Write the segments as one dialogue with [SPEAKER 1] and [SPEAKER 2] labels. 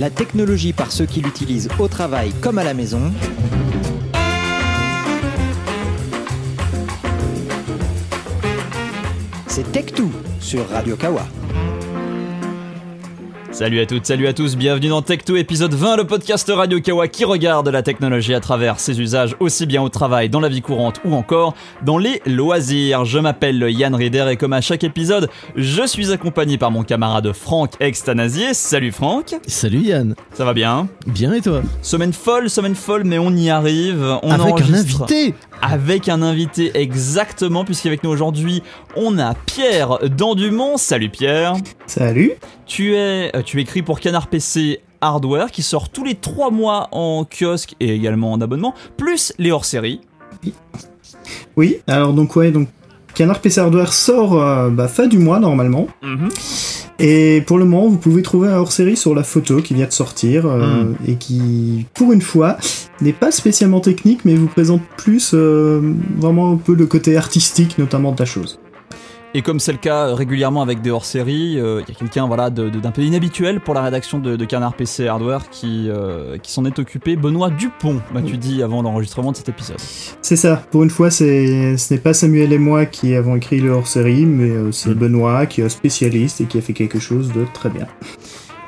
[SPEAKER 1] la technologie par ceux qui l'utilisent au travail comme à la maison. C'est Tech2 sur Radio Kawa.
[SPEAKER 2] Salut à toutes, salut à tous, bienvenue dans Tech2 épisode 20, le podcast Radio Kawa qui regarde la technologie à travers ses usages aussi bien au travail, dans la vie courante ou encore dans les loisirs. Je m'appelle Yann Rider et comme à chaque épisode, je suis accompagné par mon camarade Franck Extanasier. Salut Franck. Salut Yann. Ça va bien Bien et toi Semaine folle, semaine folle, mais on y arrive. On avec un invité Avec un invité, exactement, puisqu'avec nous aujourd'hui, on a Pierre Dandumont. Salut Pierre. Salut. Tu, es, euh, tu écris pour Canard PC Hardware qui sort tous les 3 mois en kiosque et également en abonnement, plus les hors série
[SPEAKER 3] Oui, alors donc ouais, donc Canard PC Hardware sort euh, bah, fin du mois normalement. Mhm. Et pour le moment, vous pouvez trouver un hors-série sur la photo qui vient de sortir euh, mhm. et qui, pour une fois, n'est pas spécialement technique, mais vous présente plus vraiment un peu le côté artistique, notamment de la chose.
[SPEAKER 2] Et comme c'est le cas régulièrement avec des hors-séries, euh, il y a quelqu'un voilà, d'un peu inhabituel pour la rédaction de, Canard PC Hardware euh, qui, s'en est occupé, Benoît Dupont, m'as-tu dit avant l'enregistrement de cet épisode.
[SPEAKER 3] C'est ça, pour une fois, ce n'est pas Samuel et moi qui avons écrit le hors-série, mais euh, c'est hmm. Benoît qui est spécialiste et qui a fait quelque chose de très bien.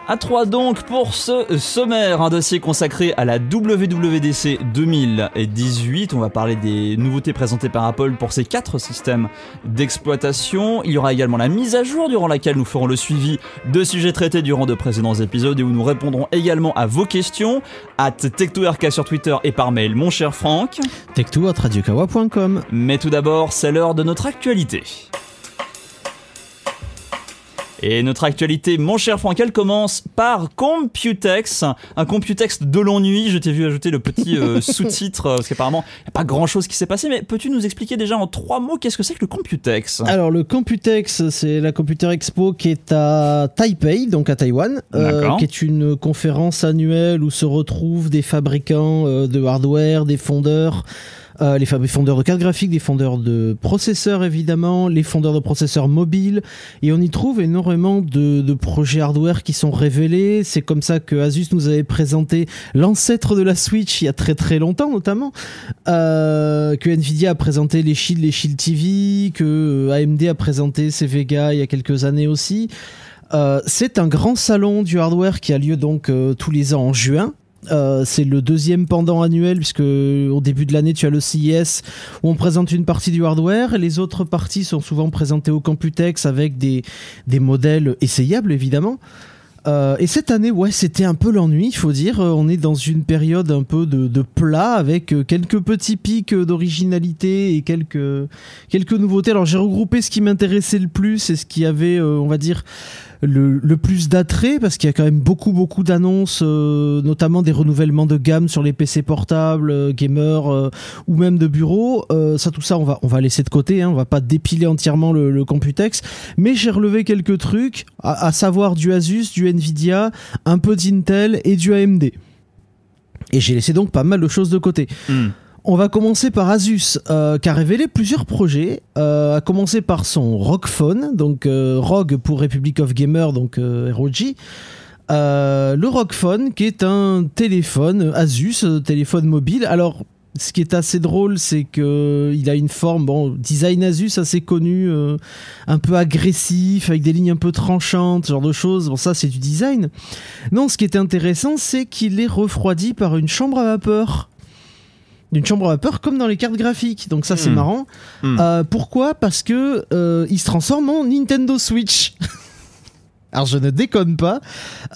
[SPEAKER 2] À 3 donc pour ce sommaire, un dossier consacré à la WWDC 2018. On va parler des nouveautés présentées par Apple pour ses quatre systèmes d'exploitation. Il y aura également la mise à jour durant laquelle nous ferons le suivi de sujets traités durant de précédents épisodes et où nous répondrons également à vos questions. At rk sur Twitter et par mail, mon cher Franck. Tech2RK.com Mais tout d'abord, c'est l'heure de notre actualité. Et notre actualité, mon cher Franck, elle commence par Computex. Un Computex de l'ennui. Je t'ai vu ajouter le petit euh, sous-titre, euh, parce qu'apparemment, il n'y a pas grand-chose qui s'est passé. Mais peux-tu nous expliquer déjà en trois mots qu'est-ce que c'est que le Computex
[SPEAKER 1] Alors, le Computex, c'est la Computer Expo qui est à Taipei, donc à Taïwan, euh, qui est une conférence annuelle où se retrouvent des fabricants de hardware, des fondeurs. Euh, les les fondeurs de cartes graphiques, des fondeurs de processeurs évidemment, les fondeurs de processeurs mobiles, et on y trouve énormément de, projets hardware qui sont révélés. C'est comme ça que Asus nous avait présenté l'ancêtre de la Switch il y a très très longtemps notamment, euh, que Nvidia a présenté les Shield, les Shield TV, que euh, AMD a présenté ses Vega il y a quelques années aussi. c'est un grand salon du hardware qui a lieu donc tous les ans en juin. Euh, c'est le deuxième pendant annuel puisque au début de l'année tu as le CIS où on présente une partie du hardware les autres parties sont souvent présentées au Computex avec des, des modèles essayables évidemment. Euh, et cette année, ouais, c'était un peu l'ennui, il faut dire. Euh, on est dans une période un peu de, plat avec quelques petits pics d'originalité et quelques, quelques nouveautés. Alors j'ai regroupé ce qui m'intéressait le plus et ce qui avait, on va dire, le, plus d'attrait parce qu'il y a quand même beaucoup beaucoup d'annonces, euh, notamment des renouvellements de gamme sur les PC portables, euh, gamers euh, ou même de bureau. ça, tout ça, on va on va laisser de côté. Hein, on va pas dépiler entièrement le, Computex, mais j'ai relevé quelques trucs, à, savoir du Asus, du Nvidia, un peu d'Intel et du AMD. Et j'ai laissé donc pas mal de choses de côté. Hmm. On va commencer par Asus, euh, qui a révélé plusieurs projets, euh, à commencer par son ROG Phone, donc euh, Rogue ROG pour Republic of Gamer, donc ROG. le ROG Phone, qui est un téléphone Asus, téléphone mobile. Alors, ce qui est assez drôle, c'est qu'il a une forme, bon, design Asus assez connu, un peu agressif, avec des lignes un peu tranchantes, ce genre de choses. Bon, ça, c'est du design. Non, ce qui est intéressant, c'est qu'il est refroidi par une chambre à vapeur d'une chambre à vapeur comme dans les cartes graphiques. Donc ça, c'est hmm. marrant. Hmm. Euh, pourquoi Parce que euh, il se transforme en Nintendo Switch. Alors je ne déconne pas,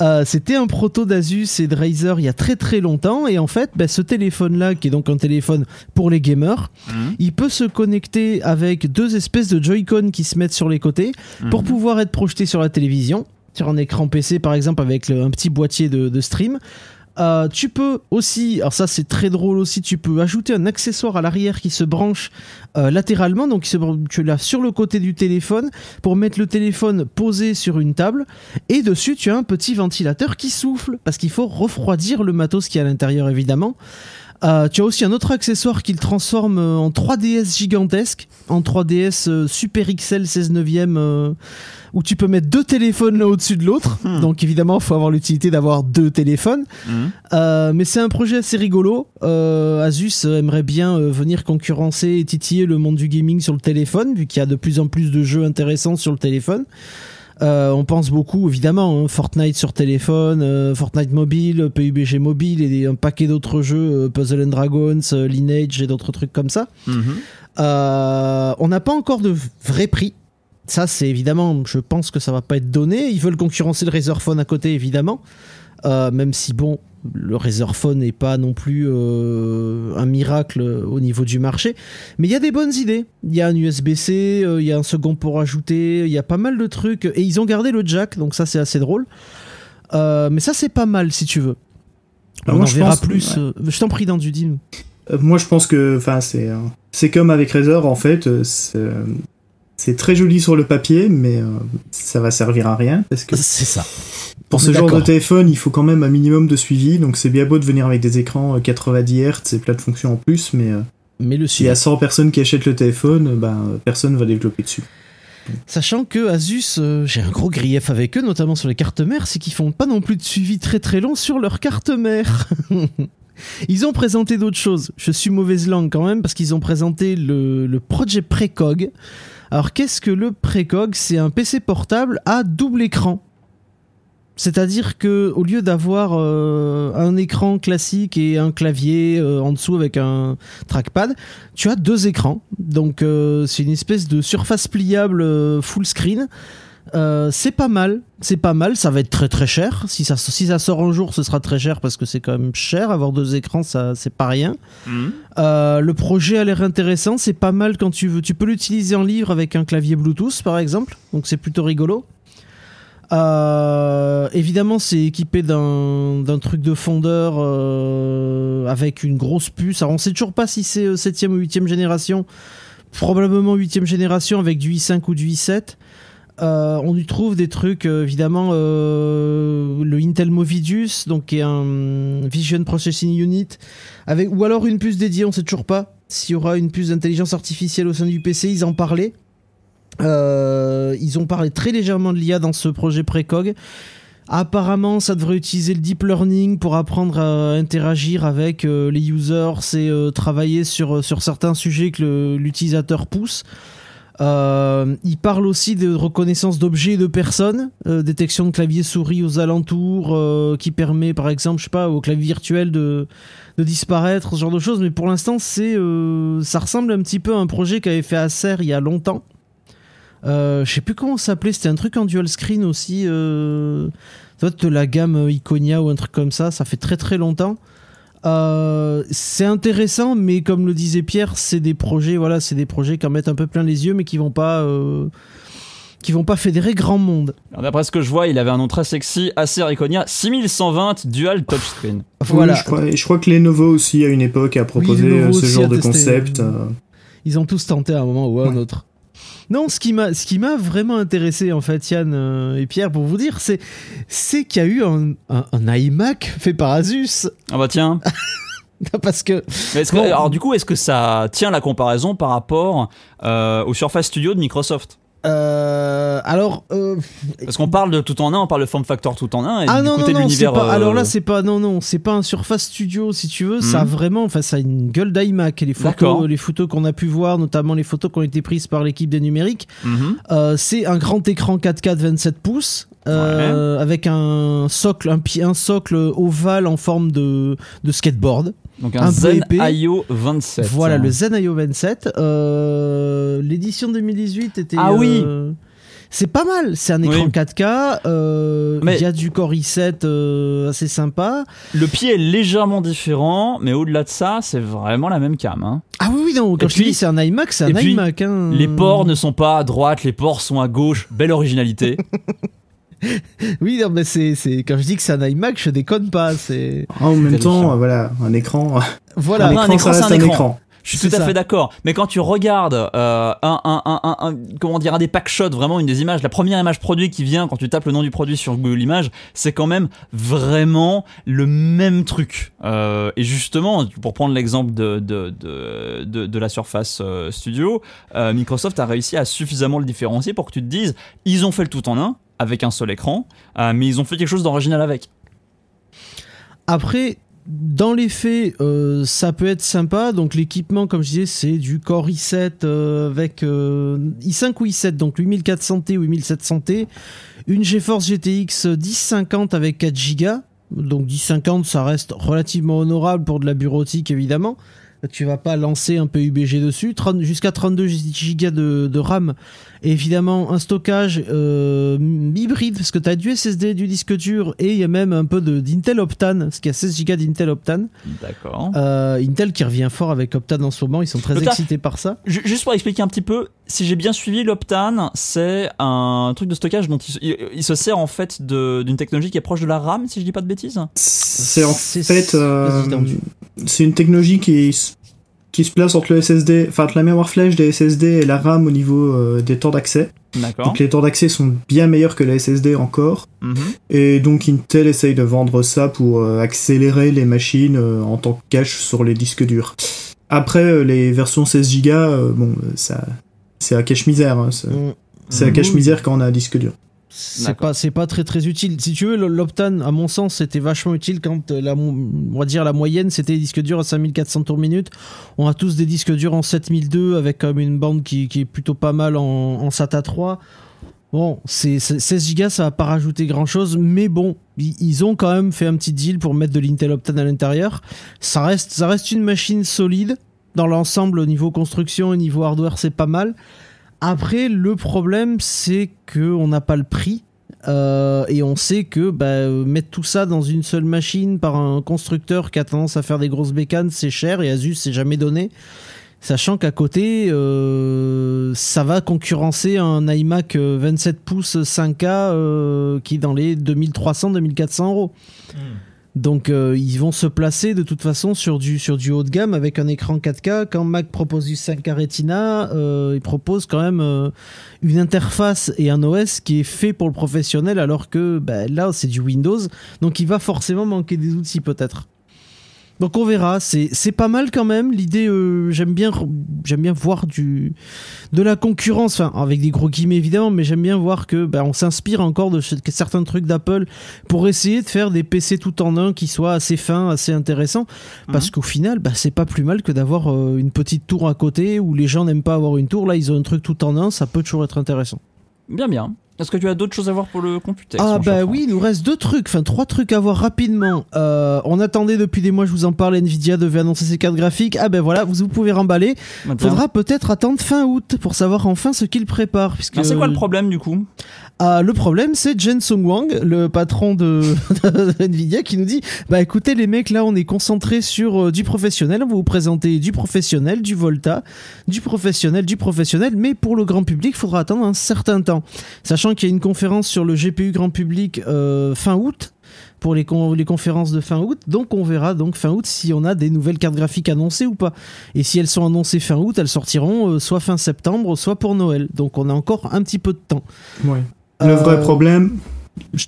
[SPEAKER 1] euh, c'était un proto d'Asus et de Razer il y a très très longtemps et en fait ben, ce téléphone-là qui est donc un téléphone pour les gamers, hmm. il peut se connecter avec deux espèces de Joy-Con qui se mettent sur les côtés pour pouvoir être projeté sur la télévision sur un écran PC par exemple avec un petit boîtier de, de stream euh, tu peux aussi, alors ça c'est très drôle aussi, tu peux ajouter un accessoire à l'arrière qui se branche euh, latéralement, donc qui se, tu l'as sur le côté du téléphone pour mettre le téléphone posé sur une table et dessus tu as un petit ventilateur qui souffle parce qu'il faut refroidir le matos qui est à l'intérieur évidemment. Euh, tu as aussi un autre accessoire qu'il transforme euh, en 3DS gigantesque, en 3DS euh, Super XL 16 neuvième, où tu peux mettre deux téléphones l'un au-dessus de l'autre. Hmm. Donc évidemment, il faut avoir l'utilité d'avoir deux téléphones. Hmm. mais c'est un projet assez rigolo. Asus aimerait bien venir concurrencer et titiller le monde du gaming sur le téléphone, vu qu'il y a de plus en plus de jeux intéressants sur le téléphone. Euh, on pense beaucoup, évidemment, hein, Fortnite sur téléphone, euh, Fortnite mobile, PUBG mobile et un paquet d'autres jeux, euh, Puzzle and Dragons, Lineage et d'autres trucs comme ça. Mhm. on n'a pas encore de vrai prix. Ça, c'est évidemment, je pense que ça va pas être donné. Ils veulent concurrencer le Razer Phone à côté, évidemment. Euh, même si, bon, le Razer Phone n'est pas non plus euh, un miracle euh, au niveau du marché. Mais il y a des bonnes idées. Il y a un USB-C, il y a un second pour ajouter, il y a pas mal de trucs. Et ils ont gardé le jack, donc ça c'est assez drôle. mais ça c'est pas mal si tu veux. Ah, On je verra plus. Je t'en prie, dans du
[SPEAKER 3] Moi je pense que c'est comme avec Razer en fait. C'est très joli sur le papier, mais euh, ça va servir à rien parce que c'est ça. Pour ce genre de téléphone, il faut quand même un minimum de suivi, donc c'est bien beau de venir avec des écrans 90 euh, Hz et plein de fonctions en plus, mais euh, s'il y a 100 personnes qui achètent le téléphone, ben personne va développer dessus.
[SPEAKER 1] Sachant que Asus, j'ai un gros grief avec eux, notamment sur les cartes mères, c'est qu'ils font pas non plus de suivi très très long sur leurs cartes mères. ils ont présenté d'autres choses. Je suis mauvaise langue quand même parce qu'ils ont présenté le, le projet Precog. Alors qu'est-ce que le Precog C'est un PC portable à double écran. C'est-à-dire que au lieu d'avoir euh, un écran classique et un clavier euh, en dessous avec un trackpad, tu as deux écrans. Donc euh, c'est une espèce de surface pliable full screen euh, c'est pas mal, c'est pas mal. Ça va être très très cher. Si ça, si ça sort un jour, ce sera très cher parce que c'est quand même cher. Avoir deux écrans, ça c'est pas rien. Mhm. Euh, le projet a l'air intéressant. C'est pas mal quand tu veux. Tu peux l'utiliser en livre avec un clavier Bluetooth par exemple. Donc c'est plutôt rigolo. Euh, évidemment, c'est équipé d'un truc de fondeur avec une grosse puce. Alors, on sait toujours pas si c'est 7ème ou 8ème génération. Probablement 8ème génération avec du i5 ou du i7. Euh, on y trouve des trucs, euh, évidemment, euh, le Intel Movidus, donc qui est un Vision Processing Unit, ou alors une puce dédiée, on sait toujours pas s'il y aura une puce d'intelligence artificielle au sein du PC, ils en parlaient. ils ont parlé très légèrement de l'IA dans ce projet Precog. Apparemment, ça devrait utiliser le deep learning pour apprendre à interagir avec les users et travailler sur certains sujets que l'utilisateur pousse. Euh, il parle aussi de reconnaissance d'objets et de personnes, euh, détection de clavier souris aux alentours, euh, qui permet par exemple, je sais pas, au clavier virtuel de, disparaître, ce genre de choses. Mais pour l'instant, c'est, ça ressemble un petit peu à un projet qu'avait fait Acer il y a longtemps. je sais plus comment ça s'appelait, c'était un truc en dual screen aussi. Euh, de la gamme Iconia ou un truc comme ça, ça fait très très longtemps. Euh, c'est intéressant, mais comme le disait Pierre, c'est des projets, voilà, c'est des projets qui en mettent un peu plein les yeux, mais qui vont pas. Euh, qui vont pas fédérer grand monde.
[SPEAKER 2] d'après ce que je vois, il avait un nom très sexy, assez Riconia, 6120 dual touchscreen. voilà. je,
[SPEAKER 3] crois, que les que aussi à une époque a proposé euh, ce genre de concept. Ils ont tous tenté à un moment ou à un autre.
[SPEAKER 1] Non, ce qui m'a, ce qui m'a vraiment intéressé en fait, Yann euh, et Pierre, pour vous dire, c'est,
[SPEAKER 2] c'est qu'il y a eu un, iMac fait par Asus. Ah bah tiens. Parce que, alors du coup, est-ce que ça tient la comparaison par rapport euh, au Surface Studio de Microsoft euh, alors, euh, parce qu'on parle de tout en un, on parle de form factor tout en un. Et ah du côté non, non l'univers. Alors euh, là, c'est
[SPEAKER 1] pas non non, c'est pas un Surface Studio si tu veux. Ça a mhm. vraiment, enfin, ça une gueule d'iMac. Les photos, les photos qu'on a pu voir, notamment les photos qui ont été prises par l'équipe des numériques. Mhm. Euh, c'est un grand écran 4K de 27 pouces. Euh, avec un socle, un, un socle ovale en forme de skateboard. Donc un, Zen IO
[SPEAKER 2] 27. Voilà, le Zen
[SPEAKER 1] IO 27. Euh, l'édition 2018 était. Ah oui euh, C'est pas mal, c'est un écran 4K, euh,
[SPEAKER 2] il y a du Core i7 assez sympa. Le pied est légèrement différent, mais au-delà de ça, c'est vraiment la même cam. Hein.
[SPEAKER 1] Ah oui, oui, non, quand je dis c'est un
[SPEAKER 2] iMac, c'est un iMac. Hein. Les ports ne sont pas à droite, les ports sont à gauche, belle originalité.
[SPEAKER 1] oui, mais c'est, c'est, quand je dis que c'est un iMac, je déconne pas. C'est... En même temps, voilà, un écran. Voilà, un écran, c'est un, écran. Je suis tout à fait
[SPEAKER 2] d'accord. Mais quand tu regardes euh, un, un, un, comment dire, un des vraiment une des images, la première image produit qui vient quand tu tapes le nom du produit sur Google image c'est quand même vraiment le même truc. Euh, et justement, pour prendre l'exemple de, de, la Surface euh, Studio, Microsoft a réussi à suffisamment le différencier pour que tu te dises, ils ont fait le tout en un, avec un seul écran, euh, mais ils ont fait quelque chose d'original avec. Après, dans les faits,
[SPEAKER 1] euh, ça peut être sympa. Donc l'équipement, comme je disais, c'est du Core i7 euh, avec i5 ou i7, donc 8400T ou 8700T, une GeForce GTX 1050 avec 4 Go. Donc 1050, ça reste relativement honorable pour de la bureautique, évidemment. Tu vas pas lancer un PUBG dessus. Jusqu'à 32 Go de RAM évidemment un stockage euh, hybride, parce que tu as du SSD, du disque dur, et il y a même un peu d'Intel Optane, parce qu'il y a 16 Go d'Intel Optane. D'accord. Euh, Intel qui revient fort avec Optane en ce moment, ils sont très excités par
[SPEAKER 2] ça. Juste pour expliquer un petit peu, si j'ai bien suivi, l'Optane, c'est un truc de stockage dont il, se sert en fait d'une technologie qui est proche de la RAM, si je dis pas de bêtises. C'est
[SPEAKER 3] en fait... Euh, c'est une technologie qui qui se place entre le SSD, la mémoire flèche des SSD et la RAM au niveau euh, des temps d'accès. Donc les temps d'accès sont bien meilleurs que les SSD encore. Mhm. Et donc Intel essaye de vendre ça pour euh, accélérer les machines euh, en tant que cache sur les disques durs. Après les versions 16 Go, bon ça c'est un cache misère. Hein, mm. c'est un mm. cache misère quand on a un disque dur
[SPEAKER 1] c'est pas c'est pas très très utile si tu veux l'Optane à mon sens c'était vachement utile quand euh, la on va dire la moyenne c'était les disques durs à 5400 tours minute on a tous des disques durs en 7002 avec comme une bande qui, qui est plutôt pas mal en, en SATA 3 Bon, c'est 16 Go, ça va pas rajouter grand chose, mais bon, ils ont quand même fait un petit deal pour mettre de l'Intel Optane à l'intérieur. Ça reste, ça reste une machine solide dans l'ensemble, au niveau construction, au niveau hardware, c'est pas mal. Après, le problème, c'est qu'on n'a pas le prix. Euh, et on sait que bah, mettre tout ça dans une seule machine par un constructeur qui a tendance à faire des grosses bécanes, c'est cher et Asus, c'est jamais donné. Sachant qu'à côté, euh, ça va concurrencer un iMac 27 euh, pouces 5K qui est dans les 2300-2400 euros. Hmm. Donc euh, ils vont se placer de toute façon sur du, sur du haut de gamme avec un écran 4K. Quand Mac propose du 5K Retina, euh, il propose quand même euh, une interface et un OS qui est fait pour le professionnel alors que ben, là c'est du Windows. Donc il va forcément manquer des outils peut-être. Donc on verra, c'est pas mal quand même. L'idée, euh, j'aime bien, bien voir du, de la concurrence, avec des gros guillemets évidemment, mais j'aime bien voir que bah, on s'inspire encore de certains trucs d'Apple pour essayer de faire des PC tout en un qui soient assez fins, assez intéressants, mhm. parce qu'au final, bah, c'est pas plus mal que d'avoir euh, une petite tour à côté où les gens n'aiment pas avoir une tour. Là, ils ont un truc tout en un, ça peut toujours être intéressant.
[SPEAKER 2] Bien, bien. Est-ce que tu as d'autres choses à voir pour le computer Ah bah
[SPEAKER 1] oui, hein il nous reste deux trucs, enfin trois trucs à voir rapidement. Euh, on attendait depuis des mois, je vous en parle, Nvidia devait annoncer ses cartes graphiques. Ah ben voilà, vous, vous pouvez remballer. Il Faudra peut-être attendre fin août pour savoir enfin ce qu'il prépare. Puisque... C'est quoi le problème du coup ah, le problème, c'est Jensen Wang, le patron de, Nvidia, qui nous dit Bah écoutez, les mecs, là, on est concentré sur euh, du professionnel. On va vous présenter du professionnel, du Volta, du professionnel, du professionnel. Mais pour le grand public, il faudra attendre un certain temps. Sachant qu'il y a une conférence sur le GPU grand public euh, fin août pour les, les, conférences de fin août. Donc on verra donc fin août si on a des nouvelles cartes graphiques annoncées ou pas. Et si elles sont annoncées fin août, elles sortiront euh, soit fin septembre, soit pour
[SPEAKER 3] Noël. Donc on a encore un petit peu de temps. Le vrai euh, problème,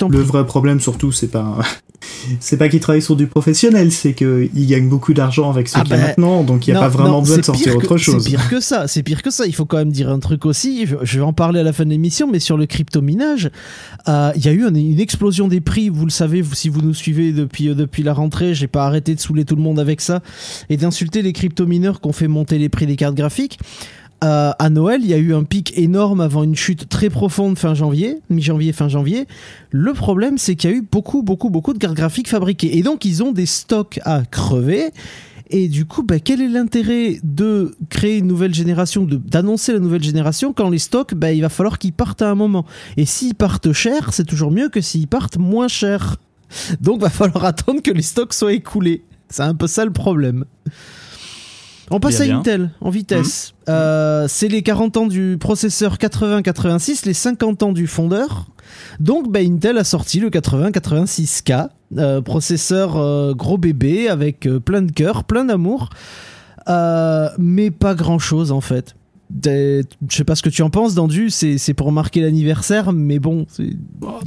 [SPEAKER 3] le vrai problème surtout, c'est pas c'est pas qu'il travaille sur du professionnel, c'est qu'ils gagne beaucoup d'argent avec ce ah qu'il bah, maintenant, donc il n'y a pas vraiment besoin de sortir autre chose. C'est pire
[SPEAKER 1] que ça, c'est pire que ça. Il faut quand même dire un truc aussi. Je, vais en parler à la fin de l'émission, mais sur le crypto minage, euh, il y a eu une, explosion des prix. Vous le savez, si vous nous suivez depuis euh, depuis la rentrée, j'ai pas arrêté de saouler tout le monde avec ça et d'insulter les crypto mineurs qu'on fait monter les prix des cartes graphiques. Euh, à Noël, il y a eu un pic énorme avant une chute très profonde fin janvier, mi-janvier, fin janvier. Le problème, c'est qu'il y a eu beaucoup, beaucoup, beaucoup de cartes graphiques fabriquées. Et donc, ils ont des stocks à crever. Et du coup, ben, quel est l'intérêt de créer une nouvelle génération, d'annoncer la nouvelle génération quand les stocks, ben, il va falloir qu'ils partent à un moment. Et s'ils partent cher, c'est toujours mieux que s'ils partent moins cher. Donc, va falloir attendre que les stocks soient écoulés. C'est un peu ça le problème. On passe à Intel en vitesse. Mhm. Euh, c'est les 40 ans du processeur 8086, les 50 ans du fondeur. Donc bah, Intel a sorti le 8086K, euh, processeur euh, gros bébé avec euh, plein de cœur, plein d'amour, mais pas grand-chose en fait je sais pas ce que tu en penses, Dandu. C'est pour marquer l'anniversaire, mais bon, c'est bah,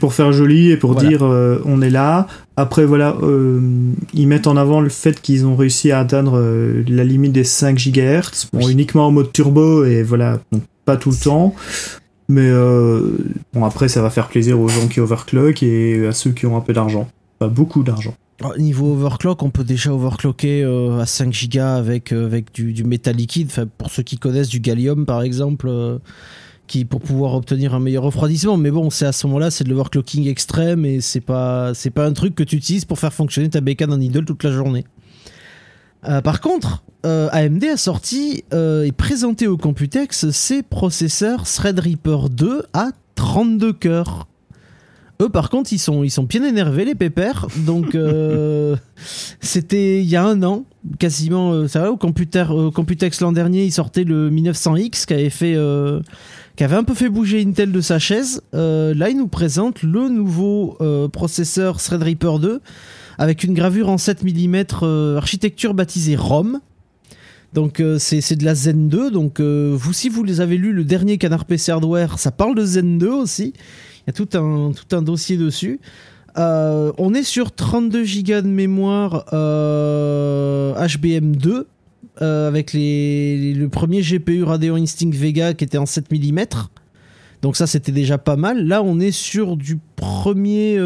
[SPEAKER 3] pour faire joli et pour dire euh, on est là. Après, voilà, euh, ils mettent en avant le fait qu'ils ont réussi à atteindre euh, la limite des 5 GHz, uniquement en mode turbo et voilà, pas tout le temps. Mais bon, après, ça va faire plaisir aux gens qui overclock et à ceux qui ont un peu d'argent, pas beaucoup d'argent.
[SPEAKER 1] Ah, niveau overclock, on peut déjà overclocker euh, à 5 Go avec, euh, avec du, métal liquide. pour ceux qui connaissent du gallium, par exemple, euh, qui, pour pouvoir obtenir un meilleur refroidissement. Mais bon, c'est à ce moment-là, c'est de l'overclocking extrême et c'est pas, c'est pas un truc que tu utilises pour faire fonctionner ta bécane en idle toute la journée. par contre, AMD a sorti et présenté au Computex ses processeurs Threadripper 2 à 32 cœurs. Eux, par contre, ils sont, ils sont bien énervés, les pépères. Donc, euh, c'était il y a un an, quasiment, euh, ça va, au Computer, Computex l'an dernier, ils sortait le 1900X qui avait fait, euh, qui avait un peu fait bouger Intel de sa chaise. là, il nous présente le nouveau processeur Threadripper 2 avec une gravure en 7 mm, architecture baptisée ROM. Donc c'est de la Zen 2. Donc vous, si vous les avez lus, le dernier Canard PC Hardware, ça parle de Zen 2 aussi. Il y a tout un, tout un dossier dessus. Euh, on est sur 32 Go de mémoire HBM2 euh, euh, avec les, le premier GPU Radeon Instinct Vega qui était en 7 mm. Donc ça c'était déjà pas mal. Là on est sur du premier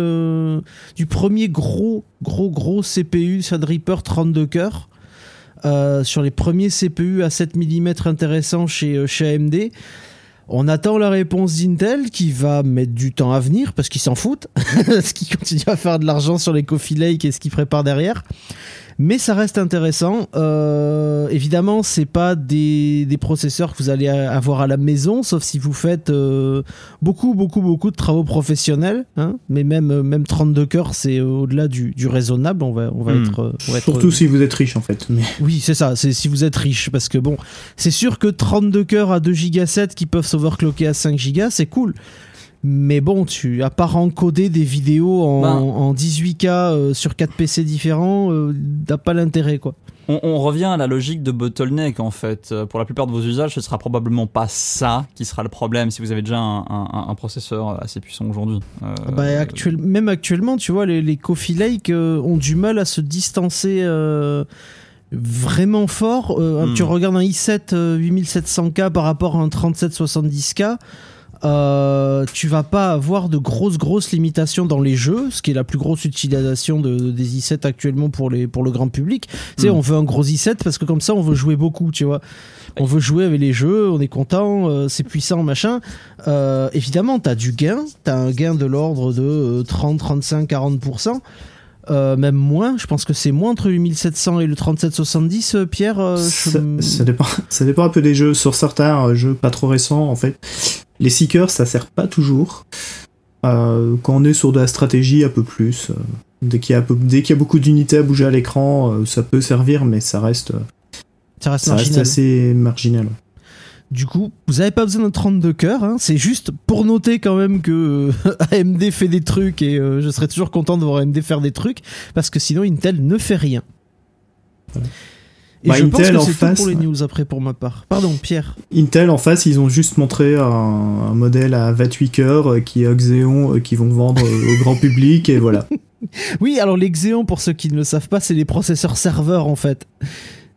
[SPEAKER 1] du premier gros gros gros CPU Sadripper 32 cœurs. sur les premiers CPU à 7 mm intéressants chez, chez AMD. On attend la réponse d'Intel qui va mettre du temps à venir parce qu'ils s'en foutent, ce qui continue à faire de l'argent sur les Coffee Lake et ce qu'ils préparent derrière. Mais ça reste intéressant. Euh, évidemment, c'est pas des, des, processeurs que vous allez avoir à la maison, sauf si vous faites euh, beaucoup, beaucoup, beaucoup de travaux professionnels. Hein. Mais même, euh, même 32 cœurs, c'est au-delà du, du, raisonnable. On va, on va, hmm. être, on va Surtout si vous
[SPEAKER 3] êtes riche, en fait.
[SPEAKER 1] Oui, c'est ça. C'est si vous êtes riche, parce que bon, c'est sûr que 32 cœurs à 2 giga qui peuvent s'overclocker à 5 gigas, c'est cool. Mais bon, tu à part encoder des vidéos en, 18K bah. euh, sur 4 PC différents, euh, t'as pas l'intérêt
[SPEAKER 2] quoi. On, revient à la logique de bottleneck en fait. Euh, pour la plupart de vos usages, ce sera probablement pas ça qui sera le problème si vous avez déjà un, processeur assez puissant aujourd'hui. Ah bah,
[SPEAKER 1] même actuellement, tu vois, les, les Coffee Lake ont du mal à se distancer vraiment fort. Tu hmm. regardes un i7 8700K par rapport à un 3770K. Euh, tu vas pas avoir de grosses grosses limitations dans les jeux, ce qui est la plus grosse utilisation de, des i7 actuellement pour les pour le grand public. Tu sais, hmm. on veut un gros i7 parce que comme ça on veut jouer beaucoup, tu vois. On veut jouer avec les jeux, on est content, euh, c'est puissant, machin. Euh, évidemment, t'as du gain, t'as un gain de l'ordre de 30, 35, 40 euh, même moins, je pense que c'est moins entre 8700 et le 3770, euh, Pierre. ça, dépend,
[SPEAKER 3] ça dépend un peu des jeux. Sur certains jeux pas trop récents, en fait, les seekers, ça sert pas toujours. Euh, quand on est sur de la stratégie, un peu plus. Euh, dès qu'il y, a beaucoup d'unités à bouger à l'écran, euh, ça peut servir, mais ça reste, ça reste, assez marginal.
[SPEAKER 1] Du coup, vous n'avez pas besoin de 32 cœurs, hein. c'est juste pour noter quand même que AMD fait des trucs et je serais toujours content de voir AMD faire des trucs, parce que sinon Intel ne fait rien. Et bah, Intel pense que pour les news après pour ma part. Pardon, Pierre.
[SPEAKER 3] Intel en face, ils ont juste montré un, modèle à 28 cœurs euh, qui est Xeon euh, qui vont vendre euh, au grand public et voilà.
[SPEAKER 1] Oui, alors les pour ceux qui ne le savent pas, c'est les processeurs serveurs en fait.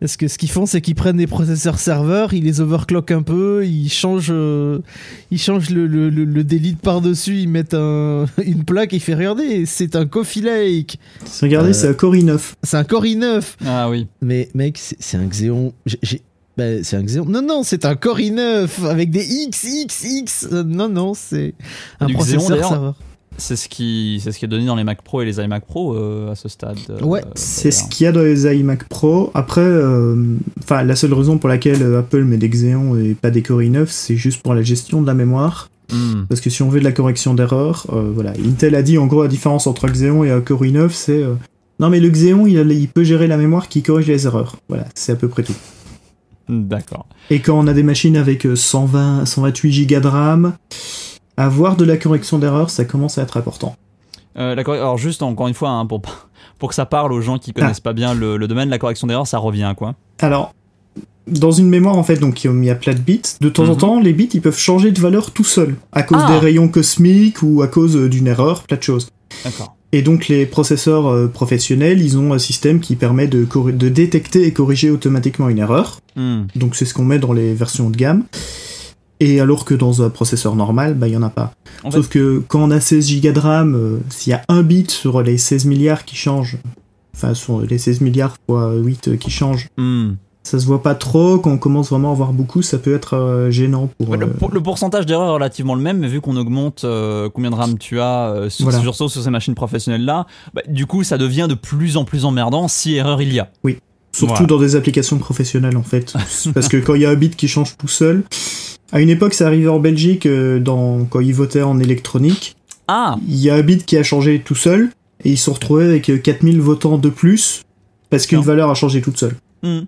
[SPEAKER 1] Parce que ce qu'ils font, c'est qu'ils prennent des processeurs serveurs, ils les overclockent un peu, ils changent, euh, ils le, délit par-dessus, ils mettent une plaque et fait regarder, c'est un Coffee Lake. Regardez, euh. c'est un Core i9. C'est un Core i9. Ah oui. Mais mec, c'est un Xeon. Bah, c'est un Xeon. Non, non, c'est un Core i9
[SPEAKER 3] avec des X, X, euh, Non, non, c'est un processeur serveur.
[SPEAKER 2] C'est ce, qui, c'est ce qui est donné dans les Mac Pro et les iMac Pro euh, à ce stade. Euh, ouais, c'est ce
[SPEAKER 3] qu'il y a dans les iMac Pro. Après, euh, enfin, la seule raison pour laquelle Apple met des Xeon et pas des Core i9, c'est juste pour la gestion de la mémoire. Hmm. Parce que si on veut de la correction d'erreur, voilà. Intel a dit en gros la différence entre Xeon et Core i9, c'est non mais le Xeon il, il, peut gérer la mémoire qui corrige les erreurs. Voilà, c'est à peu près tout. D'accord. Et quand on a des machines avec 120, 128 Go de RAM avoir de la correction d'erreur, ça commence à être important.
[SPEAKER 2] Euh, alors juste encore une fois, hein, pour, que ça parle aux gens qui connaissent ah. pas bien le, domaine, la correction d'erreur, ça revient à quoi
[SPEAKER 3] Alors, dans une mémoire en fait, donc il y a plein de bits, de temps en mhm. temps, les bits ils peuvent changer de valeur tout seuls, à cause des ah. rayons cosmiques ou à cause euh, d'une erreur, plein de choses. Et donc les processeurs euh, professionnels, ils ont un système qui permet de, détecter et corriger automatiquement une erreur. Hmm. Donc c'est ce qu'on met dans les versions de gamme. Et alors que dans un processeur normal, bah, il n'y en a pas. Sauf que quand on a 16 Go de RAM, euh, s'il y a un bit sur les 16 milliards qui changent, enfin sur les 16 milliards fois 8 euh, qui change, ça hmm. ça se voit pas trop. Quand on commence vraiment à avoir beaucoup, ça peut être euh, gênant
[SPEAKER 2] pour. le, pourcentage d'erreur est relativement le même, mais vu qu'on augmente combien de RAM tu as sur, sur, ces machines professionnelles-là, bah, du coup, ça devient de plus en plus emmerdant si erreur il y a. Oui.
[SPEAKER 3] Surtout dans des applications professionnelles en fait. Parce que quand il y a un bit qui change tout seul, à une époque, ça arrivait en Belgique euh, dans, quand ils votaient en électronique. Ah Il y a un bit qui a changé tout seul, et ils se sont retrouvés avec 4000 euh, votants de plus, parce qu'une valeur a changé toute seule.
[SPEAKER 2] Hmm.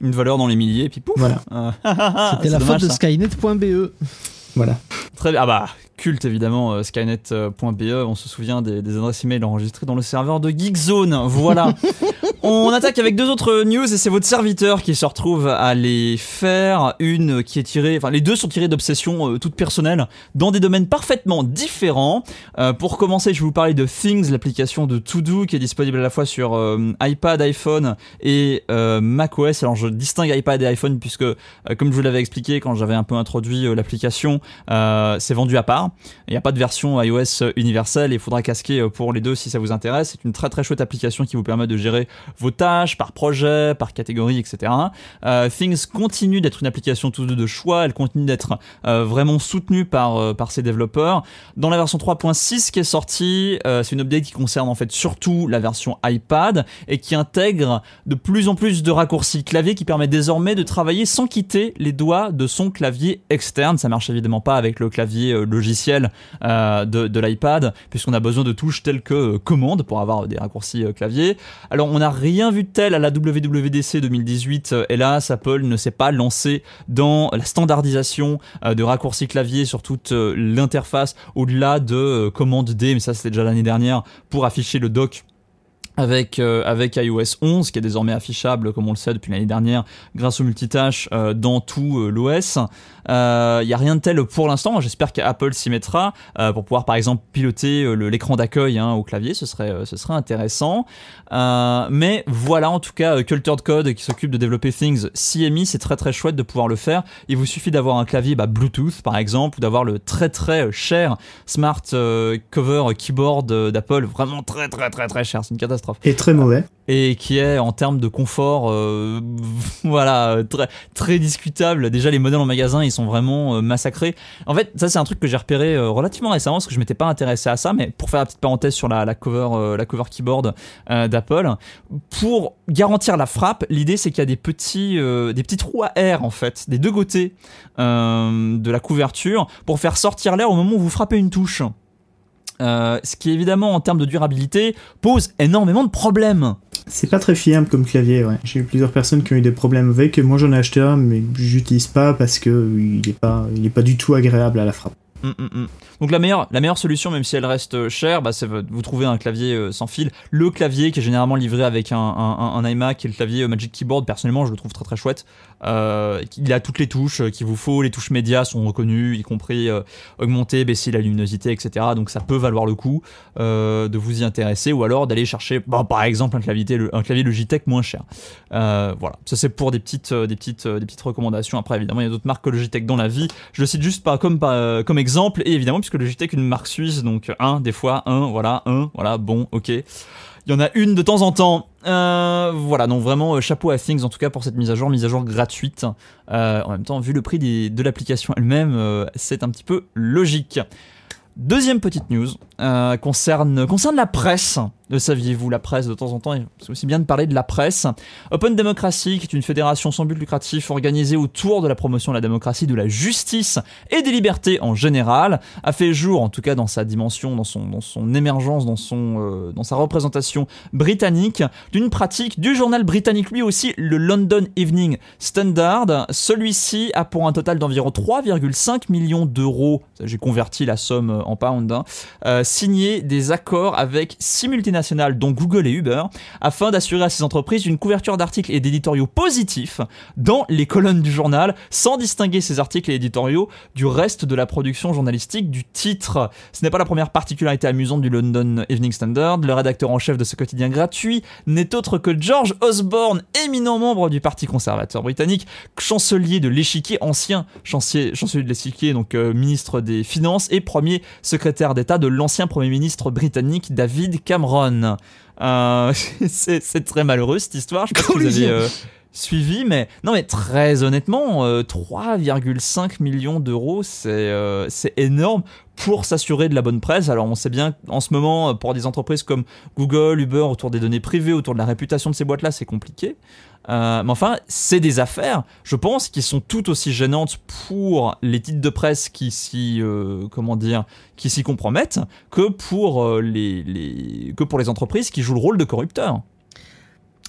[SPEAKER 2] Une valeur dans les milliers, et puis pouf Voilà. Euh, C'était la faute de skynet.be. Voilà. Très bien. Ah bah, culte évidemment, euh, skynet.be, euh, on se souvient des, adresses email enregistrées dans le serveur de Geekzone. Voilà. on attaque avec deux autres news et c'est votre serviteur qui se retrouve à les faire. Une qui est tirée, enfin les deux sont tirées d'obsessions toute euh, toutes personnelles dans des domaines parfaitement différents. pour commencer, je vais vous parler de Things, l'application de To Do qui est disponible à la fois sur iPad, iPhone et macOS. Alors je distingue iPad et iPhone puisque, comme je vous l'avais expliqué quand j'avais un peu introduit l'application, c'est vendu à part. Il n'y a pas de version iOS universelle, il faudra casquer euh, pour les deux si ça vous intéresse. C'est une très très chouette application qui vous permet de gérer vos tâches par projet, par catégorie, etc. Euh, Things continue d'être une application tous deux de choix, elle continue d'être euh, vraiment soutenue par, par ses développeurs. Dans la version 3.6 qui est sortie, c'est une update qui concerne en fait surtout la version iPad et qui intègre de plus en plus de raccourcis clavier qui permet désormais de travailler sans quitter les doigts de son clavier externe. Ça marche évidemment pas avec le clavier logiciel euh, de, l'iPad, puisqu'on a besoin de touches telles que euh, commandes pour avoir des raccourcis euh, clavier. Alors on n'a rien vu de tel à la WWDC 2018, hélas Apple ne s'est pas lancé dans la standardisation de raccourcis clavier sur toute l'interface au-delà de commande D, mais ça c'était déjà l'année dernière, pour afficher le dock avec, avec iOS 11 qui est désormais affichable comme on le sait depuis l'année dernière grâce au multitâche dans tout l'OS. Il euh, a rien de tel pour l'instant. J'espère qu'Apple s'y mettra euh, pour pouvoir, par exemple, piloter euh, l'écran d'accueil hein, au clavier. Ce serait, ce serait intéressant. mais voilà, en tout cas, Cultured Code qui s'occupe de développer Things CMI, c'est très très chouette de pouvoir le faire. Il vous suffit d'avoir un clavier bah, Bluetooth, par exemple, ou d'avoir le très très cher Smart Cover Keyboard d'Apple. Vraiment très très très très cher. C'est une catastrophe. Et très mauvais et qui est en termes de confort, euh, voilà, très, discutable. Déjà, les modèles en magasin, ils sont vraiment euh, massacrés. En fait, ça, c'est un truc que j'ai repéré euh, relativement récemment parce que je m'étais pas intéressé à ça, mais pour faire la petite parenthèse sur la, cover, la cover keyboard d'Apple, pour garantir la frappe, l'idée c'est qu'il y a des petits, trous à air en fait, des deux côtés de la couverture, pour faire sortir l'air au moment où vous frappez une touche. Euh, ce qui évidemment en termes de durabilité pose énormément de problèmes.
[SPEAKER 3] C'est pas très fiable comme clavier, ouais. J'ai eu plusieurs personnes qui ont eu des problèmes avec, moi j'en ai acheté un mais j'utilise pas parce que il est pas, il pas du tout agréable à la frappe.
[SPEAKER 2] Mm, mm, mm. Donc la meilleure, la meilleure solution, même si elle reste euh, chère, bah, c'est euh, vous trouver un clavier euh, sans fil. Le clavier qui est généralement livré avec un, un, iMac et le clavier Magic Keyboard, personnellement, je le trouve très très chouette. il a toutes les touches qu'il vous faut, les touches médias sont reconnues, y compris augmenter, baisser la luminosité, etc. Donc ça peut valoir le coup de vous y intéresser ou alors d'aller chercher, par exemple, un clavier, un clavier Logitech moins cher. voilà, ça c'est pour des petites, des, petites, des petites recommandations. Après, évidemment, il y a d'autres marques que Logitech dans la vie. Je le cite juste pas comme, comme exemple et évidemment, que le GT qu'une e marque suisse, donc un, des fois, un, voilà, un, voilà, bon, ok. Il y en a une de temps en temps. Euh, voilà, donc vraiment, euh, chapeau à Things en tout cas pour cette mise à jour, mise à jour gratuite. Euh, en même temps, vu le prix de l'application elle-même, c'est un petit peu logique. Deuxième petite news, euh, concerne, concerne la presse. Le saviez-vous, la presse, de temps en temps, c'est aussi bien de parler de la presse. Open Democracy, qui est une fédération sans but lucratif organisée autour de la promotion de la démocratie, de la justice et des libertés en général, a fait jour, en tout cas dans sa dimension, dans son, dans son émergence, dans, son, euh, dans sa représentation britannique, d'une pratique du journal britannique, lui aussi, le London Evening Standard. Celui-ci a pour un total d'environ 3,5 millions d'euros, j'ai converti la somme en pounds, hein. euh, signer des accords avec six multinationales, dont Google et Uber, afin d'assurer à ces entreprises une couverture d'articles et d'éditoriaux positifs dans les colonnes du journal, sans distinguer ces articles et éditoriaux du reste de la production journalistique du titre. Ce n'est pas la première particularité amusante du London Evening Standard. Le rédacteur en chef de ce quotidien gratuit n'est autre que George Osborne, éminent membre du Parti conservateur britannique, chancelier de l'échiquier, ancien chancelier, chancelier de l'échiquier, donc euh, ministre des Finances et premier secrétaire d'État de l'ancien Premier ministre britannique David Cameron. Euh, c'est très malheureux cette histoire, je crois que vous avez euh, suivi, mais non mais très honnêtement, 3,5 euh, millions d'euros, c'est énorme pour s'assurer de la bonne presse. Alors on sait bien en ce moment pour des entreprises comme Google, Uber, autour des données privées, autour de la réputation de ces boîtes-là, c'est compliqué. Euh, mais enfin, c'est des affaires, je pense, qui sont tout aussi gênantes pour les titres de presse qui s'y, euh, comment dire, qui s'y compromettent que pour, euh, les, que pour les entreprises qui jouent le rôle de corrupteurs.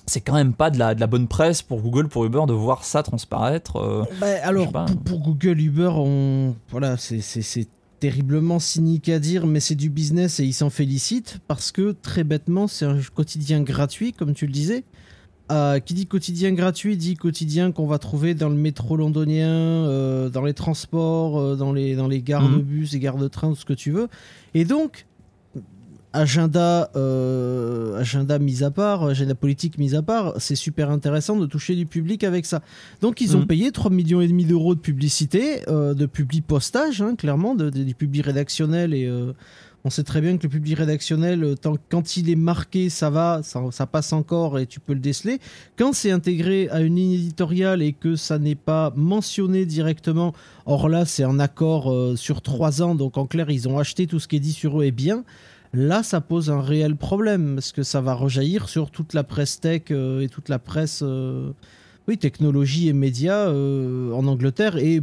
[SPEAKER 2] C'est quand même pas de la, bonne presse pour Google, pour Uber de voir ça transparaître. Bah, alors,
[SPEAKER 1] pour, Google, Uber, voilà, c'est terriblement cynique à dire, mais c'est du business et ils s'en félicitent parce que très bêtement, c'est un quotidien gratuit, comme tu le disais. Euh, qui dit quotidien gratuit dit quotidien qu'on va trouver dans le métro londonien, euh, dans les transports, euh, dans, les, dans les gares de mhm. bus et gares de train, ce que tu veux. Et donc, agenda, agenda mis à part, agenda politique mis à part, c'est super intéressant de toucher du public avec ça. Donc, ils ont mhm. payé 3,5 millions et demi d'euros de publicité, de public postage, hein, clairement, de, du public rédactionnel et on sait très bien que le public rédactionnel, euh, tant, quand il est marqué, ça va, ça, passe encore et tu peux le déceler. Quand c'est intégré à une ligne éditoriale et que ça n'est pas mentionné directement, or là c'est un accord euh, sur trois ans, donc en clair ils ont acheté tout ce qui est dit sur eux et bien. Là, ça pose un réel problème parce que ça va rejaillir sur toute la presse tech euh, et toute la presse, oui, technologie et médias en Angleterre et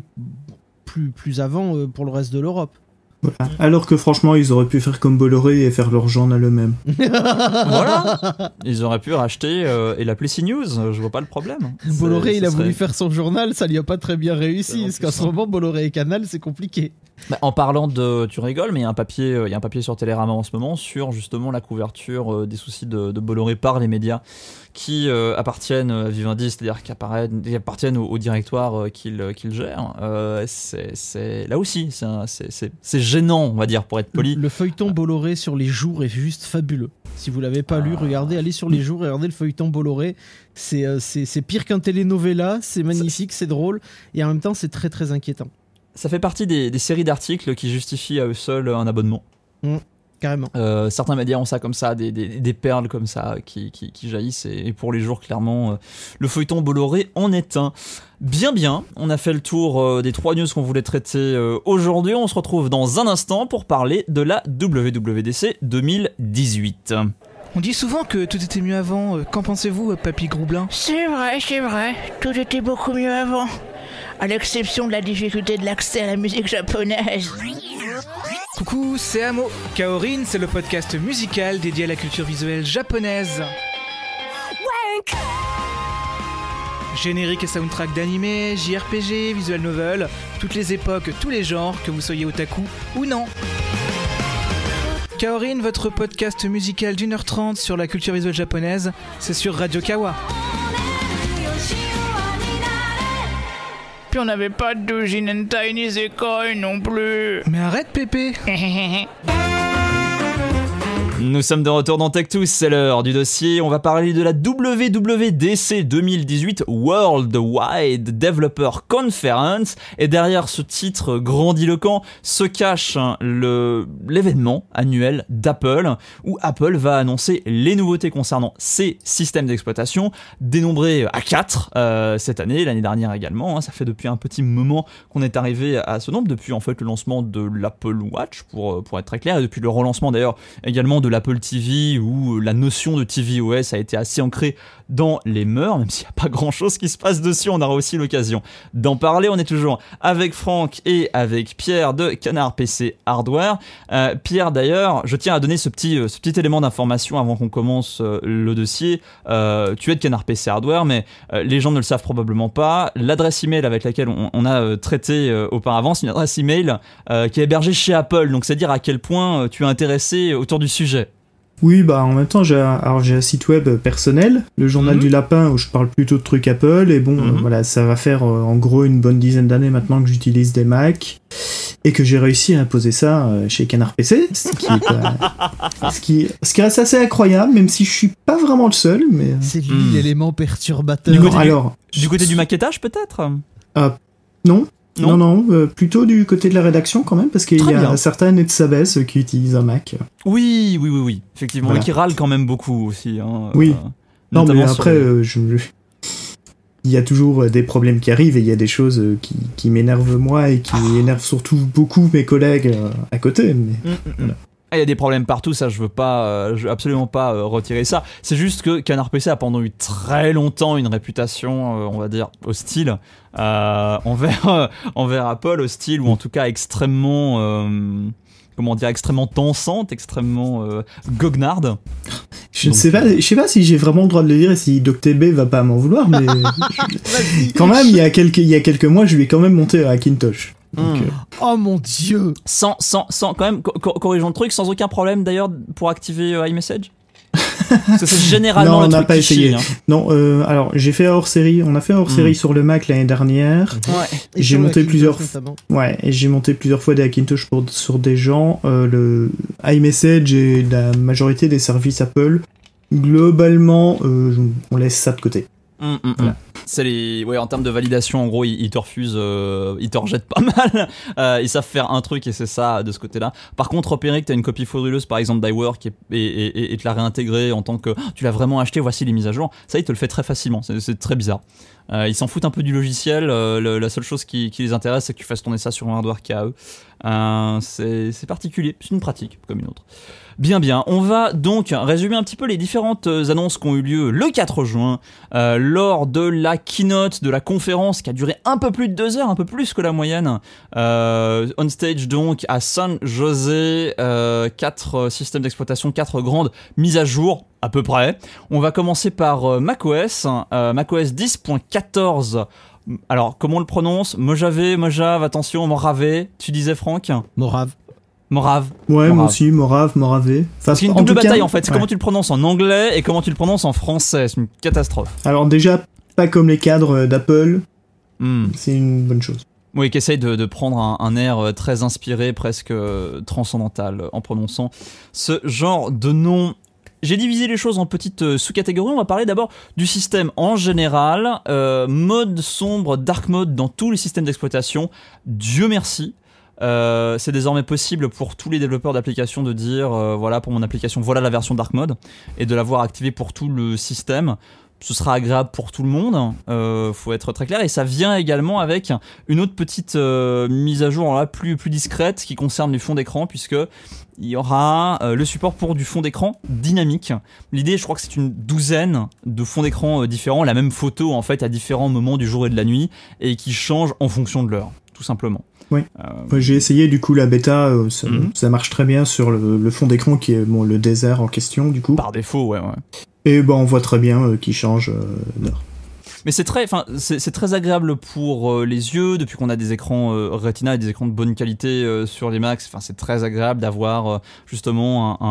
[SPEAKER 1] plus,
[SPEAKER 2] plus avant pour le reste de l'Europe.
[SPEAKER 3] Alors que franchement, ils auraient pu faire comme Bolloré et faire leur journal eux-mêmes.
[SPEAKER 2] voilà Ils auraient pu racheter euh, et l'appeler CNews, je vois pas le problème. Bolloré, il a voulu
[SPEAKER 1] faire son journal, ça lui a pas très bien réussi, parce qu'en ce moment, Bolloré et Canal,
[SPEAKER 2] c'est compliqué. Bah, en parlant de, tu rigoles, mais il y a un papier, euh, il y a un papier sur Télérama en ce moment sur justement la couverture euh, des soucis de, Bolloré par les médias qui euh, appartiennent à Vivendi, c'est-à-dire qui, appartiennent au, directoire qu'il gère. c'est là aussi, c'est gênant, on va dire, pour être poli.
[SPEAKER 1] Le, feuilleton Bolloré sur les jours est juste fabuleux. Si vous l'avez pas lu, ah. regardez, allez sur les jours, regardez le feuilleton Bolloré. C'est pire qu'un telenovela, c'est magnifique, c'est drôle, et en même temps, c'est très très inquiétant
[SPEAKER 2] ça fait partie des, séries d'articles qui justifient à eux seuls un abonnement. Mm, carrément. Euh, certains médias ont ça comme ça, des, perles comme ça qui, jaillissent. Et, pour les jours, clairement, euh, le feuilleton Bolloré en est un. Bien, bien, on a fait le tour euh, des trois news qu'on voulait traiter aujourd'hui. On se retrouve dans un instant pour parler de la WWDC 2018. On dit souvent que tout était mieux avant. Qu'en pensez-vous, Papy Groublin C'est
[SPEAKER 1] vrai, c'est vrai. Tout était beaucoup mieux avant à l'exception de la difficulté de l'accès à la
[SPEAKER 2] musique japonaise.
[SPEAKER 1] Coucou, c'est Amo. Kaorin, c'est le podcast musical dédié à la culture visuelle japonaise. Générique et soundtrack d'animé, JRPG, visual novel, toutes les époques, tous les genres, que vous soyez otaku ou non. Kaorin, votre podcast musical d'une heure trente sur la culture visuelle japonaise, c'est sur Radio Kawa. on n'avait pas de Dojin and ni non plus. Mais arrête, Pépé
[SPEAKER 2] Nous sommes de retour dans Tech c'est l'heure du dossier. On va parler de la WWDC 2018 Worldwide Developer Conference. Et derrière ce titre grandiloquent se cache hein, l'événement annuel d'Apple où Apple va annoncer les nouveautés concernant ses systèmes d'exploitation, dénombrés à 4 euh, cette année, l'année dernière également. Hein. Ça fait depuis un petit moment qu'on est arrivé à ce nombre, depuis en fait le lancement de l'Apple Watch pour, euh, pour être très clair, et depuis le relancement d'ailleurs également de l'Apple TV où la notion de tvOS a été assez ancrée dans les mœurs, même s'il n'y a pas grand chose qui se passe dessus, on aura aussi l'occasion d'en parler. On est toujours avec Franck et avec Pierre de Canard PC Hardware. Euh, Pierre d'ailleurs, je tiens à donner ce petit, euh, ce petit élément d'information avant qu'on commence euh, le dossier. tu es de Canard PC Hardware, mais les gens ne le savent probablement pas. L'adresse email avec laquelle on, a traité auparavant, c'est une adresse email qui est hébergée chez Apple, donc c'est à dire à quel point tu es intéressé autour du sujet.
[SPEAKER 3] Oui, bah en même temps, j'ai un, site web personnel, le journal mhm. du lapin où je parle plutôt de trucs Apple et bon, mhm. voilà, ça va faire euh, en gros une bonne dizaine d'années maintenant que j'utilise des Macs. et que j'ai réussi à imposer ça euh, chez Canard PC, ce qui, ce, qui, reste assez incroyable, même si je suis pas vraiment le seul, mais euh, c'est hmm.
[SPEAKER 2] l'élément perturbateur. du, du côté du maquettage peut-être.
[SPEAKER 3] Ah, non, non, non, euh, plutôt du côté de la rédaction quand même, parce qu'il y a certains et de euh, qui utilisent un Mac.
[SPEAKER 2] Oui, oui, oui, oui, effectivement, Mais qui râlent quand même beaucoup aussi. Hein, oui. Euh, non, mais après,
[SPEAKER 3] il y a toujours des problèmes qui arrivent et il y a des choses qui, m'énervent moi et qui ah. énervent surtout beaucoup mes collègues à côté. Mais... Mm, mm, mm.
[SPEAKER 2] Ah, il y a des problèmes partout, ça je veux pas, euh, absolument pas euh, retirer ça. C'est juste que Canard PC a pendant eu très longtemps une réputation, euh, on va dire, hostile envers, envers Apple, hostile ou en tout cas extrêmement, comment dire, extrêmement tensante, extrêmement goguenarde. Je ne sais pas, je
[SPEAKER 3] sais pas si j'ai vraiment le droit de le dire et si DocTB va pas m'en vouloir, mais quand même, il y a quelques, il y a quelques mois, je lui ai quand même monté à Kintosh.
[SPEAKER 2] Hmm. Euh, oh mon dieu Sans, sans, quand même, corrigeons le truc, sans aucun problème d'ailleurs pour activer euh, iMessage c'est généralement non, on n'a pas essayé. Hein.
[SPEAKER 3] Non, euh, alors j'ai fait hors série. On a fait hors série hmm. sur le Mac l'année dernière. Ouais. J'ai monté plusieurs. Ouais, et j'ai monté plusieurs fois des Hackintosh pour sur des gens. le iMessage et la majorité des services Apple. Globalement, on laisse ça de côté.
[SPEAKER 2] Mm, mm, mm. C'est les, ouais, en termes de validation, en gros, ils, te refusent, euh, ils te rejettent pas mal. Euh, ils savent faire un truc et c'est ça de ce côté-là. Par contre, repérer que as une copie frauduleuse, par exemple d'iWork, et, et, te la réintégrer en tant que oh, tu l'as vraiment acheté, voici les mises à jour, ça, ils te le fait très facilement. C'est très bizarre. Euh, ils s'en foutent un peu du logiciel. la seule chose qui, les intéresse, c'est que tu fasses tourner ça sur un hardware qui eux euh, c'est particulier, c'est une pratique comme une autre. Bien bien, on va donc résumer un petit peu les différentes euh, annonces qui ont eu lieu le 4 juin euh, lors de la keynote de la conférence qui a duré un peu plus de deux heures, un peu plus que la moyenne. on stage donc à San José, quatre systèmes d'exploitation, quatre grandes mises à jour à peu près. On va commencer par macOS, hein, macOS 10.14 alors, comment on le prononce Mojave, Mojave, attention, Morave. Tu disais, Franck Morave. Morave. Ouais, moi
[SPEAKER 3] aussi, Morave, Morave. c'est une double bataille en fait. comment
[SPEAKER 2] tu le prononces en anglais et comment tu le prononces en français. C'est une catastrophe.
[SPEAKER 3] Alors, déjà, pas comme les cadres euh, d'Apple. Hmm. C'est une bonne chose.
[SPEAKER 2] Oui, qui essaye de, prendre un, un, air euh, très inspiré, presque euh, transcendantal, en prononçant ce genre de nom. J'ai divisé les choses en petites euh, sous-catégories. On va parler d'abord du système en général, euh, mode sombre, dark mode dans tous les systèmes d'exploitation. Dieu merci. Euh, c'est désormais possible pour tous les développeurs d'applications de dire voilà pour mon application voilà la version dark mode et de l'avoir activée pour tout le système ce sera agréable pour tout le monde, euh, faut être très clair, et ça vient également avec une autre petite euh, mise à jour plus, plus discrète qui concerne les fonds d'écran, puisque il y aura euh, le support pour du fond d'écran dynamique. L'idée, je crois que c'est une douzaine de fonds d'écran euh, différents, la même photo en fait à différents moments du jour et de la nuit, et qui change en fonction de l'heure, tout simplement. Oui.
[SPEAKER 3] J'ai essayé du coup la bêta, mhm. ça, marche très bien sur le, fond d'écran qui est bon, le désert en question du coup. Par défaut, ouais. ouais. Et ben, on voit très bien euh, qu'il change euh, d'heure.
[SPEAKER 2] Mais c'est très, c'est très agréable pour euh, les yeux, depuis qu'on a des écrans Retina et des écrans de bonne qualité sur les Macs, c'est très agréable d'avoir justement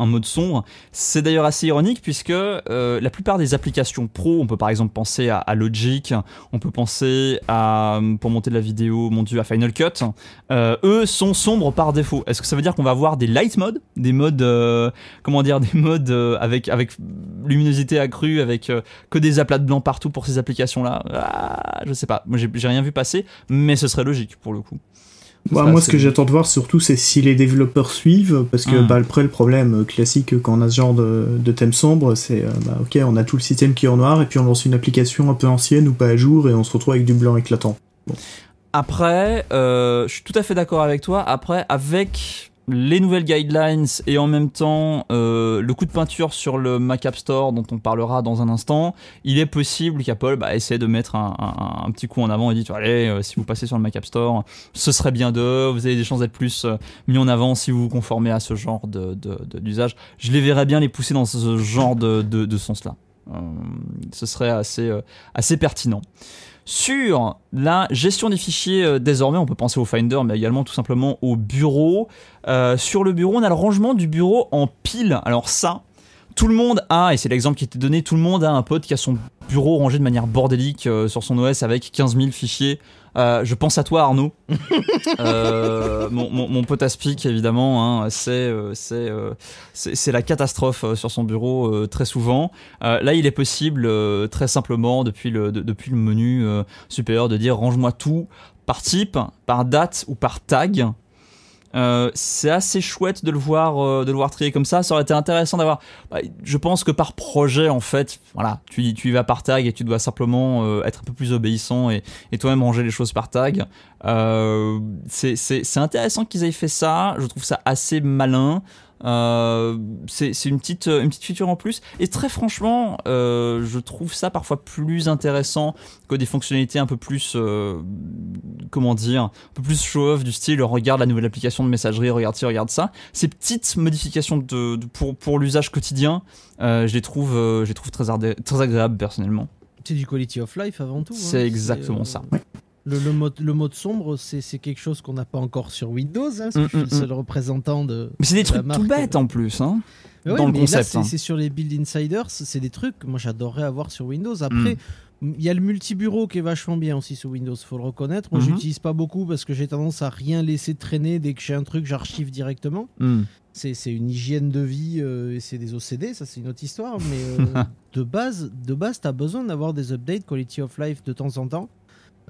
[SPEAKER 2] un, mode sombre. C'est d'ailleurs assez ironique puisque la plupart des applications pro, on peut par exemple penser à, à, Logic, on peut penser à, pour monter de la vidéo, mon dieu, à Final Cut, eux sont sombres par défaut. Est-ce que ça veut dire qu'on va avoir des light modes, des modes, comment dire, des modes avec, avec luminosité accrue avec euh, que des aplats de blanc partout pour ces applications-là. Ah, je sais pas, moi j'ai rien vu passer, mais ce serait logique pour le coup. Bah, moi, ce que j'attends
[SPEAKER 3] de voir surtout, c'est si les développeurs suivent, parce que hmm. bah, après, le problème euh, classique euh, quand on a ce genre de, thème sombre, c'est bah, ok, on a tout le système qui est en noir, et puis on lance une application un peu ancienne ou pas à jour, et on se retrouve avec du blanc éclatant.
[SPEAKER 2] Après, je suis tout à fait d'accord avec toi. Après, avec les nouvelles guidelines et en même temps euh, le coup de peinture sur le Mac App Store dont on parlera dans un instant, il est possible qu'Apple bah, essaie de mettre un, petit coup en avant et dit allez euh, si vous passez sur le Mac App Store, ce serait bien de, vous avez des chances d'être plus euh, mis en avant si vous vous conformez à ce genre d'usage. De, Je les verrais bien les pousser dans ce genre de, de sens-là. Euh, ce serait assez, assez pertinent sur la gestion des fichiers. Euh, désormais, on peut penser au Finder, mais également tout simplement au bureau. Euh, sur le bureau, on a le rangement du bureau en pile. Alors ça, tout le monde a, et c'est l'exemple qui était donné, tout le monde a un pote qui a son bureau rangé de manière bordélique euh, sur son OS avec 15 000 fichiers. Euh, je pense à toi, Arnaud. Euh, mon, mon, pote Aspic, évidemment, hein, c'est la catastrophe sur son bureau très souvent. là, il est possible, très simplement, depuis le, depuis le menu supérieur, de dire range-moi tout par type, par date ou par tag. Euh, c'est assez chouette de le voir euh, de le voir trier comme ça ça aurait été intéressant d'avoir bah, je pense que par projet en fait voilà tu, tu y vas par tag et tu dois simplement euh, être un peu plus obéissant et, et toi-même ranger les choses par tag c'est intéressant qu'ils aient fait ça je trouve ça assez malin euh, c'est une petite, une petite feature en plus. Et très franchement, euh, je trouve ça parfois plus intéressant que des fonctionnalités un peu plus, euh, comment dire, un peu plus show-off du style regarde la nouvelle application de messagerie, regarde ci, regarde ça. Ces petites modifications de, pour, pour l'usage quotidien, je les trouve, je les trouve très, très agréables personnellement. C'est du quality of life
[SPEAKER 1] avant tout. Hein. C'est exactement ça. Le, le, mode, le mode sombre, c'est quelque chose qu'on n'a pas encore sur Windows. Hein, c'est mm, je suis mm, le seul mm. représentant de. Mais c'est des trucs tout
[SPEAKER 2] bêtes en plus. Hein, dans le concept. Hein. C'est
[SPEAKER 1] sur les Build Insiders. C'est des trucs que moi j'adorerais avoir sur Windows. Après. Il y a le multibureau qui est vachement bien aussi sous Windows, faut le reconnaître. Moi, mm-hmm. j'utilise pas beaucoup parce que j'ai tendance à rien laisser traîner dès que j'ai un truc, j'archive directement. C'est une hygiène de vie euh, et c'est des OCD, ça c'est une autre histoire. Mais euh, de base, de base, t'as besoin d'avoir des updates quality of life de temps en temps.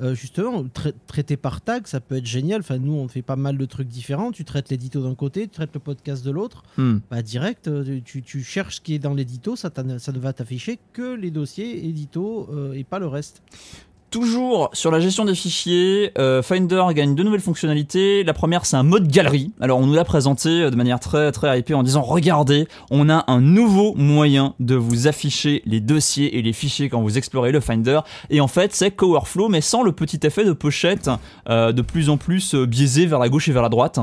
[SPEAKER 1] Euh, justement, traiter par tag, ça peut être génial. Enfin, nous, on fait pas mal de trucs différents. Tu traites l'édito d'un côté, tu traites le podcast de l'autre. Hmm. Bah, direct, euh, tu, tu, cherches ce qui est dans l'édito, ça, ne va t'afficher que les dossiers édito euh, et pas le reste.
[SPEAKER 2] Toujours sur la gestion des fichiers, euh, Finder gagne deux nouvelles fonctionnalités. La première, c'est un mode galerie. Alors, on nous l'a présenté euh, de manière très très hypée en disant regardez, on a un nouveau moyen de vous afficher les dossiers et les fichiers quand vous explorez le Finder. Et en fait, c'est Cowerflow, mais sans le petit effet de pochette euh, de plus en plus biaisé vers la gauche et vers la droite.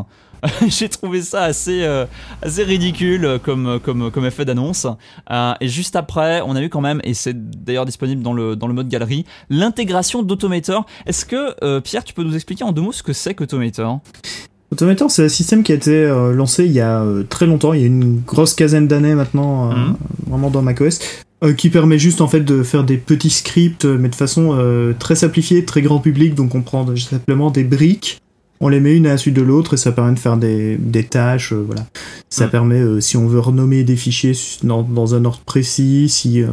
[SPEAKER 2] j'ai trouvé ça assez, euh, assez ridicule comme, comme, comme effet d'annonce. Euh, et juste après, on a eu quand même, et c'est d'ailleurs disponible dans le, dans le mode galerie, l'intégration d'Automator. Est-ce que, euh, Pierre, tu peux nous expliquer en deux mots ce que c'est qu'Automator
[SPEAKER 3] Automator, c'est un système qui a été lancé il y a très longtemps, il y a une grosse quinzaine d'années maintenant, mhm. vraiment dans macOS, qui permet juste en fait de faire des petits scripts, mais de façon très simplifiée, très grand public, donc on prend simplement des briques on les met une à la suite de l'autre et ça permet de faire des, des tâches. Euh, voilà. Ça mm. permet, euh, si on veut renommer des fichiers dans, un ordre précis, si euh,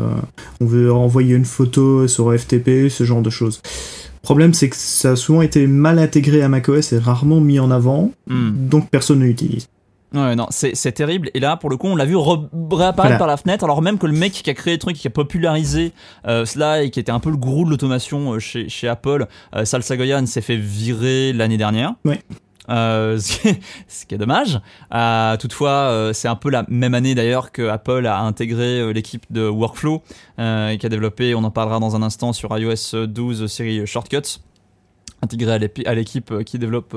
[SPEAKER 3] on veut envoyer une photo sur FTP, ce genre de choses. Le problème, c'est que ça a souvent été mal intégré à macOS et rarement mis en avant, mm. donc personne ne l'utilise.
[SPEAKER 2] Ouais, non, c'est terrible. Et là, pour le coup, on l'a vu réapparaître par la fenêtre, alors même que le mec qui a créé le truc, qui a popularisé euh, cela et qui était un peu le gourou de l'automation euh, chez, Apple, euh, Sal s'est fait virer l'année dernière. Oui. Euh, ce, qui est, dommage. Euh, toutefois, c'est un peu la même année d'ailleurs que Apple a intégré l'équipe de Workflow et qui a développé, on en parlera dans un instant, sur iOS 12 série Shortcuts intégré à l'équipe euh, euh, qui développe,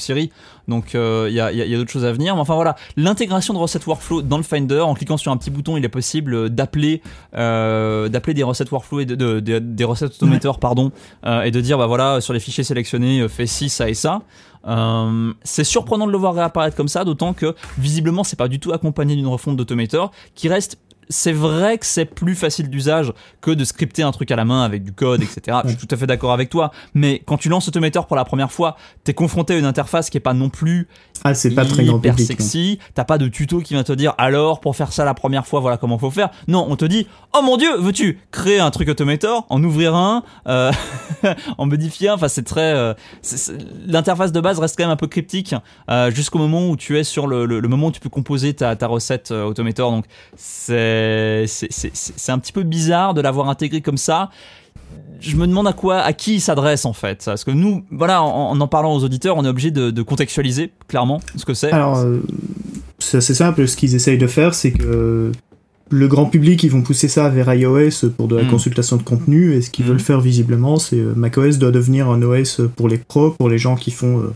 [SPEAKER 2] Siri. Donc il euh, y a, d'autres choses à venir. Mais enfin voilà, l'intégration de recettes workflow dans le Finder, en cliquant sur un petit bouton, il est possible d'appeler des recettes workflow et de, des recettes automateurs, pardon, et de dire bah voilà, sur les fichiers sélectionnés, fais ci, ça et ça. c'est surprenant de le voir réapparaître comme ça, d'autant que visiblement c'est pas du tout accompagné d'une refonte d'Automator qui reste c'est vrai que c'est plus facile d'usage que de scripter un truc à la main avec du code, etc. Je suis tout à fait d'accord avec toi. Mais quand tu lances Automator pour la première fois, t'es confronté à une interface qui est pas non plus ah, c'est pas très hyper sexy. T'as pas de tuto qui va te dire alors pour faire ça la première fois, voilà comment faut faire. Non, on te dit oh mon dieu, veux-tu créer un truc Automator, en ouvrir un, euh, en modifier un. Enfin, c'est très euh, l'interface de base reste quand même un peu cryptique euh, jusqu'au moment où tu es sur le, moment où tu peux composer ta, ta recette Automator. Donc c'est euh, c'est un petit peu bizarre de l'avoir intégré comme ça je me demande à quoi, à qui il s'adresse en fait. Parce que nous, voilà, en, en parlant aux auditeurs, on est obligé de, contextualiser clairement ce que c'est.
[SPEAKER 3] Alors, euh, c'est assez simple. Ce qu'ils essayent de faire, c'est que le grand public, ils vont pousser ça vers iOS pour de la hmm. consultation de contenu. Et ce qu'ils hmm. veulent faire visiblement, c'est euh, macOS doit devenir un OS pour les pros, pour les gens qui font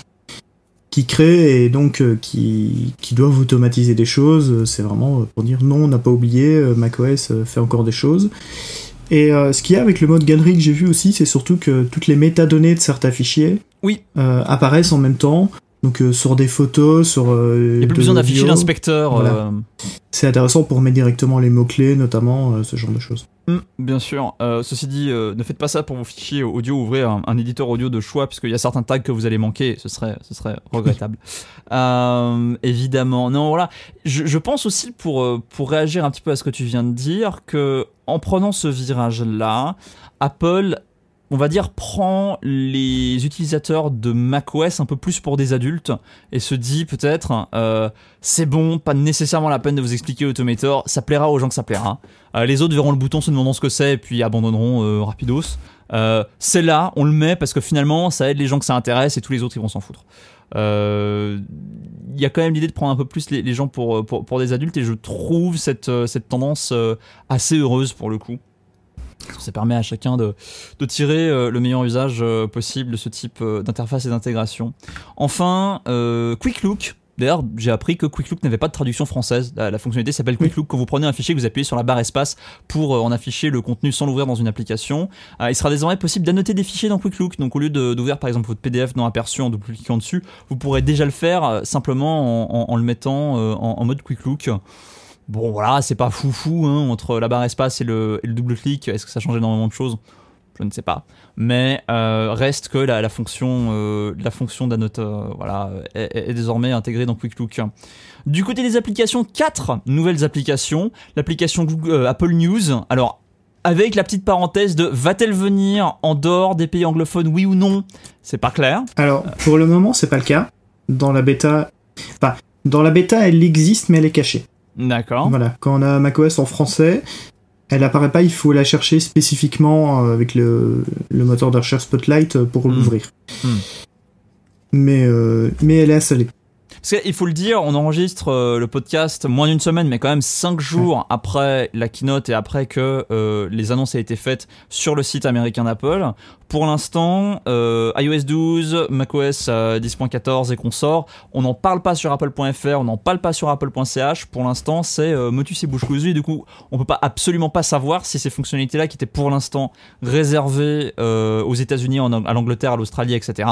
[SPEAKER 3] qui créent et donc euh, qui, doivent automatiser des choses. C'est vraiment euh, pour dire non, on n'a pas oublié, euh, macOS fait encore des choses. Et ce qu'il y a avec le mode galerie que j'ai vu aussi, c'est surtout que toutes les métadonnées de certains fichiers oui. apparaissent en même temps. Donc euh, sur des photos, sur... Euh, Il n'y a plus besoin d'afficher l'inspecteur. Euh. C'est intéressant pour mettre directement les mots-clés, notamment ce genre de choses.
[SPEAKER 2] Hum, bien sûr. ceci dit, ne faites pas ça pour vos fichiers audio, ouvrez un, éditeur audio de choix, puisqu'il y a certains tags que vous allez manquer, ce serait, ce serait regrettable. évidemment. Non, voilà. Je, pense aussi, pour, pour réagir un petit peu à ce que tu viens de dire, que en prenant ce virage-là, Apple on va dire, prend les utilisateurs de macOS un peu plus pour des adultes et se dit peut-être euh, c'est bon, pas nécessairement la peine de vous expliquer Automator, ça plaira aux gens que ça plaira. Euh, les autres verront le bouton, se demandant ce que c'est et puis abandonneront euh, rapidos. c'est là, on le met parce que finalement ça aide les gens que ça intéresse et tous les autres ils vont s'en foutre. Il y a quand même l'idée de prendre un peu plus les, gens pour, pour, des adultes et je trouve cette, cette tendance assez heureuse pour le coup. Ça permet à chacun de, tirer euh, le meilleur usage euh, possible de ce type euh, d'interface et d'intégration. Enfin, Quick Look. D'ailleurs, j'ai appris que Quick Look n'avait pas de traduction française. La, fonctionnalité s'appelle Quick Look. Quand vous prenez un fichier, vous appuyez sur la barre espace pour en afficher le contenu sans l'ouvrir dans une application. il sera désormais possible d'annoter des fichiers dans Quick Look. Donc, au lieu d'ouvrir par exemple votre PDF dans Aperçu en double cliquant dessus, vous pourrez déjà le faire simplement en, le mettant en, en mode Quick Look. Bon, voilà, c'est pas foufou, hein, entre la barre espace et le, double clic, est-ce que ça change énormément de choses Je ne sais pas. Mais euh, reste que la, fonction, la fonction euh, d'annoteur euh, voilà, est, désormais intégrée dans Quick Look. Du côté des applications, quatre nouvelles applications. L'application Apple News, alors avec la petite parenthèse de va-t-elle venir en dehors des pays anglophones, oui ou non C'est pas clair.
[SPEAKER 3] Alors, pour le moment, c'est pas le cas. Dans la bêta, dans la bêta, elle existe, mais elle est cachée. D'accord. Voilà. Quand on a macOS en français, elle apparaît pas, il faut la chercher spécifiquement euh, avec le, moteur de recherche Spotlight euh, pour hmm. l'ouvrir. Hmm. Mais, euh, mais elle est installée.
[SPEAKER 2] Parce qu'il faut le dire, on enregistre le podcast moins d'une semaine, mais quand même cinq jours après la keynote et après que les annonces aient été faites sur le site américain d'Apple pour l'instant, euh, iOS 12, macOS 10.14 euh, et consorts, on n'en parle pas sur apple.fr, on n'en parle pas sur apple.ch. Pour l'instant, c'est euh, motus et bouche cousue. du coup, on peut pas absolument pas savoir si ces fonctionnalités-là, qui étaient pour l'instant réservées aux États-Unis, à l'Angleterre, à l'Australie, etc.,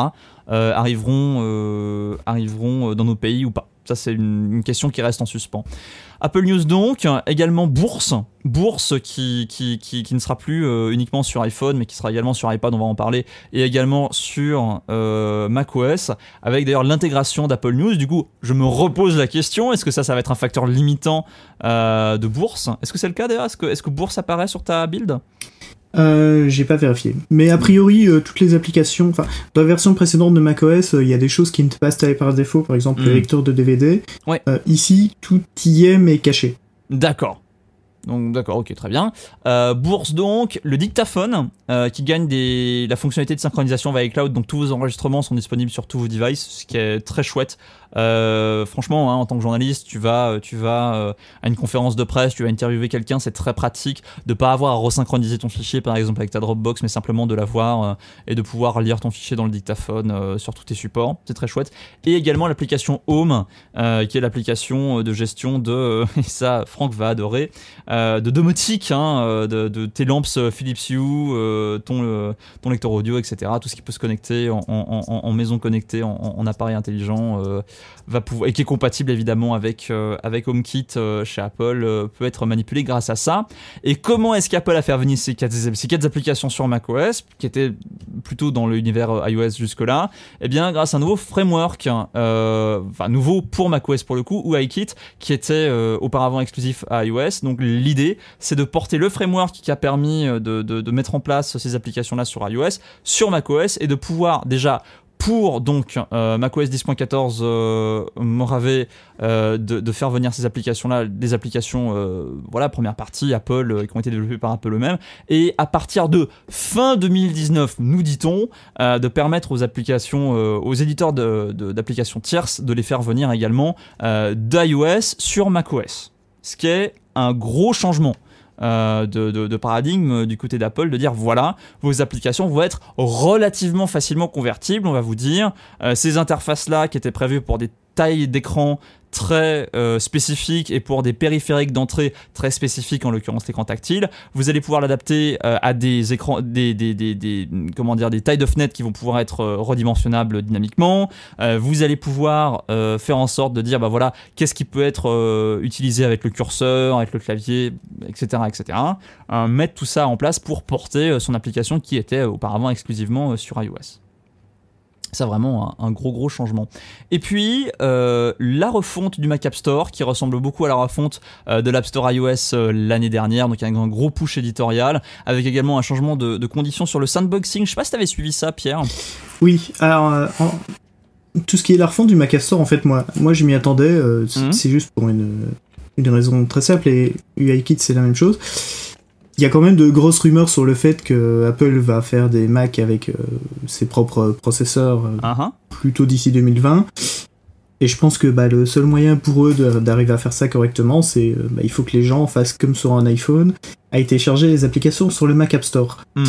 [SPEAKER 2] arriveront, arriveront dans nos pays ou pas. Ça, c'est une question qui reste en suspens. Apple News donc, également Bourse. Bourse qui, qui, ne sera plus euh, uniquement sur iPhone, mais qui sera également sur iPad, on va en parler, et également sur euh, macOS, avec d'ailleurs l'intégration d'Apple News. Du coup, je me repose la question, est-ce que ça, ça va être un facteur limitant euh, de Bourse Est-ce que c'est le cas d'ailleurs que, est -ce que Bourse apparaît sur ta build
[SPEAKER 3] euh, j'ai pas vérifié. Mais a priori, euh, toutes les applications, enfin, dans la version précédente de macOS, euh, il y a des choses qui ne passent pas par défaut, par exemple le hmm. lecteur de DVD. Ouais. Euh, ici, tout y est mais caché.
[SPEAKER 2] D'accord. Donc d'accord, ok, très bien. bourse donc, le dictaphone qui gagne des, la fonctionnalité de synchronisation via iCloud. Donc tous vos enregistrements sont disponibles sur tous vos devices, ce qui est très chouette. Euh, franchement, hein, en tant que journaliste, tu vas, euh, tu vas euh, à une conférence de presse, tu vas interviewer quelqu'un, c'est très pratique de pas avoir à resynchroniser ton fichier, par exemple avec ta Dropbox, mais simplement de l'avoir et de pouvoir lire ton fichier dans le dictaphone sur tous tes supports. C'est très chouette. Et également l'application Home, qui est l'application de gestion de, et ça, Franck va adorer, de domotique, hein, de, tes lampes Philips Hue, ton, ton lecteur audio, etc. Tout ce qui peut se connecter en, en maison connectée, en, appareil intelligent va pouvoir, et qui est compatible évidemment avec, euh, avec HomeKit euh, chez Apple, euh, peut être manipulé grâce à ça. Et comment est-ce qu'Apple a fait venir ces quatre, applications sur macOS, qui étaient plutôt dans l'univers iOS jusque-là Eh bien, grâce à un nouveau framework, enfin nouveau pour macOS pour le coup, ou iKit, qui était auparavant exclusif à iOS. Donc l'idée, c'est de porter le framework qui a permis de mettre en place ces applications-là sur iOS, sur macOS, et de pouvoir déjà pour donc euh, macOS 10.14 euh, euh de, faire venir ces applications-là, des applications, euh, voilà, première partie, Apple, qui ont été développées par Apple eux-mêmes, et à partir de fin 2019, nous dit-on, de permettre aux applications, aux éditeurs d'applications tierces de les faire venir également d'iOS sur macOS, ce qui est un gros changement. Euh, de, paradigme euh, du côté d'Apple de dire voilà, vos applications vont être relativement facilement convertibles. On va vous dire, euh, ces interfaces-là qui étaient prévues pour des tailles d'écran très euh, spécifique et pour des périphériques d'entrée très spécifiques, en l'occurrence l'écran tactile. Vous allez pouvoir l'adapter euh, à des écrans, des, des, des, comment dire, des tailles de fenêtres qui vont pouvoir être euh, redimensionnables dynamiquement. vous allez pouvoir faire en sorte de dire, bah voilà, qu'est-ce qui peut être utilisé avec le curseur, avec le clavier, etc., etc. mettre tout ça en place pour porter son application qui était auparavant exclusivement sur iOS. Ça, vraiment, un, gros, gros changement. Et puis, euh, la refonte du Mac App Store, qui ressemble beaucoup à la refonte euh, de l'App Store iOS euh, l'année dernière, donc un, un gros push éditorial, avec également un changement de, conditions sur le sandboxing. Je sais pas si tu avais suivi ça, Pierre.
[SPEAKER 3] Oui, alors, tout ce qui est la refonte du Mac App Store, en fait, moi, je m'y attendais, mhm. c'est juste pour une, une raison très simple, et kit c'est la même chose il y a quand même de grosses rumeurs sur le fait que Apple va faire des Mac avec euh, ses propres processeurs euh, ah, ah. plutôt d'ici 2020. Et je pense que bah, le seul moyen pour eux d'arriver à faire ça correctement, c'est euh, bah, il faut que les gens fassent comme sur un iPhone, à télécharger les applications sur le Mac App Store. Hmm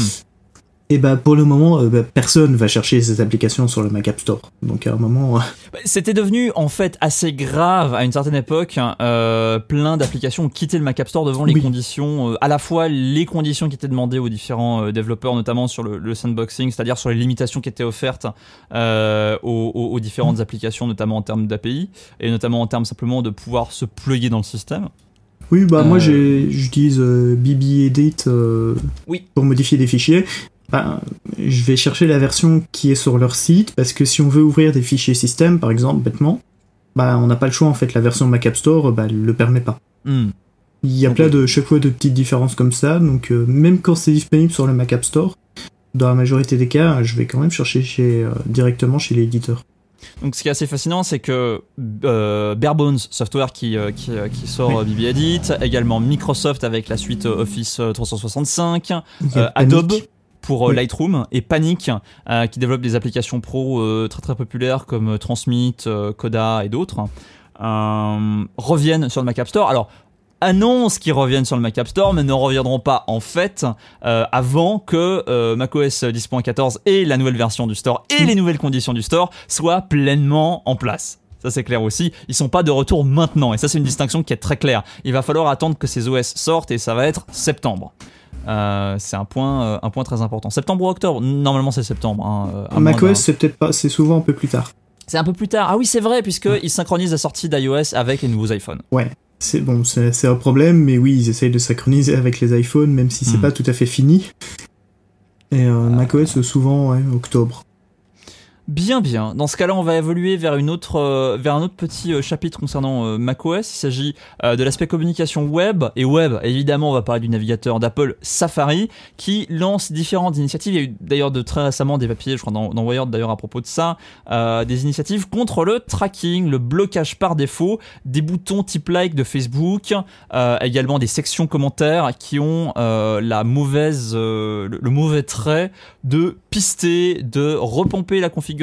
[SPEAKER 3] et bah, pour le moment, euh, bah, personne va chercher ces applications sur le Mac App Store. Donc à un moment. Euh,
[SPEAKER 2] bah, c'était devenu en fait assez grave à une certaine époque. Hein, euh, plein d'applications quittaient le Mac App Store devant les conditions, à la fois les conditions qui étaient demandées aux différents développeurs, notamment sur le, sandboxing, c'est-à-dire sur les limitations qui étaient offertes aux, différentes applications, notamment en termes d'API et notamment en termes simplement de pouvoir se plugger dans le système. Oui, bah moi
[SPEAKER 3] j'utilise BB Edit pour modifier des fichiers, ben, je vais chercher la version qui est sur leur site, parce que si on veut ouvrir des fichiers système, par exemple, bêtement, bah on n'a pas le choix en fait, la version Mac App Store, ne ben, le permet pas. Hmm. Il y a plein de chaque fois de petites différences comme ça, donc euh, même quand c'est disponible sur le Mac App Store, dans la majorité des cas, je vais quand même chercher chez, euh, directement chez l'éditeur.
[SPEAKER 2] Donc ce qui est assez fascinant, c'est que euh, Barebones Software qui, qui, sort BB Edit, également Microsoft avec la suite Office 365, Adobe pour euh, Lightroom et Panic euh, qui développe des applications pro euh, très très populaires comme Transmit, Coda et d'autres reviennent sur le Mac App Store. Alors annonce qu'ils reviennent sur le Mac App Store, mais ne reviendront pas en fait avant que macOS 10.14 et la nouvelle version du store et les nouvelles conditions du store soient pleinement en place. Ça c'est clair aussi, ils sont pas de retour maintenant et ça c'est une distinction qui est très claire. Il va falloir attendre que ces OS sortent et ça va être septembre. Euh, c'est un point, euh, un point très important. Septembre ou octobre Normalement, c'est septembre. Hein, euh, macOS, c'est peut-être pas, c'est souvent un peu plus tard. C'est un peu plus tard. Ah oui, c'est vrai, puisqu'ils synchronisent la sortie d'iOS avec les nouveaux iPhones.
[SPEAKER 3] Ouais. C'est bon, c'est un problème, mais oui, ils essayent de synchroniser avec les iPhones, même si c'est hmm. pas tout à fait fini. Et macOS, souvent, octobre.
[SPEAKER 2] Bien, bien. Dans ce cas-là, on va évoluer vers, une autre, euh, vers un autre petit euh, chapitre concernant euh, macOS. Il s'agit de l'aspect communication web. Et web, évidemment, on va parler du navigateur d'Apple Safari, qui lance différentes initiatives. Il y a eu d'ailleurs de très récemment des papiers, je crois, dans, Wired d'ailleurs à propos de ça, des initiatives contre le tracking, le blocage par défaut des boutons type like de Facebook, également des sections commentaires qui ont la mauvaise, le, le mauvais trait de pister, de repomper la configuration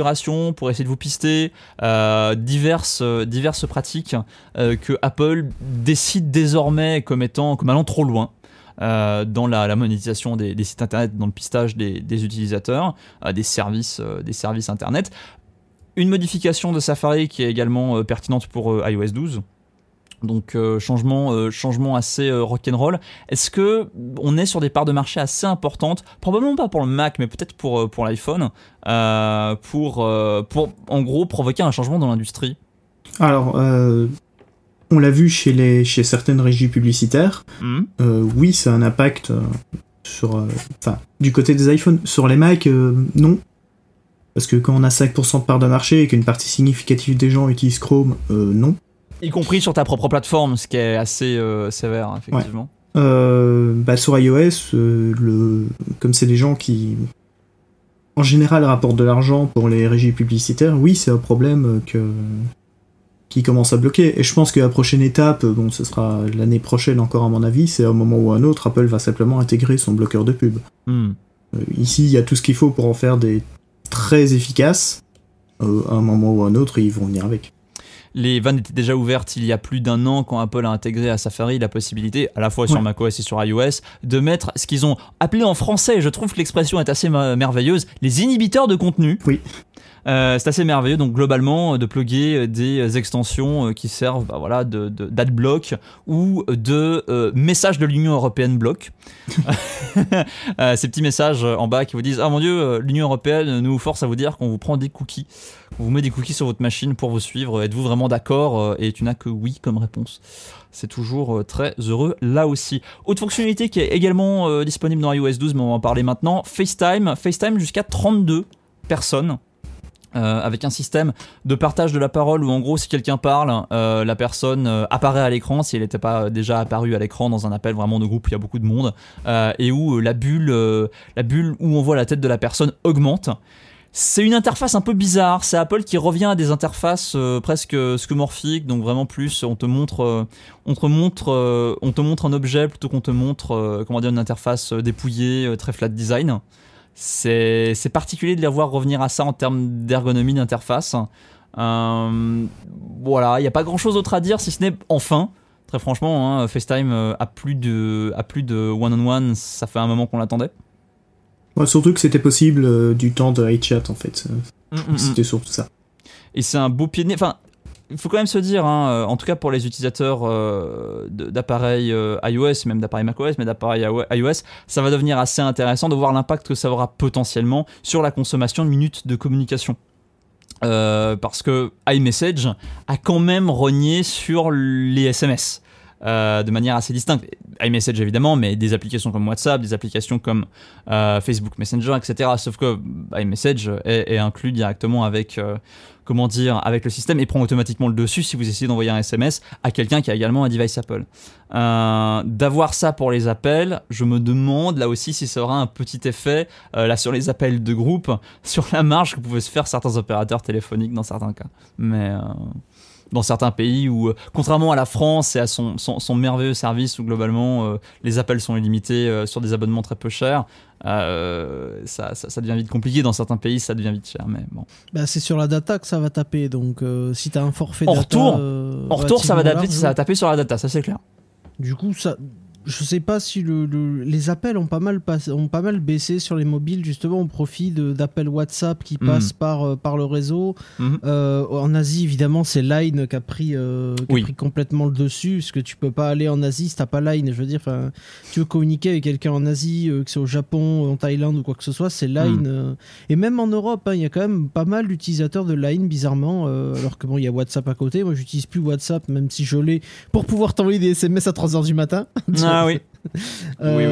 [SPEAKER 2] pour essayer de vous pister, euh, diverses, euh, diverses pratiques euh, que Apple décide désormais comme étant comme allant trop loin. dans la, monétisation des, sites internet, dans le pistage des, utilisateurs, des, services, des services internet. Une modification de Safari qui est également pertinente pour iOS 12, donc euh, changement, euh, changement assez euh, rock'n'roll. Est-ce que on est sur des parts de marché assez importantes Probablement pas pour le Mac, mais peut-être pour, pour l'iPhone, pour, pour en gros provoquer un changement dans l'industrie.
[SPEAKER 3] Alors, on l'a vu chez, les, chez certaines régies publicitaires. Hmm. oui, ça a un impact sur, du côté des iPhones. Sur les Mac, non. Parce que quand on a 5% de parts de marché et qu'une partie significative des gens utilisent Chrome, non.
[SPEAKER 2] Y compris sur ta propre plateforme, ce qui est assez euh, sévère, effectivement.
[SPEAKER 3] Euh, bah, sur iOS, euh, le... comme c'est des gens qui, en général, rapportent de l'argent pour les régies publicitaires, oui, c'est un problème que... qui commence à bloquer. Et je pense que la prochaine étape, bon, ce sera l'année prochaine encore à mon avis, c'est un moment ou un autre, Apple va simplement intégrer son bloqueur de pub. Hmm. ici, il y a tout ce qu'il faut pour en faire des très efficaces. à un moment ou un autre, ils vont venir
[SPEAKER 2] avec les vannes étaient déjà ouvertes il y a plus d'un an quand Apple a intégré à Safari la possibilité, à la fois sur macOS et sur iOS, de mettre ce qu'ils ont appelé en français, je trouve que l'expression est assez merveilleuse, les inhibiteurs de contenu. Oui. Euh, c'est assez merveilleux, donc globalement, euh, de plugger euh, des extensions qui servent bah, voilà, de, d'adblock ou de message messages de l'Union Européenne bloc. ces petits messages en bas qui vous disent Ah mon dieu, l'Union Européenne nous force à vous dire qu'on vous prend des cookies, qu'on vous met des cookies sur votre machine pour vous suivre. Êtes-vous vraiment d'accord Et tu n'as que oui comme réponse. C'est toujours très heureux là aussi. Autre fonctionnalité qui est également disponible dans iOS 12, mais on va en parler maintenant FaceTime. FaceTime jusqu'à 32 personnes euh, avec un système de partage de la parole où en gros si quelqu'un parle, euh, la personne euh, apparaît à l'écran si elle n'était pas déjà apparue à l'écran dans un appel vraiment de groupe il y a beaucoup de monde et où la bulle, la bulle où on voit la tête de la personne augmente. C'est une interface un peu bizarre, c'est Apple qui revient à des interfaces presque scomorphiques, donc vraiment plus on te montre, on te montre, on te montre un objet plutôt qu'on te montre comment dire une interface dépouillée, très flat design c'est particulier de les voir revenir à ça en termes d'ergonomie d'interface. Euh, voilà, il n'y a pas grand chose d'autre à dire si ce n'est enfin, très franchement, hein, FaceTime euh, a plus de à plus de one-on-one, ça fait un moment qu'on l'attendait.
[SPEAKER 3] surtout que c'était possible euh, du temps de chat en fait. Mm, mm, c'était surtout ça. Mm.
[SPEAKER 2] Et c'est un beau pied de nez. Enfin, il faut quand même se dire, hein, euh, en tout cas pour les utilisateurs euh, d'appareils euh, iOS, même d'appareils macOS, mais d'appareils iOS, ça va devenir assez intéressant de voir l'impact que ça aura potentiellement sur la consommation de minutes de communication. parce que iMessage a quand même rogné sur les SMS. de manière assez distincte. iMessage évidemment, mais des applications comme WhatsApp, des applications comme Facebook Messenger, etc. Sauf que bah, iMessage est, inclus directement avec, comment dire, avec le système et prend automatiquement le dessus si vous essayez d'envoyer un SMS à quelqu'un qui a également un device Apple. Euh, d'avoir ça pour les appels, je me demande là aussi si ça aura un petit effet euh, là sur les appels de groupe, sur la marge que pouvaient se faire certains opérateurs téléphoniques dans certains cas. Mais euh, dans certains pays où, contrairement à la France et à son, son, son merveilleux service où globalement les appels sont illimités sur des abonnements très peu chers, ah, euh, ça, ça, devient vite compliqué. Dans certains pays, ça devient vite cher. Mais bon.
[SPEAKER 1] Bah, c'est sur la data que ça va taper. Donc, euh, si
[SPEAKER 2] tu as un forfait en retour, euh, en retour, ça va, ça va taper sur la data. Ça, c'est clair. Du
[SPEAKER 1] coup, ça, je sais pas si le, les appels ont pas, mal ont pas mal baissé sur les mobiles, justement au profit d'appels WhatsApp qui mhm. passent par, euh, par le réseau. Mhm. Euh, en Asie, évidemment, c'est Line qui a pris, euh, pris complètement le dessus, parce que tu peux pas aller en Asie si t'as pas Line. Je veux dire, tu veux communiquer avec quelqu'un en Asie, euh, que c'est au Japon, en Thaïlande ou quoi que ce soit, c'est Line. Mhm. et même en Europe, hein, il y a quand même pas mal d'utilisateurs de Line, bizarrement, alors que bon, il y a WhatsApp à côté. Moi, j'utilise plus WhatsApp, même si je l'ai, pour pouvoir t'envoyer des SMS à 3h du matin. Ah ah oui. Euh, oui,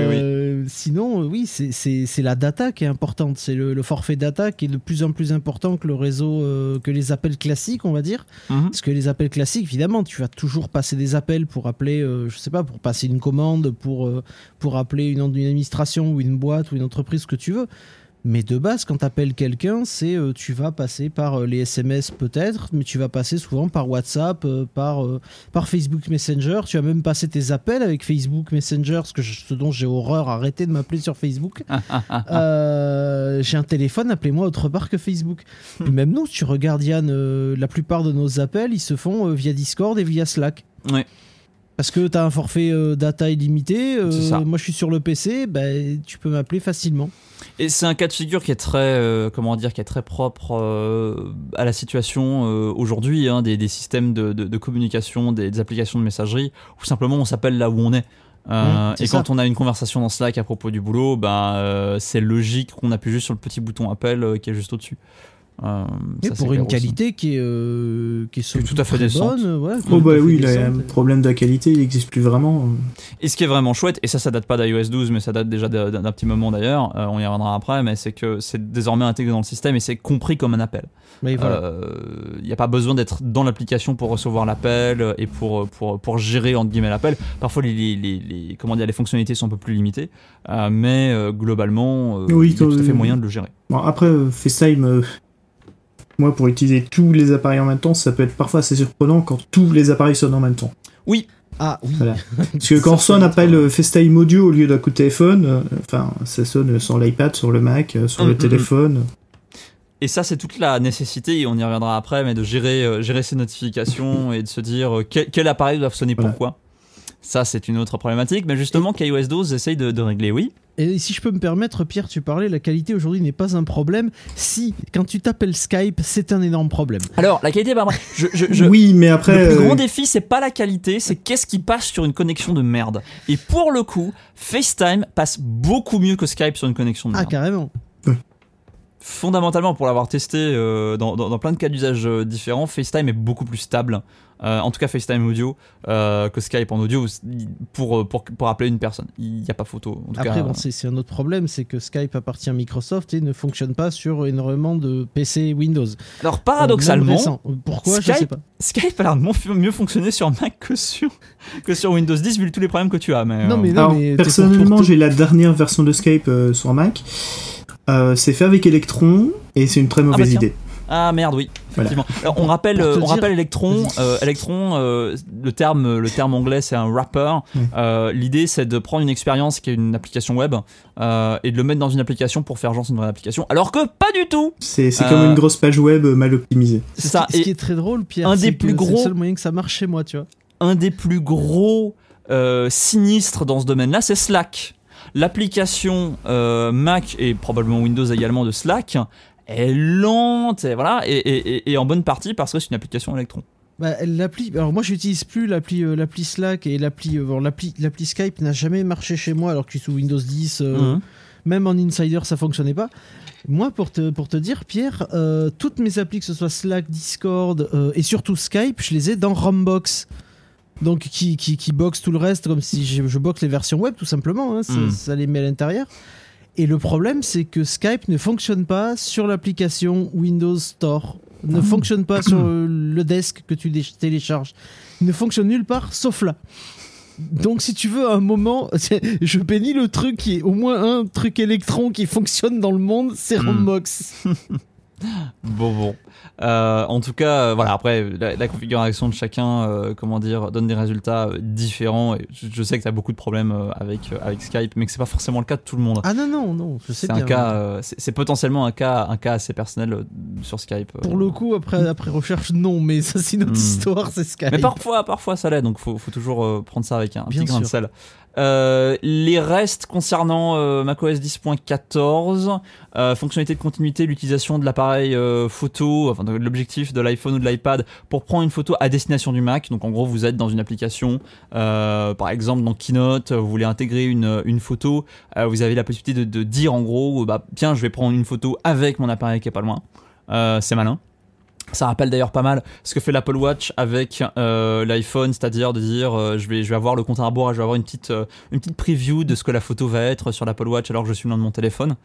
[SPEAKER 1] oui, oui. Sinon, oui, c'est la data qui est importante. C'est le, forfait data qui est de plus en plus important que le réseau, euh, que les appels classiques, on va dire. Mhm. Parce que les appels classiques, évidemment, tu vas toujours passer des appels pour appeler, euh, je sais pas, pour passer une commande, pour, pour appeler une, une administration ou une boîte ou une entreprise que tu veux. Mais de base, quand tu appelles quelqu'un, c'est euh, tu vas passer par euh, les SMS peut-être, mais tu vas passer souvent par WhatsApp, euh, par, par Facebook Messenger. Tu vas même passé tes appels avec Facebook Messenger, ce, que dont j'ai horreur. Arrêter de m'appeler sur Facebook. j'ai un téléphone, appelez-moi autre part que Facebook. même nous, tu regardes Yann, la plupart de nos appels, ils se font via Discord et via Slack. Parce que tu as un forfait data illimité. moi, je suis sur le PC, ben, tu peux m'appeler facilement.
[SPEAKER 2] Et c'est un cas de figure qui est très, euh, comment dire, qui est très propre euh, à la situation euh, aujourd'hui, hein, des, systèmes de, communication, des, applications de messagerie, où simplement on s'appelle là où on est. Mmh, et quand on a une conversation dans Slack à propos du boulot, bah, c'est logique qu'on appuie juste sur le petit bouton appel qui est juste au-dessus. Euh, pour une qualité euh, qui est, qui est tout à fait décente. oh bah oui, le
[SPEAKER 3] problème de la qualité, il n'existe plus vraiment.
[SPEAKER 2] Et ce qui est vraiment chouette, et ça, ça date pas d'iOS 12, mais ça date déjà d'un petit moment d'ailleurs, euh, on y reviendra après, mais c'est que c'est désormais intégré dans le système et c'est compris comme un appel. Euh, il n'y a pas besoin d'être dans l'application pour recevoir l'appel et pour, pour, pour gérer entre guillemets l'appel. Parfois, les, les, les, comment dire, les fonctionnalités sont un peu plus limitées, mais globalement, il y a tout à fait moyen de le gérer.
[SPEAKER 3] Bon, après, FaceTime moi, pour utiliser tous les appareils en même temps, ça peut être parfois assez surprenant quand tous les appareils sonnent en même temps. Oui. Ah oui. Parce que quand on appelle FaceTime audio au lieu d'un coup de téléphone, euh, enfin, ça sonne sur l'iPad, sur le Mac, euh, sur mm, le mm, mm. téléphone.
[SPEAKER 2] Et ça, c'est toute la nécessité, et on y reviendra après, mais de gérer, euh, gérer ses notifications et de se dire quel, appareil doit sonner pourquoi. Ça, c'est une autre problématique, mais justement, KOS 12 essaye de, régler, oui.
[SPEAKER 1] Et si je peux me permettre, Pierre, tu parlais, la qualité aujourd'hui n'est pas un problème. Si, quand tu t'appelles Skype, c'est un énorme problème.
[SPEAKER 2] Alors, la qualité, bah, je, oui, mais après, le plus euh, grand défi, c'est pas la qualité, c'est qu'est-ce qui passe sur une connexion de merde. Et pour le coup, FaceTime passe beaucoup mieux que Skype sur une connexion de ah, merde. Ah, carrément. Fondamentalement, pour l'avoir testé euh, dans, dans, plein de cas d'usage euh, différents, FaceTime est beaucoup plus stable euh, en tout cas FaceTime audio, euh, que Skype en audio euh, pour, pour, appeler une personne. Il n'y a pas photo. Après,
[SPEAKER 1] c'est un autre problème, c'est que Skype appartient à Microsoft et ne fonctionne pas sur énormément de PC Windows.
[SPEAKER 2] Alors paradoxalement, pourquoi Skype, sais pas. Skype a l'air de mieux fonctionner sur Mac que sur, que sur Windows 10, vu tous les problèmes que tu as. Mais, personnellement,
[SPEAKER 3] j'ai la dernière version de Skype sur Mac. c'est fait avec Electron et c'est une très ah, bah, mauvaise idée.
[SPEAKER 2] Ah merde, oui. Effectivement. on rappelle, euh, on rappelle Electron. Euh, Electron, euh, le terme, le terme anglais, c'est un rapper L'idée, c'est de prendre une expérience qui est une application web et de le mettre dans une application pour faire genre une vraie application. Alors que pas du tout. C'est comme une grosse
[SPEAKER 3] page web mal optimisée. C'est ça. Ce
[SPEAKER 2] qui, est très drôle, Pierre. Un des plus gros. C'est le seul moyen que ça marche chez moi, tu vois. Un des plus gros sinistres dans ce domaine-là, c'est Slack l'application Mac et probablement Windows également de Slack elle est lente, et voilà, et, en bonne partie parce que c'est une application Electron.
[SPEAKER 1] Bah, l'appli, alors moi j'utilise plus l'appli euh, l'appli Slack et l'appli euh, l'appli l'appli Skype n'a jamais marché chez moi alors que je suis sous Windows 10. Euh, mhm. Même en Insider, ça fonctionnait pas. Moi, pour te, pour te dire, Pierre, toutes mes applis, que ce soit Slack, Discord et surtout Skype, je les ai dans Rombox. Donc, qui, qui, qui boxe tout le reste, comme si je, boxe les versions web, tout simplement. Hein, mhm. Ça les met à l'intérieur. Et le problème, c'est que Skype ne fonctionne pas sur l'application Windows Store, ne ah. fonctionne pas sur euh, le desk que tu télécharges, ne fonctionne nulle part sauf là. Donc si tu veux à un moment, je bénis le truc qui est au moins un truc électron qui fonctionne dans le monde, c'est hmm. Roblox.
[SPEAKER 2] Bon, bon. Euh, en tout cas, euh, voilà, après, la, configuration de chacun, euh, comment dire, donne des résultats différents. Et je, sais que tu as beaucoup de problèmes avec, avec Skype, mais que c'est pas forcément le cas de tout le monde. Ah non, non, non, je sais bien. Un cas, c'est potentiellement un cas, un cas assez personnel sur Skype. Pour
[SPEAKER 1] le coup, après, hmm. après recherche, non, mais ça, c'est une autre hmm. histoire, c'est Skype. Mais
[SPEAKER 2] parfois, parfois ça l'est, donc faut, faut toujours prendre ça avec un petit grain de sel. Euh, les restes concernant euh, macOS 10.14, euh, fonctionnalité de continuité, l'utilisation de l'appareil photo, enfin de l'objectif de l'iPhone ou de l'iPad pour prendre une photo à destination du Mac. Donc en gros, vous êtes dans une application, par exemple dans Keynote, vous voulez intégrer une, photo, vous avez la possibilité de, dire en gros, bah, tiens, je vais prendre une photo avec mon appareil qui est pas loin. C'est malin. Ça rappelle d'ailleurs pas mal ce que fait l'Apple Watch avec euh, l'iPhone, c'est-à-dire de dire euh, je, vais, je vais avoir le compte à rebours je vais avoir une petite, euh, une petite preview de ce que la photo va être sur l'Apple Watch alors que je suis loin de mon téléphone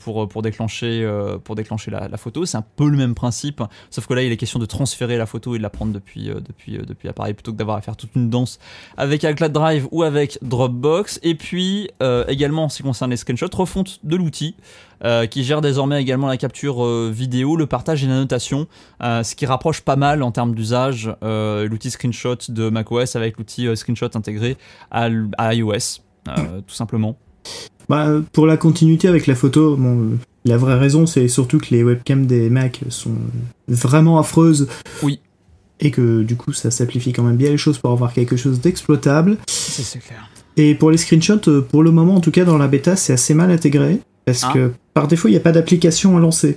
[SPEAKER 2] pour, pour déclencher, pour déclencher la, photo. C'est un peu le même principe, sauf que là il est question de transférer la photo et de la prendre depuis, depuis, depuis l'appareil plutôt que d'avoir à faire toute une danse avec iCloud Drive ou avec Dropbox. Et puis également en ce qui concerne les screenshots, refonte de l'outil. Euh, qui gère désormais également la capture euh, vidéo, le partage et la notation, euh, ce qui rapproche pas mal en termes d'usage l'outil screenshot de macOS avec l'outil screenshot intégré à, iOS, hmm. tout simplement.
[SPEAKER 3] Bah, pour la continuité avec la photo, la vraie raison c'est surtout que les webcams des Mac sont vraiment affreuses. Oui. Et que du coup ça simplifie quand même bien les choses pour avoir quelque chose d'exploitable. C'est clair. Et pour les screenshots, euh, pour le moment, en tout cas dans la bêta, c'est assez mal intégré parce ah. que par défaut, il n'y a pas d'application à lancer.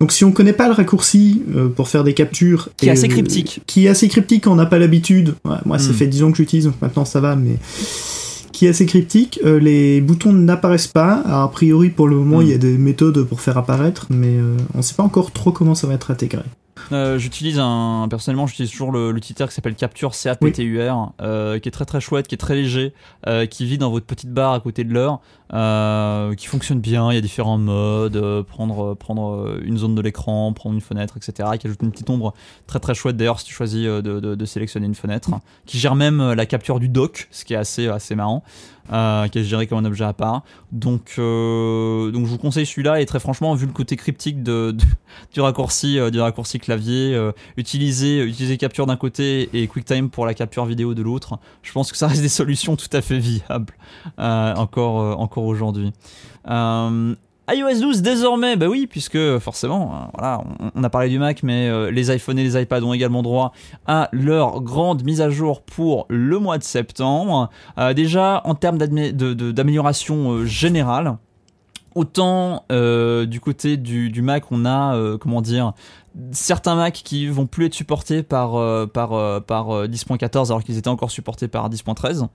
[SPEAKER 3] Donc si on connaît pas le raccourci euh, pour faire des captures, qui est assez euh, cryptique, qui est assez cryptique, on n'a pas l'habitude. moi, ça hmm. fait 10 ans que j'utilise, maintenant ça va, mais qui est assez cryptique. les boutons n'apparaissent pas. a priori, pour le moment, hmm. il y a des méthodes pour faire apparaître, mais on ne sait pas encore trop comment ça va être intégré.
[SPEAKER 2] Euh, j'utilise un personnellement j'utilise toujours l'utilitaire qui s'appelle Capture euh, qui est très très chouette, qui est très léger, euh, qui vit dans votre petite barre à côté de l'heure, euh, qui fonctionne bien. Il y a différents modes, prendre prendre une zone de l'écran, prendre une fenêtre, etc. Qui ajoute une petite ombre très très chouette d'ailleurs si tu choisis de, de, sélectionner une fenêtre, qui gère même la capture du dock, ce qui est assez assez marrant. Euh, qui est géré comme un objet à part. Donc, euh, donc je vous conseille celui-là et très franchement, vu le côté cryptique du raccourci, euh, du raccourci clavier, utiliser, utiliser capture d'un côté et QuickTime pour la capture vidéo de l'autre, je pense que ça reste des solutions tout à fait viables encore, encore aujourd'hui iOS 12 désormais, bah oui, puisque forcément, euh, voilà, on, a parlé du Mac, mais euh, les iPhones et les iPads ont également droit à leur grande mise à jour pour le mois de septembre. Euh, déjà, en termes d'amélioration générale, autant du côté du, Mac, on a, comment dire, certains Mac qui vont plus être supportés par, par, par 10.14 alors qu'ils étaient encore supportés par 10.13.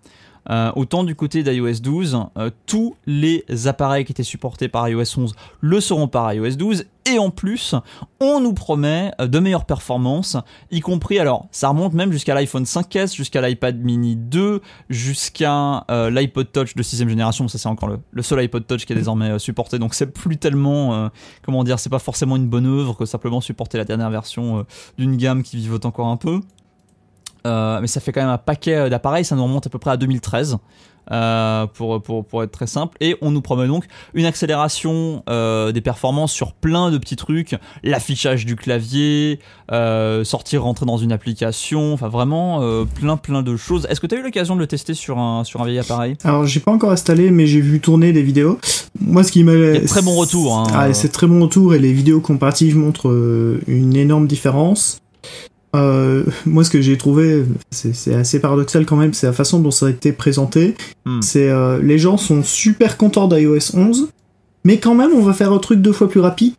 [SPEAKER 2] Euh, autant du côté d'iOS 12, euh, tous les appareils qui étaient supportés par iOS 11 le seront par iOS 12. Et en plus, on nous promet euh, de meilleures performances, y compris, alors ça remonte même jusqu'à l'iPhone 5S, jusqu'à l'iPad mini 2, jusqu'à l'iPod Touch de 6ème génération, ça c'est encore le, le, seul iPod Touch qui est désormais supporté, donc c'est plus tellement, comment dire, c'est pas forcément une bonne œuvre que simplement supporter la dernière version d'une gamme qui vivote encore un peu. Euh, mais ça fait quand même un paquet euh, d'appareils, ça nous remonte à peu près à 2013. Euh, pour, pour, pour, être très simple. Et on nous promet donc une accélération des performances sur plein de petits trucs, l'affichage du clavier, sortir, rentrer dans une application, enfin vraiment plein plein de choses. Est-ce que tu as eu l'occasion de le tester sur un, sur un vieil appareil
[SPEAKER 3] Alors j'ai pas encore installé mais j'ai vu tourner des vidéos. Moi ce qui m'a... Très
[SPEAKER 2] bon retour. Hein. Ah, c'est
[SPEAKER 3] très bon retour et les vidéos comparatives montrent une énorme différence. Euh, moi, ce que j'ai trouvé, c'est assez paradoxal quand même, c'est la façon dont ça a été présenté. Hmm. C'est euh, les gens sont super contents d'iOS 11, mais quand même, on va faire un truc deux fois plus rapide.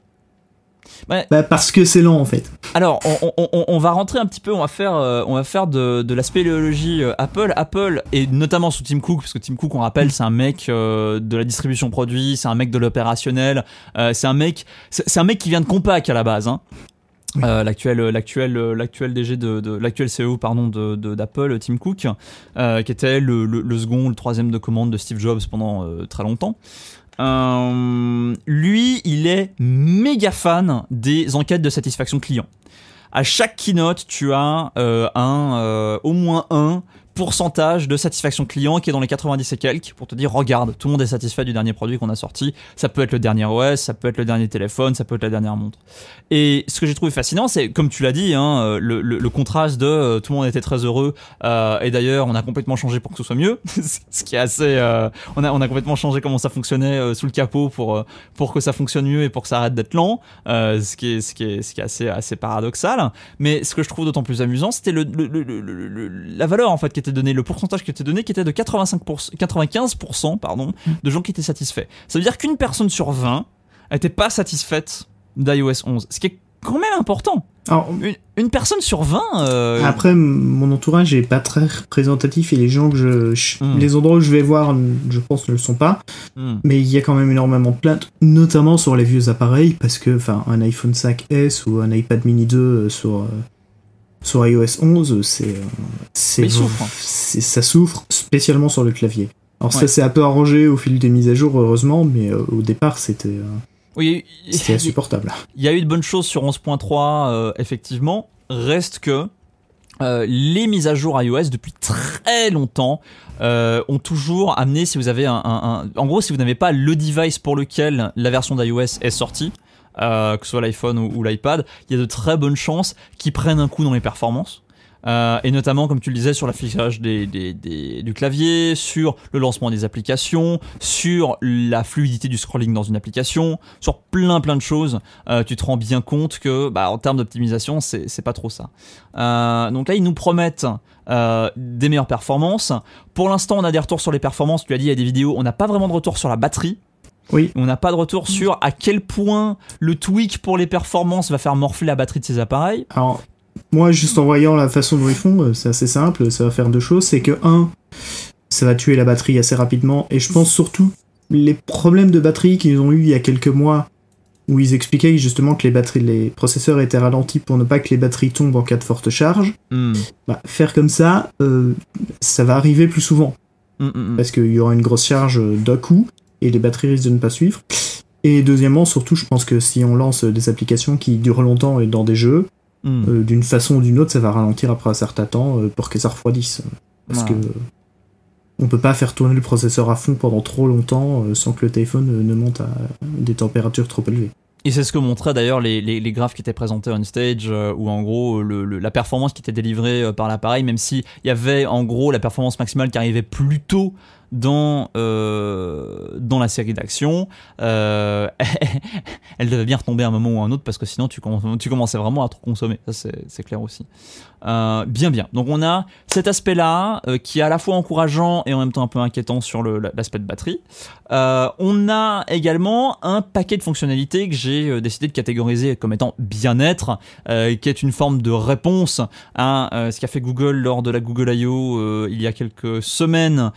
[SPEAKER 3] Bah, parce que c'est lent en fait.
[SPEAKER 2] Alors on, va rentrer un petit peu, on va faire, euh, on va faire de, de la spéléologie Apple. Apple, et notamment sous Tim Cook, parce que Tim Cook on rappelle c'est un mec de la distribution produit, c'est un mec de l'opérationnel, c'est un mec un mec qui vient de Compaq à la base. Hein. Euh, l'actuel l'actuel DG de, l'actuel CEO pardon de d'Apple Tim Cook euh, qui était le, le, le, second le troisième de commande de Steve Jobs pendant euh, très longtemps lui il est méga fan des enquêtes de satisfaction client à chaque keynote tu as un au moins un pourcentage de satisfaction client qui est dans les 90 et quelques pour te dire regarde, tout le monde est satisfait du dernier produit qu'on a sorti. Ça peut être le dernier OS, ça peut être le dernier téléphone, ça peut être la dernière montre. Et ce que j'ai trouvé fascinant, c'est comme tu l'as dit, hein, euh, le, le, le, contraste de euh, tout le monde était très heureux euh, et d'ailleurs on a complètement changé pour que ce soit mieux, ce qui est assez. Euh, on, a, on a complètement changé comment ça fonctionnait euh, sous le capot pour, pour que ça fonctionne mieux et pour que ça arrête d'être lent, ce qui est, ce qui est, ce qui est assez, assez paradoxal. Mais ce que je trouve d'autant plus amusant, c'était le, le, la valeur en fait qui donné, le pourcentage qui était donné, qui était de 85%, 95% pardon, mm. de gens qui étaient satisfaits. Ça veut dire qu'une personne sur 20 n'était pas satisfaite d'iOS 11, ce qui est quand même important. Alors, une, personne sur 20. Euh, après,
[SPEAKER 3] mon entourage est pas très représentatif et les gens que je, mm. les endroits où je vais voir, je pense ne le sont pas. Mm. Mais il y a quand même énormément de plaintes, notamment sur les vieux appareils, parce que, enfin, un iPhone 5S ou un iPad Mini 2 euh, sur euh, sur iOS 11, euh, hein. c'est, ça souffre spécialement sur le clavier. Alors ça s'est un peu arrangé au fil des mises à jour, heureusement, mais euh, au départ c'était. Euh,
[SPEAKER 2] oui, insupportable. Il y a eu de bonnes choses sur 11.3, effectivement. Reste que les mises à jour iOS depuis très longtemps ont toujours amené, si vous avez un... En gros, si vous n'avez pas le device pour lequel la version d'iOS est sortie, euh, que ce soit l'iPhone ou, l'iPad, il y a de très bonnes chances qu'ils prennent un coup dans les performances. Euh, et notamment, comme tu le disais, sur l'affichage du clavier, sur le lancement des applications, sur la fluidité du scrolling dans une application, sur plein plein de choses, euh, tu te rends bien compte que, bah, en termes d'optimisation, c'est pas trop ça. donc là, ils nous promettent des meilleures performances. Pour l'instant, on a des retours sur les performances. Tu as dit, il y a des vidéos, on n'a pas vraiment de retour sur la batterie. On n'a pas de retour sur à quel point le tweak pour les performances va faire morfler la batterie de ces appareils. Alors, moi, juste
[SPEAKER 3] en voyant la façon dont ils font, euh, c'est assez simple. Ça va faire deux choses. C'est que, un, ça va tuer la batterie assez rapidement. Et je pense surtout les problèmes de batterie qu'ils ont eu il y a quelques mois, où ils expliquaient justement que les batteries, les processeurs étaient ralentis pour ne pas que les batteries tombent en cas de forte charge. Hmm. Bah, faire comme ça, euh, ça va arriver plus souvent. Hmm, hmm, parce qu'il y aura une grosse charge euh, d'un coup et les batteries risquent de ne pas suivre. Et deuxièmement, surtout, je pense que si on lance des applications qui durent longtemps et dans des jeux, hmm. euh, d'une façon ou d'une autre, ça va ralentir après un certain temps euh, pour que ça refroidisse. Parce que euh, on peut pas faire tourner le processeur à fond pendant trop longtemps sans que le téléphone ne monte à des températures trop
[SPEAKER 2] élevées. Et c'est ce que montraient d'ailleurs les, les, graphes qui étaient présentés on stage, où en gros la performance qui était délivrée par l'appareil, même s'il y avait en gros la performance maximale qui arrivait plus tôt dans, euh, dans la série d'action, euh, elle devait bien retomber à un moment ou à un autre parce que sinon tu, tu commençais vraiment à trop consommer. Ça, c'est clair aussi. Euh, bien bien. Donc on a cet aspect-là euh, qui est à la fois encourageant et en même temps un peu inquiétant sur l'aspect de batterie. Euh, on a également un paquet de fonctionnalités que j'ai décidé de catégoriser comme étant bien-être, qui est une forme de réponse à ce qu'a fait Google lors de la Google I.O. il y a quelques semaines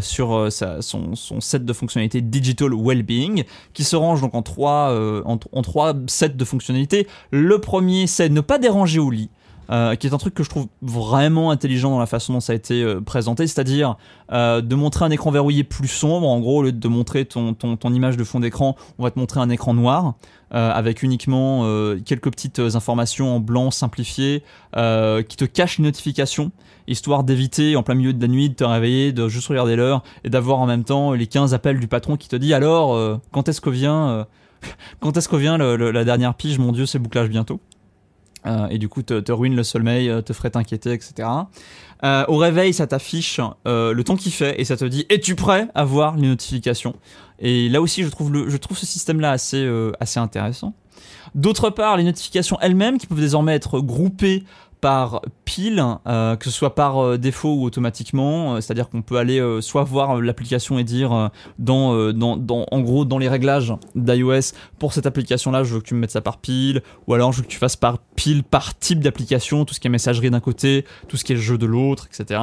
[SPEAKER 2] sur son, set de fonctionnalités Digital Wellbeing, qui se range donc en trois, en trois sets de fonctionnalités. Le premier, c'est ne pas déranger au lit. Euh, qui est un truc que je trouve vraiment intelligent dans la façon dont ça a été euh, présenté, c'est-à-dire euh, de montrer un écran verrouillé plus sombre, en gros, au lieu de montrer ton, image de fond d'écran, on va te montrer un écran noir, avec uniquement quelques petites informations en blanc simplifiées, qui te cachent les notifications, histoire d'éviter en plein milieu de la nuit de te réveiller, de juste regarder l'heure, et d'avoir en même temps les 15 appels du patron qui te dit alors, quand est-ce que vient... quand est-ce que vient la dernière pige Mon Dieu, c'est bouclage bientôt. Euh, et du coup te, ruine le sommeil, euh, te ferait t'inquiéter, etc. Euh, au réveil, ça t'affiche le temps qu'il fait et ça te dit es-tu prêt à voir les notifications Et là aussi, je trouve, le, je trouve ce système-là assez, assez intéressant. D'autre part, les notifications elles-mêmes qui peuvent désormais être groupées par pile, euh, que ce soit par euh, défaut ou automatiquement, euh, c'est-à-dire qu'on peut aller soit voir l'application et dire dans, dans, dans, en gros dans les réglages d'iOS pour cette application-là, je veux que tu me mettes ça par pile, ou alors je veux que tu fasses par pile par type d'application, tout ce qui est messagerie d'un côté, tout ce qui est jeu de l'autre, etc.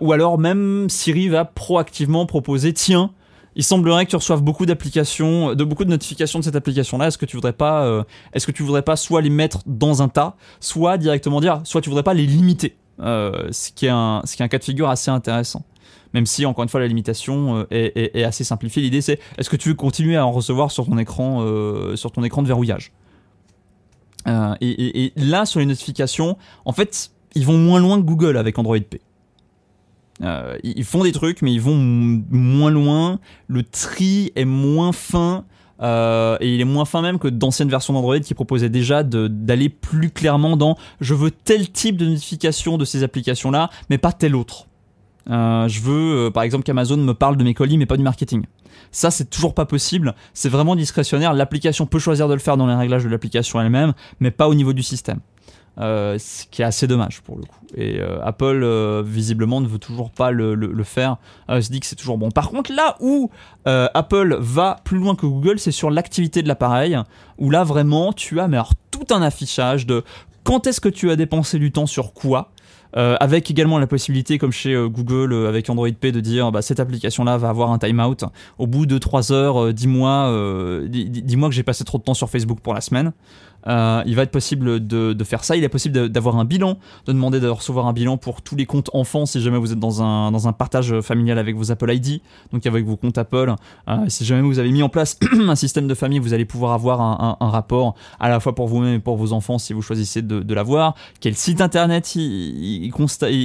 [SPEAKER 2] ou alors même Siri va proactivement proposer tiens il semblerait que tu reçoives beaucoup d'applications, de beaucoup de notifications de cette application-là. Est-ce que tu voudrais pas, euh, est-ce que tu voudrais pas soit les mettre dans un tas, soit directement dire, soit tu voudrais pas les limiter, euh, ce qui est un, qui est un cas de figure assez intéressant. Même si encore une fois la limitation euh, est, assez simplifiée. L'idée c'est, est-ce que tu veux continuer à en recevoir sur ton écran, sur ton écran de verrouillage et là sur les notifications, en fait, ils vont moins loin que Google avec Android P. Euh, ils font des trucs, mais ils vont moins loin. Le tri est moins fin. Euh, et il est moins fin même que d'anciennes versions d'Android qui proposaient déjà d'aller plus clairement dans je veux tel type de notification de ces applications-là, mais pas tel autre. Euh, je veux, par exemple, qu'Amazon me parle de mes colis, mais pas du marketing. Ça, c'est toujours pas possible. C'est vraiment discrétionnaire. L'application peut choisir de le faire dans les réglages de l'application elle-même, mais pas au niveau du système. Euh, ce qui est assez dommage pour le coup. Et euh, Apple, euh, visiblement, ne veut toujours pas le, le, faire. se dit que c'est toujours bon. Par contre, là où Apple va plus loin que Google, c'est sur l'activité de l'appareil, où là vraiment, tu as tout un affichage de quand est-ce que tu as dépensé du temps sur quoi. avec également la possibilité, comme chez Google avec Android P, de dire bah, cette application-là va avoir un timeout. Au bout de 3 heures, dis-moi dis, moi que j'ai passé trop de temps sur Facebook pour la semaine. Euh, il va être possible de, faire ça. Il est possible d'avoir un bilan, de demander de recevoir un bilan pour tous les comptes enfants si jamais vous êtes dans un, dans un partage familial avec vos Apple ID, donc avec vos comptes Apple. Euh, si jamais vous avez mis en place un système de famille, vous allez pouvoir avoir un, rapport à la fois pour vous-même et pour vos enfants si vous choisissez de, l'avoir. Quel site internet ils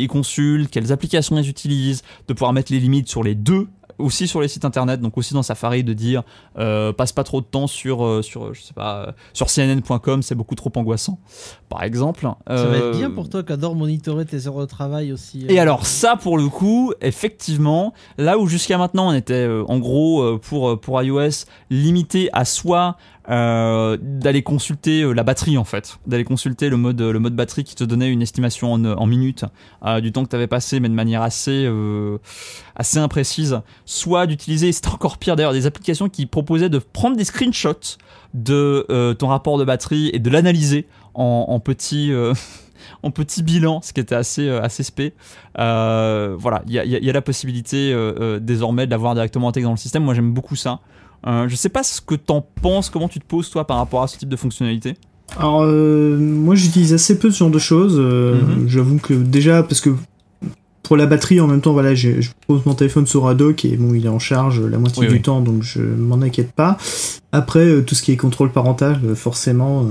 [SPEAKER 2] consultent, quelles applications ils utilisent, de pouvoir mettre les limites sur les deux aussi sur les sites internet, donc aussi dans Safari, de dire euh, passe pas trop de temps sur, euh, sur, je sais pas, euh, sur CNN.com, c'est beaucoup trop angoissant, par exemple. Ça va être bien
[SPEAKER 1] pour toi adore monitorer tes heures de travail aussi. Et alors,
[SPEAKER 2] ça pour le coup, effectivement, là où jusqu'à maintenant on était en gros pour, pour iOS limité à soit euh, d'aller consulter euh, la batterie en fait, d'aller consulter le mode, le mode batterie qui te donnait une estimation en, euh, minutes du temps que tu avais passé, mais de manière assez, assez imprécise. Soit d'utiliser, c'est encore pire d'ailleurs, des applications qui proposaient de prendre des screenshots de ton rapport de batterie et de l'analyser en, en en petit bilan, ce qui était assez, assez spé. voilà, il y, a, la possibilité désormais de l'avoir directement intégré dans le système. Moi, j'aime beaucoup ça. Euh, je sais pas ce que t'en penses, comment tu te poses toi par rapport à ce type de fonctionnalité.
[SPEAKER 3] Alors euh, moi j'utilise assez peu ce genre de choses. Euh, mhm. J'avoue que déjà parce que pour la batterie en même temps voilà je, pose mon téléphone sur dock et bon il est en charge la moitié du temps donc je m'en inquiète pas. Après tout ce qui est contrôle parental forcément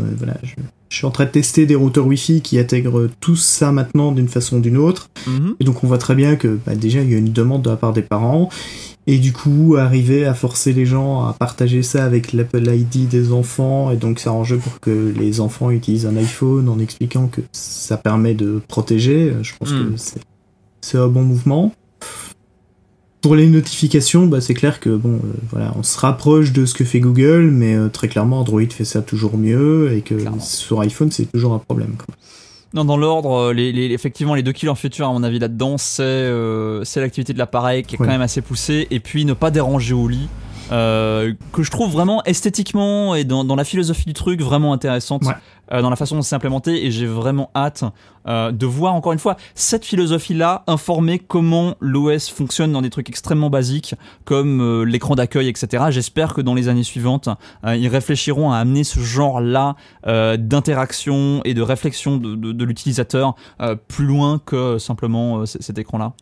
[SPEAKER 3] je, suis en train de tester des routeurs Wi-Fi qui intègrent tout ça maintenant d'une façon ou d'une autre mhm. et donc on voit très bien que bah, déjà il y a une demande de la part des parents et du coup, arriver à forcer les gens à partager ça avec l'Apple ID des enfants, et donc s'arranger pour que les enfants utilisent un iPhone en expliquant que ça permet de protéger, je pense que hmm. c'est un bon mouvement. Pour les notifications, bah, c'est clair que bon, euh, voilà, on se rapproche de ce que fait Google, mais euh, très clairement Android fait ça toujours mieux et que sur iPhone c'est toujours un problème. Quoi.
[SPEAKER 2] Non, dans l'ordre, euh, les, effectivement, les deux kills en futur, à mon avis, là-dedans, c'est euh, l'activité de l'appareil qui est quand même assez poussée, et puis ne pas déranger au lit. Euh, que je trouve vraiment esthétiquement et dans, la philosophie du truc vraiment intéressante. Euh, dans la façon dont c'est implémenté et j'ai vraiment hâte euh, de voir encore une fois cette philosophie-là informer comment l'OS fonctionne dans des trucs extrêmement basiques comme euh, l'écran d'accueil, etc. J'espère que dans les années suivantes, ils réfléchiront à amener ce genre-là d'interaction et de réflexion de l'utilisateur plus loin que simplement cet écran-là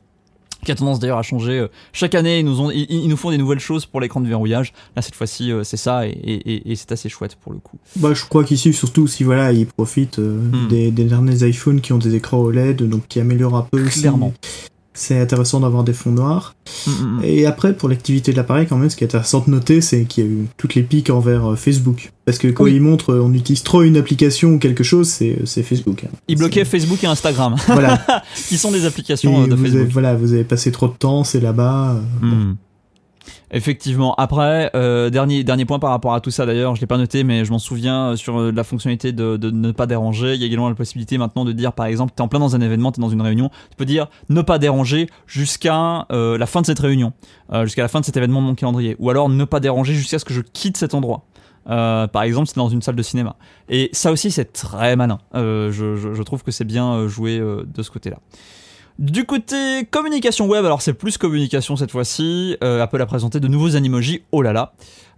[SPEAKER 2] qui a tendance d'ailleurs à changer euh, chaque année. Ils nous, ont, ils, nous font des nouvelles choses pour l'écran de verrouillage. Là, cette fois-ci, euh, c'est ça et, c'est assez chouette pour le coup.
[SPEAKER 3] Bah, je crois qu'ici, surtout si voilà, ils profitent euh, hmm. des, derniers iPhones qui ont des écrans OLED, donc qui améliorent un peu Clairement c'est intéressant d'avoir des fonds noirs. Mm, mm, mm. Et après, pour l'activité de l'appareil, quand même, ce qui est intéressant de noter, c'est qu'il y a eu toutes les piques envers euh, Facebook. Parce que quand ils montrent, euh, on utilise trop une application ou quelque chose, c'est euh, Facebook. Il hein.
[SPEAKER 2] Ils bloquaient Facebook et Instagram. Voilà. qui sont des applications de Facebook.
[SPEAKER 3] voilà, vous avez passé trop de temps, c'est là-bas.
[SPEAKER 2] Effectivement. Après, euh, dernier, dernier point par rapport à tout ça d'ailleurs, je l'ai pas noté, mais je m'en souviens euh, sur euh, la fonctionnalité de, ne pas déranger. Il y a également la possibilité maintenant de dire, par exemple, tu en plein dans un événement, tu dans une réunion, tu peux dire ne pas déranger jusqu'à euh, la fin de cette réunion, jusqu'à la fin de cet événement de mon calendrier. Ou alors ne pas déranger jusqu'à ce que je quitte cet endroit. par exemple, c'est dans une salle de cinéma. Et ça aussi, c'est très malin. je, trouve que c'est bien joué de ce côté-là. Du côté communication web, alors c'est plus communication cette fois-ci, euh, Apple a présenté de nouveaux animojis, oh là là.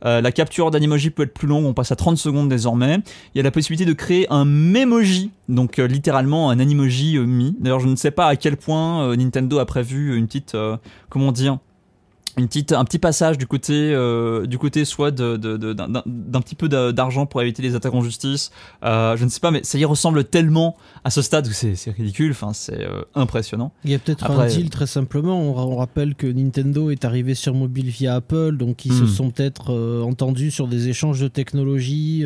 [SPEAKER 2] Euh, la capture d'animoji peut être plus longue, on passe à 30 secondes désormais. Il y a la possibilité de créer un memoji, donc euh, littéralement un animoji Mi, D'ailleurs je ne sais pas à quel point Nintendo a prévu une petite, comment dire, une petite, un petit passage du côté, euh, du côté soit d'un de, de, petit peu d'argent pour éviter les attaques en justice, euh, je ne sais pas, mais ça y ressemble tellement à ce stade que c'est ridicule, enfin, c'est euh, impressionnant. Il y a peut-être un deal
[SPEAKER 1] très simplement, on, rappelle que Nintendo est arrivé sur mobile via Apple, donc ils se hmm. sont peut-être entendus sur des échanges de technologies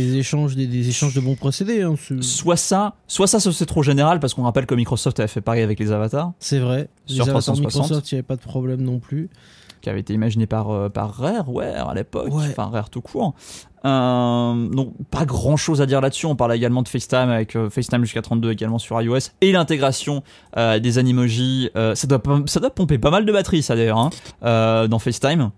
[SPEAKER 1] des échanges, des, échanges de bons procédés. Hein, soit
[SPEAKER 2] ça, soit ça, c'est trop général parce qu'on rappelle que Microsoft avait fait pareil avec les avatars. C'est vrai. Sur les avatars 360. Microsoft, il n'y avait pas de problème non plus. Qui avait été imaginé par, Rare euh, par Rareware à l'époque, enfin Rare tout court. Euh, donc pas grand chose à dire là-dessus. On parle également de FaceTime avec euh, FaceTime jusqu'à 32 également sur iOS et l'intégration des animojis. ça, doit, ça doit pomper pas mal de batterie ça d'ailleurs hein, dans FaceTime.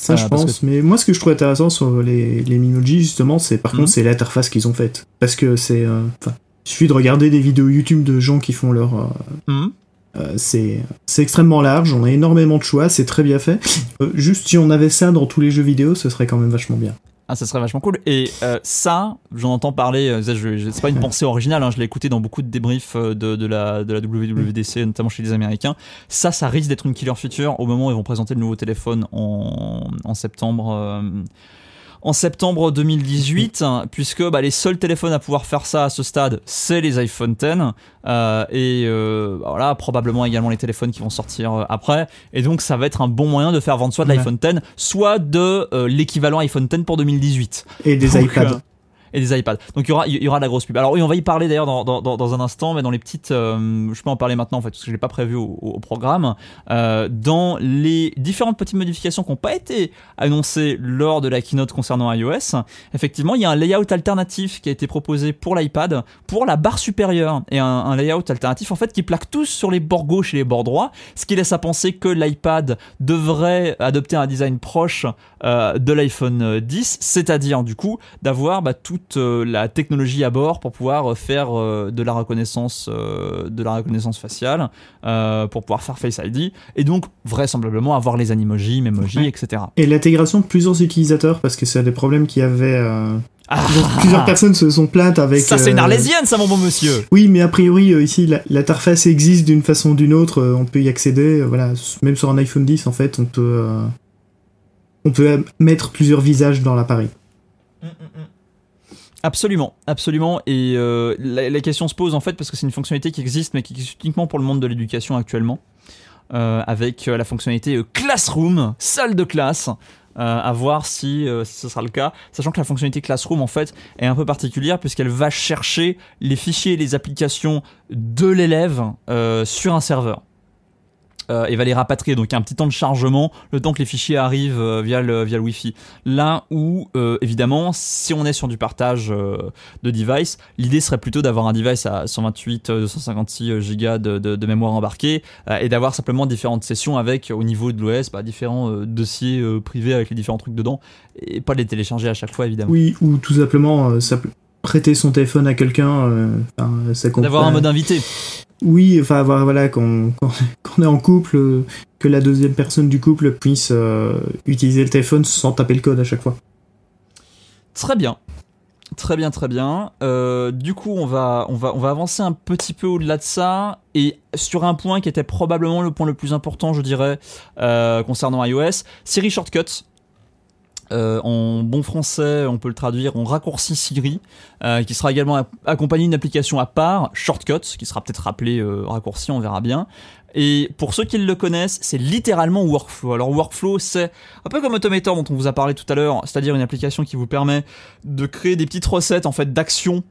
[SPEAKER 2] Ça, je pense.
[SPEAKER 3] Mais moi, ce que je trouve intéressant sur les, les justement, c'est par mhm. contre, c'est l'interface qu'ils ont faite. Parce que c'est. Euh, enfin, il suffit de regarder des vidéos YouTube de gens qui font leur. Euh, mhm. euh, c'est c'est extrêmement large, on a énormément de choix, c'est très bien fait. juste si on avait ça dans tous les jeux vidéo, ce serait quand même vachement bien.
[SPEAKER 2] Ah, ça serait vachement cool. Et euh, ça, j'en entends parler, euh, c'est pas une pensée originale, hein, je l'ai écouté dans beaucoup de débriefs euh, de, la, de la WWDC, notamment chez les Américains. Ça, ça risque d'être une killer future au moment où ils vont présenter le nouveau téléphone en, en septembre en septembre 2018, puisque bah, les seuls téléphones à pouvoir faire ça à ce stade, c'est les iPhone 10 euh, et euh, voilà probablement également les téléphones qui vont sortir euh, après. Et donc ça va être un bon moyen de faire vendre soit de l'iPhone 10, soit de l'équivalent iPhone 10 pour 2018. Et des iPads et des iPads. Donc il y aura, il y aura de la grosse pub. Alors oui, on va y parler d'ailleurs dans, dans, un instant, mais dans les petites, euh, je peux en parler maintenant en fait, parce que je l'ai pas prévu au, programme. Euh, dans les différentes petites modifications qui n'ont pas été annoncées lors de la keynote concernant iOS, effectivement, il y a un layout alternatif qui a été proposé pour l'iPad, pour la barre supérieure, et un, layout alternatif en fait qui plaque tous sur les bords gauche et les bords droits, ce qui laisse à penser que l'iPad devrait adopter un design proche euh, de l'iPhone 10, c'est-à-dire du coup d'avoir bah, tout euh, la technologie à bord pour pouvoir euh, faire euh, de la reconnaissance, de la reconnaissance faciale, pour pouvoir faire Face ID, et donc vraisemblablement avoir les animojis mémojis, etc.
[SPEAKER 3] Et l'intégration de plusieurs utilisateurs, parce que c'est des problèmes qu'il y avait. Ah. plusieurs personnes se sont plaintes avec. Ça, c'est une arlésienne,
[SPEAKER 2] ça, mon bon monsieur.
[SPEAKER 3] Oui, mais a priori, ici, l'interface existe d'une façon ou d'une autre. on peut y accéder. voilà, même sur un iPhone 10, en fait, on peut, on peut mettre plusieurs visages dans l'appareil. Mm, mm.
[SPEAKER 2] Absolument, absolument. Et euh, la, question se pose en fait parce que c'est une fonctionnalité qui existe mais qui existe uniquement pour le monde de l'éducation actuellement. Euh, avec euh, la fonctionnalité Classroom, salle de classe, à voir si, ce sera le cas, sachant que la fonctionnalité Classroom en fait est un peu particulière puisqu'elle va chercher les fichiers et les applications de l'élève sur un serveur. Euh, et va les rapatrier. Donc il y a un petit temps de chargement, le temps que les fichiers arrivent euh, via, le, via le Wi-Fi. Là où, euh, évidemment, si on est sur du partage de device, l'idée serait plutôt d'avoir un device à 128, 256 Go de, de, mémoire embarquée et d'avoir simplement différentes sessions avec, au niveau de l'OS, pas bah, différents dossiers privés avec les différents trucs dedans et pas les télécharger à chaque fois, évidemment.
[SPEAKER 3] Oui, ou tout simplement, ça prêter son téléphone à quelqu'un, ça D'avoir un mode invité oui, enfin voilà, qu'on est en couple, que la deuxième personne du couple puisse euh, utiliser le téléphone sans taper le code à chaque fois.
[SPEAKER 2] Très bien. Très bien, très bien. Euh, du coup, on va, on, va, on va avancer un petit peu au-delà de ça. Et sur un point qui était probablement le point le plus important, je dirais, euh, concernant iOS, Siri Shortcuts. Euh, en bon français, on peut le traduire on raccourci Siri, euh, qui sera également accompagné d'une application à part, Shortcut, qui sera peut-être rappelé euh, raccourci, on verra bien. Et pour ceux qui le connaissent, c'est littéralement Workflow. Alors Workflow, c'est un peu comme Automator dont on vous a parlé tout à l'heure, c'est-à-dire une application qui vous permet de créer des petites recettes en fait d'actions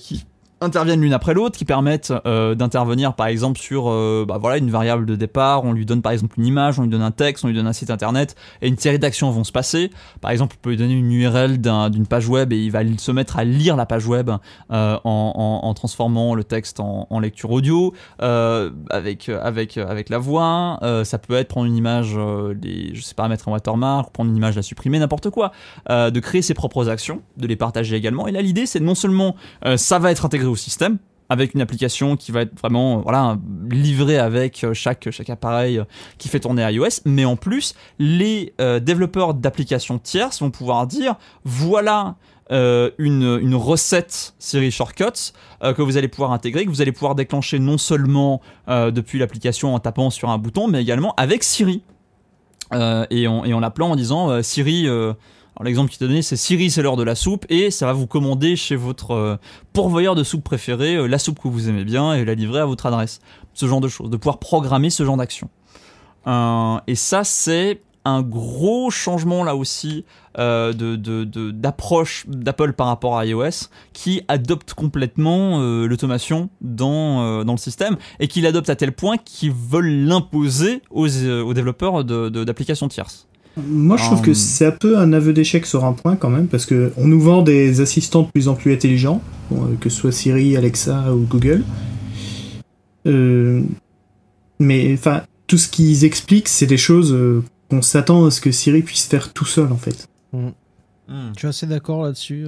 [SPEAKER 2] qui interviennent l'une après l'autre, qui permettent euh, d'intervenir par exemple sur euh, bah, voilà, une variable de départ, on lui donne par exemple une image, on lui donne un texte, on lui donne un site internet, et une série d'actions vont se passer. Par exemple, on peut lui donner une URL d'une page web et il va se mettre à lire la page web euh, en, transformant le texte en, lecture audio, avec, avec, avec la voix, ça peut être prendre une image, les, je sais pas, mettre en watermark, prendre une image, la supprimer, n'importe quoi, de créer ses propres actions, de les partager également. Et là l'idée c'est non seulement ça va être intégré système avec une application qui va être vraiment euh, voilà livrée avec euh, chaque, chaque appareil euh, qui fait tourner iOS, mais en plus les développeurs d'applications tierces vont pouvoir dire voilà une, une, recette Siri Shortcuts que vous allez pouvoir intégrer, que vous allez pouvoir déclencher non seulement depuis l'application en tapant sur un bouton, mais également avec Siri. et, en, et en l'appelant en disant Siri l'exemple qui est donné, c'est Siri, c'est l'heure de la soupe, et ça va vous commander chez votre euh, pourvoyeur de soupe préféré euh, la soupe que vous aimez bien et la livrer à votre adresse. Ce genre de choses, de pouvoir programmer ce genre d'action. Euh, et ça, c'est un gros changement là aussi d'approche d'Apple par rapport à iOS qui adopte complètement l'automation dans, le système et qui l'adopte à tel point qu'ils veulent l'imposer aux, aux, développeurs d'applications tierces.
[SPEAKER 3] Moi, je trouve que c'est euh, un peu un aveu d'échec sur un point quand même, parce que on nous vend des assistants de plus en plus intelligents, euh, que ce soit Siri, Alexa ou Google. Euh, mais enfin, tout ce qu'ils expliquent, c'est des choses qu'on s'attend à ce que Siri puisse faire tout seul, en fait.
[SPEAKER 2] Tu mm. mm. es assez d'accord là-dessus.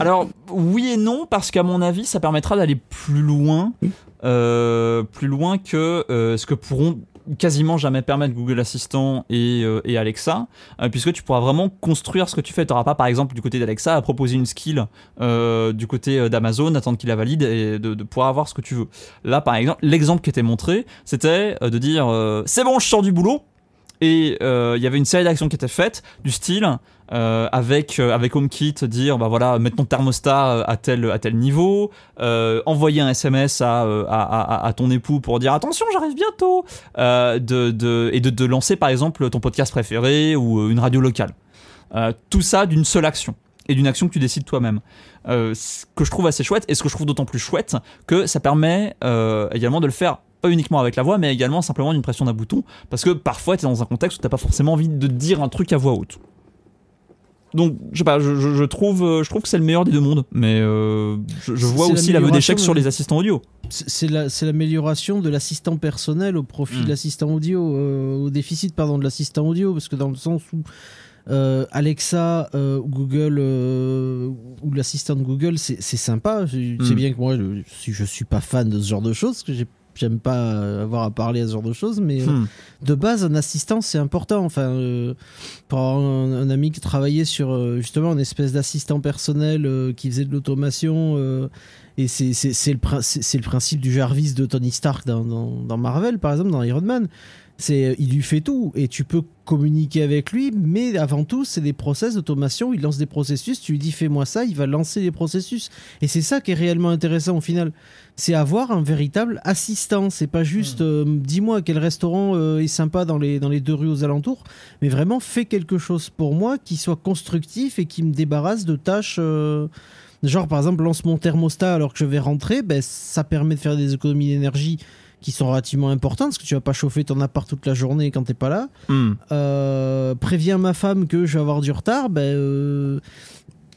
[SPEAKER 2] Alors oui et non parce qu'à mon avis ça permettra d'aller plus loin, plus loin que ce que pourront quasiment jamais permettre Google Assistant et, euh, Alexa, euh, puisque tu pourras vraiment construire ce que tu fais. Tu n'auras pas, par exemple, du côté d'Alexa, à proposer une skill euh, du côté d'Amazon, attendre qu'il la valide et de, de, pouvoir avoir ce que tu veux. Là, par exemple, l'exemple qui était montré, c'était de dire c'est bon, je sors du boulot. Et il y avait une série d'actions qui étaient faites du style euh, avec, euh, avec HomeKit, dire bah voilà, mettre ton thermostat euh, à tel, à tel niveau, envoyer un SMS à, ton époux pour dire attention, j'arrive bientôt, de, et de, lancer par exemple ton podcast préféré ou une radio locale. tout ça d'une seule action et d'une action que tu décides toi-même. ce que je trouve assez chouette, et ce que je trouve d'autant plus chouette, que ça permet également de le faire pas uniquement avec la voix, mais également simplement d'une pression d'un bouton, parce que parfois tu es dans un contexte où t'as pas forcément envie de dire un truc à voix haute donc je sais pas, je, je, trouve, euh, je trouve que c'est le meilleur des deux mondes, mais euh, je, vois aussi l'aveu d'échec sur les assistants
[SPEAKER 1] audio. C'est l'amélioration de l'assistant personnel au profit de hmm. l'assistant audio, euh, au déficit pardon de l'assistant audio, parce que dans le sens où Alexa Google ou l'assistant de Google, c'est sympa. C'est hmm. bien que moi, je, si je suis pas fan de ce genre de choses, que j'ai J'aime pas avoir à parler à ce genre de choses, mais euh, hmm. de base, un assistant, c'est important. Enfin, euh, pour un, ami qui travaillait sur euh, justement une espèce d'assistant personnel qui faisait de l'automation, et c'est le, le principe du Jarvis de Tony Stark dans, dans Marvel, par exemple, dans Iron Man il lui fait tout et tu peux communiquer avec lui, mais avant tout, c'est des process d'automation. Il lance des processus, tu lui dis fais-moi ça, il va lancer des processus. Et c'est ça qui est réellement intéressant au final. C'est avoir un véritable assistant. C'est pas juste hmm. euh, dis-moi quel restaurant euh, est sympa dans les, dans les deux rues aux alentours, mais vraiment fais quelque chose pour moi qui soit constructif et qui me débarrasse de tâches. Euh, genre par exemple lance mon thermostat alors que je vais rentrer, ben, ça permet de faire des économies d'énergie qui sont relativement importantes parce que tu vas pas chauffer ton appart toute la journée quand t'es pas là. Hmm. Euh, préviens ma femme que je vais avoir du retard, ben. Euh,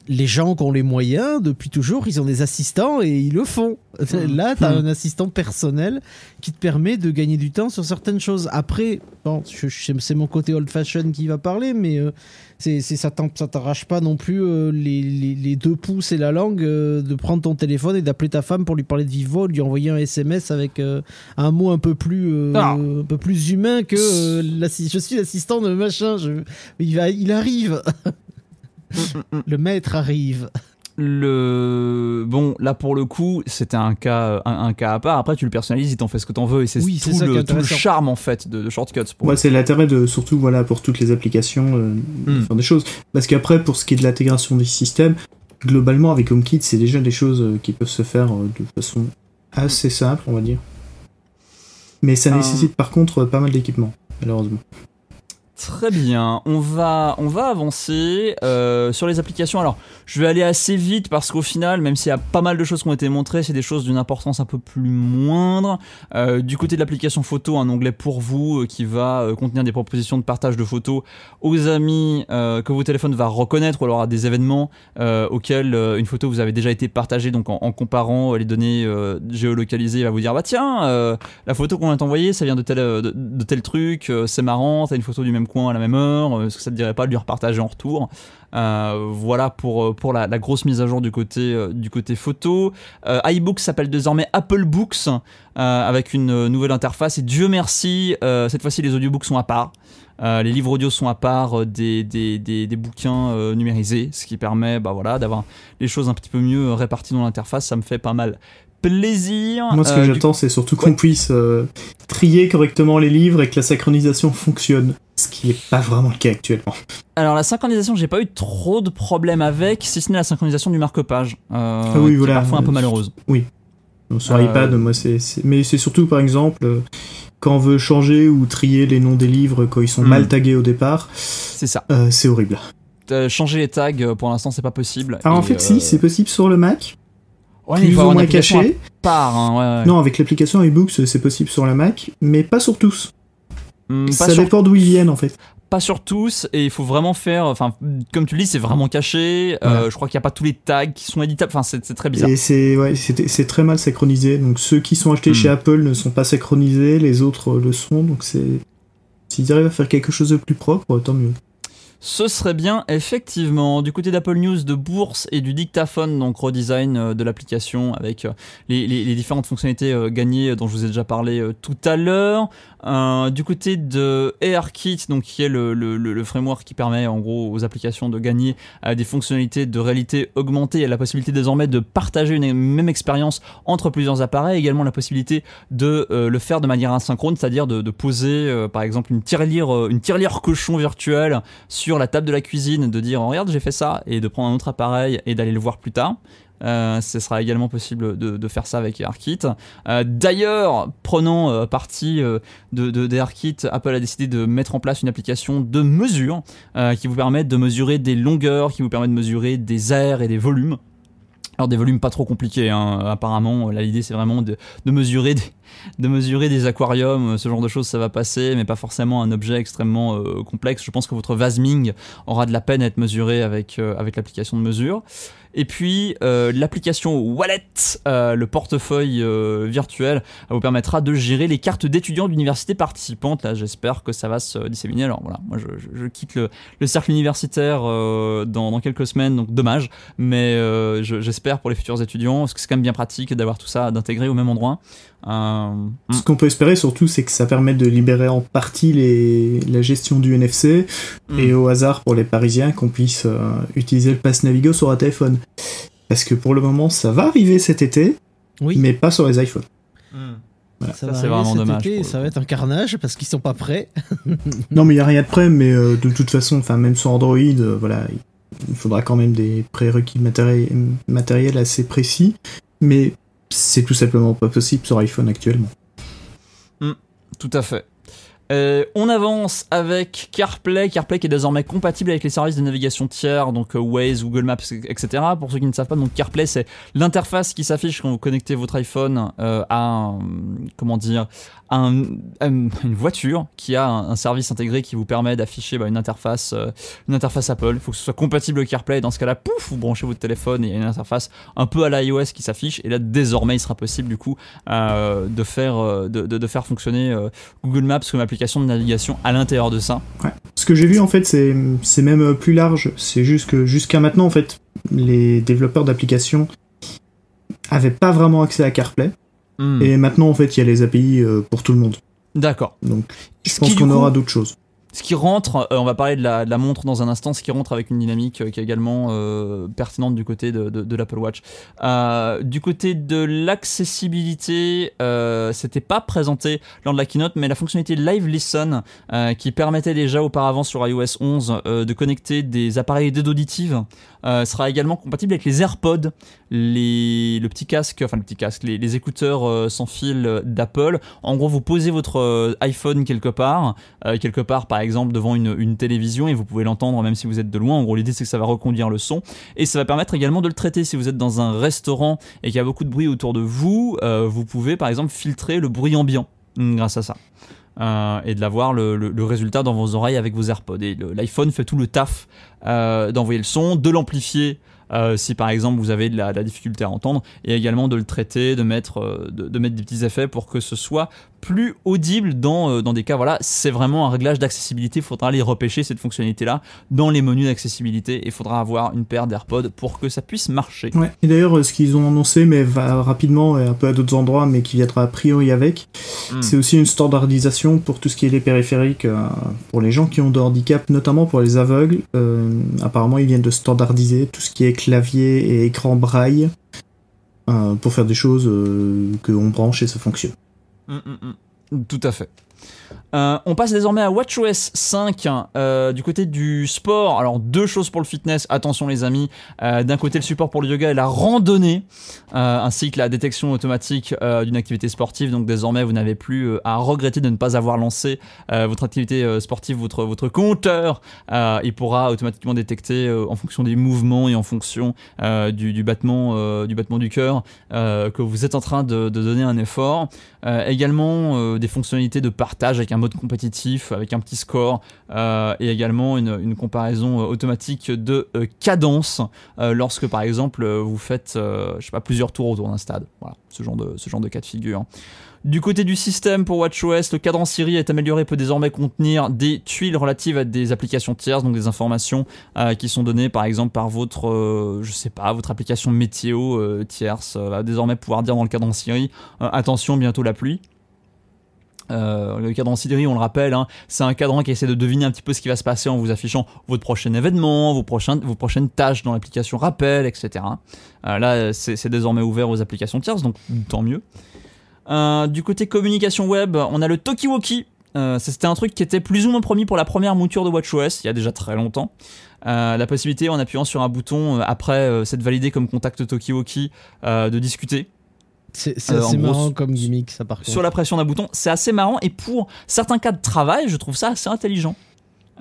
[SPEAKER 1] les gens qui ont les moyens, depuis toujours, ils ont des assistants et ils le font. Mmh. Là, tu as mmh. un assistant personnel qui te permet de gagner du temps sur certaines choses. Après, c'est mon côté old fashioned qui va parler, mais euh, ça c'est ça t'arrache pas non plus euh, les, deux pouces et la langue euh, de prendre ton téléphone et d'appeler ta femme pour lui parler de vivo, lui envoyer un SMS avec un mot un peu plus, ah. un peu plus humain que je suis l'assistant de machin. Je, va, il arrive. le maître arrive.
[SPEAKER 2] Le bon là pour le coup c'était un cas un, cas à part après tu le personnalises et t'en fais ce que t'en veux et c'est tout, le, charme en fait de, shortcuts c'est
[SPEAKER 3] l'intérêt de surtout voilà pour toutes les applications euh, mm. faire des choses parce qu'après pour ce qui est de l'intégration des systèmes globalement avec HomeKit c'est déjà des choses euh, qui peuvent se faire euh, de façon assez simple on va dire mais ça nécessite par contre pas mal d'équipement malheureusement
[SPEAKER 2] Très bien, on va, on va avancer euh, sur les applications. Alors, je vais aller assez vite parce qu'au final, même s'il y a pas mal de choses qui ont été montrées, c'est des choses d'une importance un peu plus moindre. Euh, du côté de l'application photo, un onglet pour vous euh, qui va contenir des propositions de partage de photos aux amis que vos téléphones va reconnaître ou alors à des événements auxquels une photo vous avez déjà été partagée. Donc, en, comparant les données géolocalisées, il va vous dire bah tiens, la photo qu'on a envoyée, ça vient de tel, de tel truc, c'est marrant, t'as une photo du même coin à la même heure euh, ce que ça te dirait pas de lui repartager en retour euh, Voilà pour, euh, pour la, grosse mise à jour du côté, du côté photo. Euh, iBooks s'appelle désormais Apple Books avec une nouvelle interface. Et Dieu merci, cette fois-ci les audiobooks sont à part. les livres audio sont à part des, des, bouquins numérisés, ce qui permet bah, voilà, d'avoir les choses un petit peu mieux réparties dans l'interface. Ça me fait pas mal plaisir. Moi, ce que euh, j'attends,
[SPEAKER 3] c'est surtout qu'on puisse euh, trier correctement les livres et que la synchronisation fonctionne. Ce qui n'est pas vraiment le cas actuellement.
[SPEAKER 2] Alors la synchronisation, j'ai pas eu trop de problèmes avec, si ce n'est la synchronisation du marque-page, euh, ah oui, qui est parfois un peu malheureuse.
[SPEAKER 3] Oui. sur euh... iPad, moi c'est, mais c'est surtout par exemple quand on veut changer ou trier les noms des livres quand ils sont hmm. mal tagués au départ. C'est ça. c'est horrible.
[SPEAKER 2] changer les tags, pour l'instant, c'est pas possible. Ah, en fait, si, c'est
[SPEAKER 3] possible sur le Mac
[SPEAKER 2] ouais, plus ou moins hein,
[SPEAKER 3] Non, avec l'application iBooks, c'est possible sur la Mac, mais pas sur tous. Hmm, ça dépend d'où ils viennent en fait.
[SPEAKER 2] Pas sur tous, et il faut vraiment faire. Enfin, comme tu le dis, c'est vraiment caché. Euh, je crois qu'il n'y a pas tous les tags qui sont éditables. Enfin, c'est très bizarre. Et
[SPEAKER 3] c'est très mal synchronisé. Donc, ceux qui sont achetés hmm. chez Apple ne sont pas synchronisés, les autres le sont. Donc, c'est. S'ils arrivent à faire quelque chose de plus propre, tant mieux.
[SPEAKER 2] Ce serait bien, effectivement. Du côté d'Apple News, de Bourse et du Dictaphone, donc redesign euh, de l'application avec euh, les, différentes fonctionnalités euh, gagnées dont je vous ai déjà parlé tout à l'heure. Euh, du côté de ARKit, donc qui est le, framework qui permet en gros aux applications de gagner euh, des fonctionnalités de réalité augmentée, et la possibilité désormais de partager une même expérience entre plusieurs appareils, également la possibilité de euh, le faire de manière asynchrone, c'est-à-dire de, poser par exemple une tirelire, une cochon virtuelle sur la table de la cuisine, de dire regarde j'ai fait ça et de prendre un autre appareil et d'aller le voir plus tard. Euh, ce sera également possible de, faire ça avec ARKit euh, D'ailleurs, prenant euh, partie de, de, Apple a décidé de mettre en place une application de mesure qui vous permet de mesurer des longueurs, qui vous permet de mesurer des airs et des volumes. Alors des volumes pas trop compliqués, hein. apparemment. l'idée c'est vraiment de, de, mesurer des, de mesurer des aquariums, ce genre de choses, ça va passer, mais pas forcément un objet extrêmement complexe. Je pense que votre vasming aura de la peine à être mesuré avec, avec l'application de mesure. Et puis euh, l'application Wallet, euh, le portefeuille euh, virtuel, vous permettra de gérer les cartes d'étudiants d'université participantes. Là, j'espère que ça va se disséminer. Alors voilà, moi je, quitte le, cercle universitaire dans, dans, quelques semaines, donc dommage. Mais j'espère pour les futurs étudiants, parce que c'est quand même bien pratique d'avoir tout ça d'intégrer au même endroit. Euh, Ce
[SPEAKER 3] qu'on peut espérer surtout, c'est que ça permette de libérer en partie les... la gestion du NFC mm. et au hasard pour les Parisiens qu'on puisse euh, utiliser le pass Navigo sur un téléphone. Parce que pour le moment, ça va arriver cet été, oui. mais pas sur les iPhones. Mm. Ça, c'est vraiment dommage.
[SPEAKER 1] ça va être un carnage parce qu'ils sont pas prêts.
[SPEAKER 3] non, mais il a rien de prêt, mais euh, de toute façon, enfin même sur Android, voilà, il faudra quand même des prérequis matériels assez précis. Mais c'est tout simplement pas possible sur iPhone actuellement.
[SPEAKER 2] Hmm, tout à fait. Euh, on avance avec CarPlay, CarPlay qui est désormais compatible avec les services de navigation tiers, donc euh, Waze, Google Maps, etc. Pour ceux qui ne savent pas, donc CarPlay c'est l'interface qui s'affiche quand vous connectez votre iPhone euh, à comment dire une voiture qui a un, service intégré qui vous permet d'afficher bah, une interface euh, une interface Apple. Il faut que ce soit compatible CarPlay. Dans ce cas-là, pouf, vous branchez votre téléphone et il y a une interface un peu à l'iOS qui s'affiche. Et là, désormais, il sera possible du coup euh, de, faire, euh, de, faire fonctionner Google Maps comme application de navigation à l'intérieur de ça.
[SPEAKER 3] Ce que j'ai vu en fait, c'est même plus large. C'est juste que jusqu'à maintenant, en fait, les développeurs d'applications avaient pas vraiment accès à CarPlay. Hmm. Et maintenant, en fait, il y a les API euh, pour tout le monde. D'accord. Donc, je pense qu'on aura d'autres choses
[SPEAKER 2] ce qui rentre, euh, on va parler de la, montre dans un instant, ce qui rentre avec une dynamique euh, qui est également euh, pertinente du côté de, l'Apple Watch. du côté de l'accessibilité, c'était pas présenté lors de la keynote, mais la fonctionnalité Live Listen qui permettait déjà auparavant sur iOS 11 de connecter des appareils d'aide auditive sera également compatible avec les AirPods, les, le petit casque, enfin le petit casque, les, les écouteurs sans fil d'Apple. En gros, vous posez votre iPhone quelque part, quelque part par par exemple devant une, télévision et vous pouvez l'entendre même si vous êtes de loin. En gros, l'idée c'est que ça va reconduire le son et ça va permettre également de le traiter. Si vous êtes dans un restaurant et qu'il y a beaucoup de bruit autour de vous, euh, vous pouvez par exemple filtrer le bruit ambiant mm, grâce à ça. Euh, et de l'avoir le, résultat dans vos oreilles avec vos AirPods. Et l'iPhone fait tout le taf euh, d'envoyer le son, de l'amplifier si par exemple vous avez de la, difficulté à entendre, et également de le traiter, de mettre, de, de mettre des petits effets pour que ce soit plus audible euh, dans, des cas, voilà, c'est vraiment un réglage d'accessibilité, il faudra aller repêcher cette fonctionnalité-là dans les menus d'accessibilité et il faudra avoir une paire d'AirPods pour que ça puisse marcher.
[SPEAKER 3] Et d'ailleurs, euh, ce qu'ils ont annoncé, mais rapidement et un peu à d'autres endroits, mais qui viendra a priori avec, hmm. c'est aussi une standardisation pour tout ce qui est les périphériques, euh, pour les gens qui ont de handicap, notamment pour les aveugles. apparemment, ils viennent de standardiser tout ce qui est clavier et écran braille pour faire des choses qu'on branche et ça fonctionne.
[SPEAKER 2] Mm, mm, mm. Tout à fait. Euh, on passe désormais à WatchOS 5 euh, du côté du sport. Alors deux choses pour le fitness, attention les amis. Euh, d'un côté le support pour le yoga et la randonnée, ainsi que la détection automatique d'une activité sportive. Donc désormais vous n'avez plus à regretter de ne pas avoir lancé votre activité sportive, votre, votre compteur. il pourra automatiquement détecter en fonction des mouvements et en fonction du, battement, du battement du cœur que vous êtes en train de, de donner un effort. également des fonctionnalités de partage partage avec un mode compétitif, avec un petit score, euh, et également une, comparaison euh, automatique de euh, cadence lorsque par exemple vous faites, je sais pas, plusieurs tours autour d'un stade. Voilà, ce genre de, cas de figure. Hein. Du côté du système pour WatchOS, le cadran Siri est amélioré peut désormais contenir des tuiles relatives à des applications tierces, donc des informations qui sont données par exemple par votre, je sais pas, votre application météo tierce va désormais pouvoir dire dans le cadran Siri attention bientôt la pluie. Euh, le cadran sidérie on le rappelle, hein, c'est un cadran qui essaie de deviner un petit peu ce qui va se passer en vous affichant votre prochain événement, vos, vos prochaines tâches dans l'application rappel, etc. Euh, là, c'est désormais ouvert aux applications tierces, donc tant mieux. Euh, du côté communication web, on a le Tokiwoki. C'était un truc qui était plus ou moins promis pour la première mouture de WatchOS, il y a déjà très longtemps. la possibilité en appuyant sur un bouton après s'être validé comme contact Tokiwoki de discuter c'est euh, assez marrant comme gimmick, ça par contre. Sur la pression d'un bouton, c'est assez marrant et pour certains cas de travail, je trouve ça assez intelligent.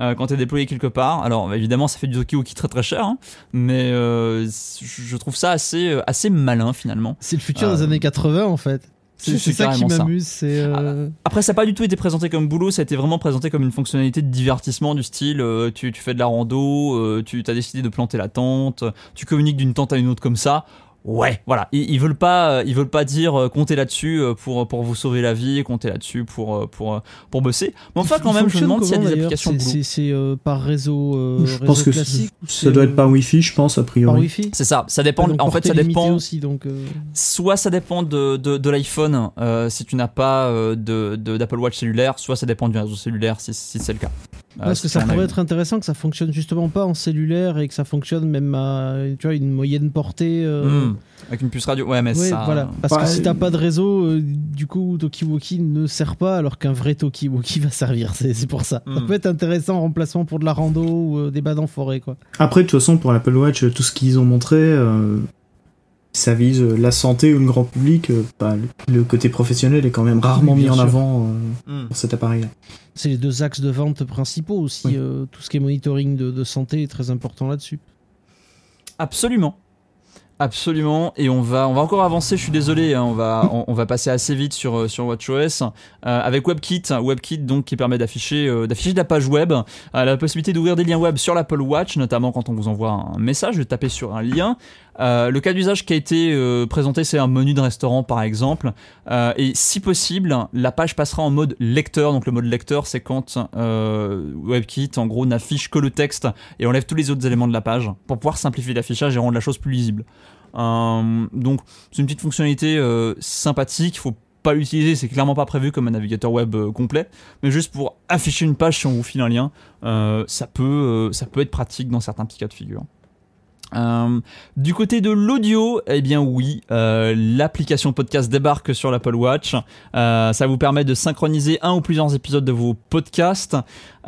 [SPEAKER 2] Euh, quand tu es déployé quelque part. Alors bah, évidemment, ça fait du qui très très cher, hein, mais euh, je trouve ça assez, assez malin finalement. C'est le futur des années 80
[SPEAKER 1] en fait. C'est ça qui m'amuse. Ah, bah,
[SPEAKER 2] après, ça n'a pas du tout été présenté comme boulot, ça a été vraiment présenté comme une fonctionnalité de divertissement du style tu, fais de la rando, tu as décidé de planter la tente, tu communiques d'une tente à une autre comme ça ouais, voilà. Ils, veulent pas, euh, ils veulent pas dire euh, comptez là-dessus euh, pour pour vous sauver la vie, comptez là-dessus pour pour pour bosser. Mais enfin quand même, je me demande s'il y a des applications C'est,
[SPEAKER 1] c'est par réseau. je pense que ça
[SPEAKER 2] doit être
[SPEAKER 3] par Wi-Fi, je pense a priori. Par C'est
[SPEAKER 2] ça. Ça dépend. Ah, en fait, ça dépend. Aussi, donc, Soit ça dépend de de, l'iPhone si tu n'as pas de, d'Apple Watch cellulaire, soit ça dépend du réseau cellulaire si, si c'est le cas parce bah, que ça pourrait être
[SPEAKER 1] intéressant que ça fonctionne justement pas en cellulaire et que ça fonctionne même à tu vois, une moyenne portée. Euh, hmm. Avec une puce radio, ouais, mais ça. Parce que si t'as pas de réseau, euh, du coup, Tokiwoki ne sert pas alors qu'un vrai Tokiwoki va servir. C'est pour ça. Ça hmm. peut être intéressant en remplacement pour de la rando ou euh, des bas dans forêt, quoi.
[SPEAKER 3] Après, de toute façon, pour l'Apple Watch, tout ce qu'ils ont montré, ça vise euh, la santé ou le grand public, euh, bah, le côté professionnel est quand même rarement mis en avant euh, hmm. pour cet appareil
[SPEAKER 1] C'est les deux axes de vente principaux aussi. tout ce qui est monitoring de, santé est très important là-dessus.
[SPEAKER 2] Absolument. Absolument, et on va, on va encore avancer, je suis désolé, hein, on, va, on, va passer assez vite sur, sur WatchOS, avec WebKit, hein, WebKit donc qui permet d'afficher d'afficher la page web, la possibilité d'ouvrir des liens web sur l'Apple Watch, notamment quand on vous envoie un message, de taper sur un lien, euh, le cas d'usage qui a été euh, présenté, c'est un menu de restaurant par exemple. Euh, et si possible, la page passera en mode lecteur. Donc le mode lecteur, c'est quand WebKit en gros n'affiche que le texte et enlève tous les autres éléments de la page pour pouvoir simplifier l'affichage et rendre la chose plus lisible. donc c'est une petite fonctionnalité sympathique. Il faut pas l'utiliser, c'est clairement pas prévu comme un navigateur web complet, mais juste pour afficher une page si on vous file un lien, ça, peut, ça peut être pratique dans certains petits cas de figure. Euh, du côté de l'audio, eh bien oui, euh, l'application podcast débarque sur l'Apple Watch. Euh, ça vous permet de synchroniser un ou plusieurs épisodes de vos podcasts.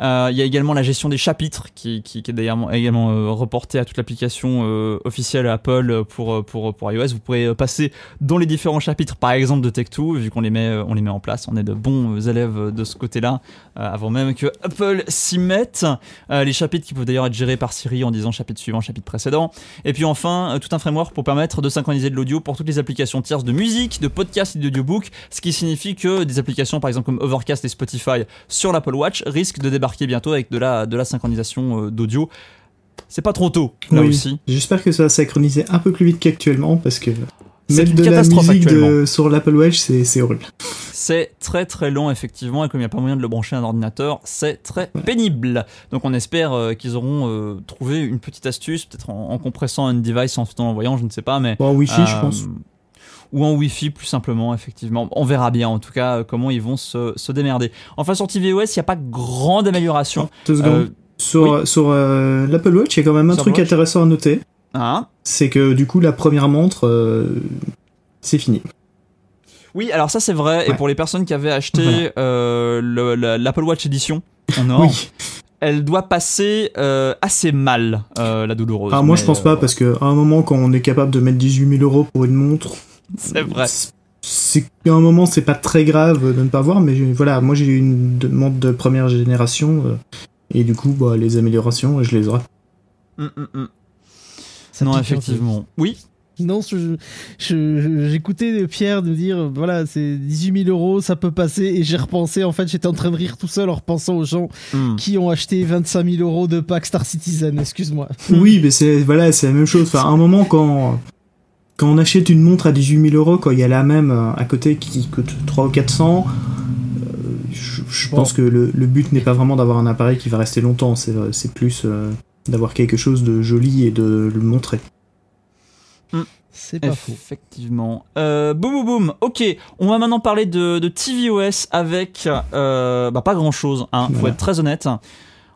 [SPEAKER 2] Il y a également la gestion des chapitres qui, est d'ailleurs également reportée à toute l'application officielle Apple pour, pour, pour iOS. Vous pouvez passer dans les différents chapitres, par exemple de Tech2, vu qu'on les, met, on les met en place. On est de bons élèves de ce côté-là. Euh, avant même que Apple s'y mette. Euh, les chapitres qui peuvent d'ailleurs être gérés par Siri en disant chapitre suivant, chapitre précédent. Et puis enfin, euh, tout un framework pour permettre de synchroniser de l'audio pour toutes les applications tierces de musique, de podcast et d'audiobook, ce qui signifie que des applications par exemple comme Overcast et Spotify sur l'Apple Watch risquent de débarquer bientôt avec de la, de la synchronisation d'audio c'est pas trop tôt, là aussi.
[SPEAKER 3] J'espère que ça va synchroniser un peu plus vite qu'actuellement, parce que c'est une catastrophe actuellement. sur l'Apple Watch, c'est horrible.
[SPEAKER 2] C'est très très long effectivement et comme il n'y a pas moyen de le brancher à un ordinateur, c'est très pénible. Donc on espère euh, qu'ils auront euh, trouvé une petite astuce, peut-être en, compressant un device en l'envoyant, je ne sais pas, mais en Wi-Fi, je euh, pense. Ou en Wi-Fi, plus simplement, effectivement. On verra bien, en tout cas, comment ils vont se, démerder. Enfin, sur TVOS, il n'y a pas grande amélioration.
[SPEAKER 3] sur, sur l'Apple Watch, il y a quand même un truc intéressant à noter. Ah. C'est que du coup, la première montre, euh, c'est fini.
[SPEAKER 2] Oui, alors ça c'est vrai. Et pour les personnes qui avaient acheté euh, l'Apple Watch Edition elle doit passer euh, assez mal la douloureuse. Ah, moi je pense pas parce
[SPEAKER 3] que à un moment quand on est capable de mettre 18 000 euros pour une montre, c'est vrai. C'est qu'à un moment c'est pas très grave de ne pas voir, mais voilà, moi j'ai une montre de première génération et du coup bah, les améliorations je les aurai.
[SPEAKER 1] Hum, hum, hum non, effectivement. Oui. Non, j'écoutais Pierre nous dire voilà, c'est 18 000 euros, ça peut passer. Et j'ai repensé, en fait, j'étais en train de rire tout seul en repensant aux gens hmm. qui ont acheté 25 000 euros de pack Star Citizen, excuse-moi. Oui,
[SPEAKER 3] mais c'est voilà, la même chose. à un moment, quand, quand on achète une montre à 18 000 euros, quand il y a la même euh, à côté qui coûte 3 ou 400, euh, je, pense que le, but n'est pas vraiment d'avoir un appareil qui va rester longtemps, c'est euh, plus d'avoir quelque chose de joli et de
[SPEAKER 2] le montrer. Hmm. C'est pas Effectivement. Faux. Effectivement euh, boum boum boum. Ok, on va maintenant parler de, de TVOS avec euh, bah, pas grand chose, hein, faut être très honnête.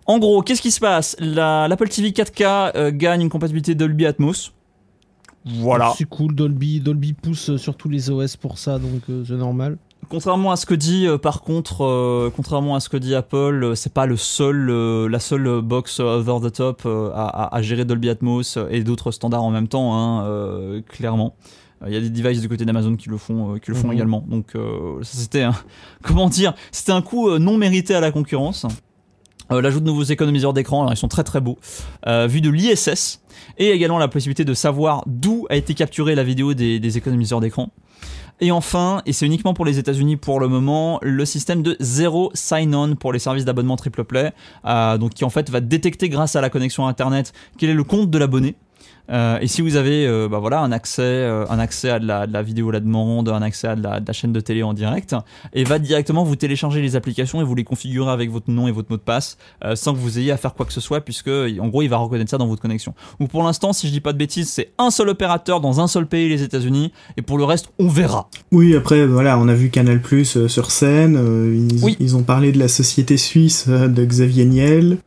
[SPEAKER 2] En gros, qu'est-ce qui se passe L'Apple TV 4K euh, gagne une compatibilité Dolby Atmos.
[SPEAKER 1] Voilà. C'est cool, Dolby, Dolby pousse sur tous les OS pour ça, donc c'est normal.
[SPEAKER 2] Contrairement à ce que dit, euh, par contre, euh, contrairement à ce que dit Apple, euh, c'est pas le seul, la seule box over the top à, gérer Dolby Atmos et d'autres standards en même temps, hein, clairement. Il y a des devices du côté d'Amazon qui le font, qui le font mhm. également. Donc c'était, un, comment dire, c'était un coup non mérité à la concurrence. L'ajout de nouveaux économiseurs d'écran, ils sont très très beaux, vu de l'ISS, et également la possibilité de savoir d'où a été capturée la vidéo des économiseurs d'écran. Et enfin, et c'est uniquement pour les États-Unis pour le moment, le système de zéro sign-on pour les services d'abonnement triple play, euh, donc qui en fait va détecter grâce à la connexion Internet quel est le compte de l'abonné euh, et si vous avez euh, bah voilà, un, accès, euh, un accès à de la, de la, vidéo à la demande, un accès à de la, chaîne de télé en direct, et va directement vous télécharger les applications et vous les configurer avec votre nom et votre mot de passe sans que vous ayez à faire quoi que ce soit, puisque en gros il va reconnaître ça dans votre connexion. Ou pour l'instant, si je dis pas de bêtises, c'est un seul opérateur dans un seul pays, les États-Unis, et pour le reste, on verra.
[SPEAKER 3] Oui, après voilà, on a vu Canal Plus sur scène, ils, oui. ils, ont parlé de la société suisse de Xavier Niel.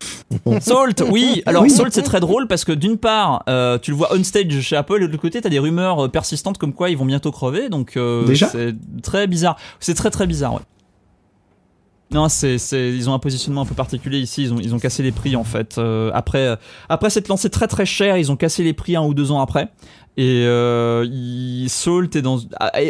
[SPEAKER 3] Salt, oui, alors Salt c'est
[SPEAKER 2] très drôle parce que d'une part, tu tu le vois on stage chez Apple et de l'autre côté, t'as des rumeurs euh, persistantes comme quoi ils vont bientôt crever. Donc euh, c'est très bizarre. C'est très très bizarre. Ouais. Non, c'est, ils ont un positionnement un peu particulier ici. Ils ont, cassé les prix en fait. Euh, après, après s'être lancé très très cher, ils ont cassé les prix un ou deux ans après. Et il, Salt est dans.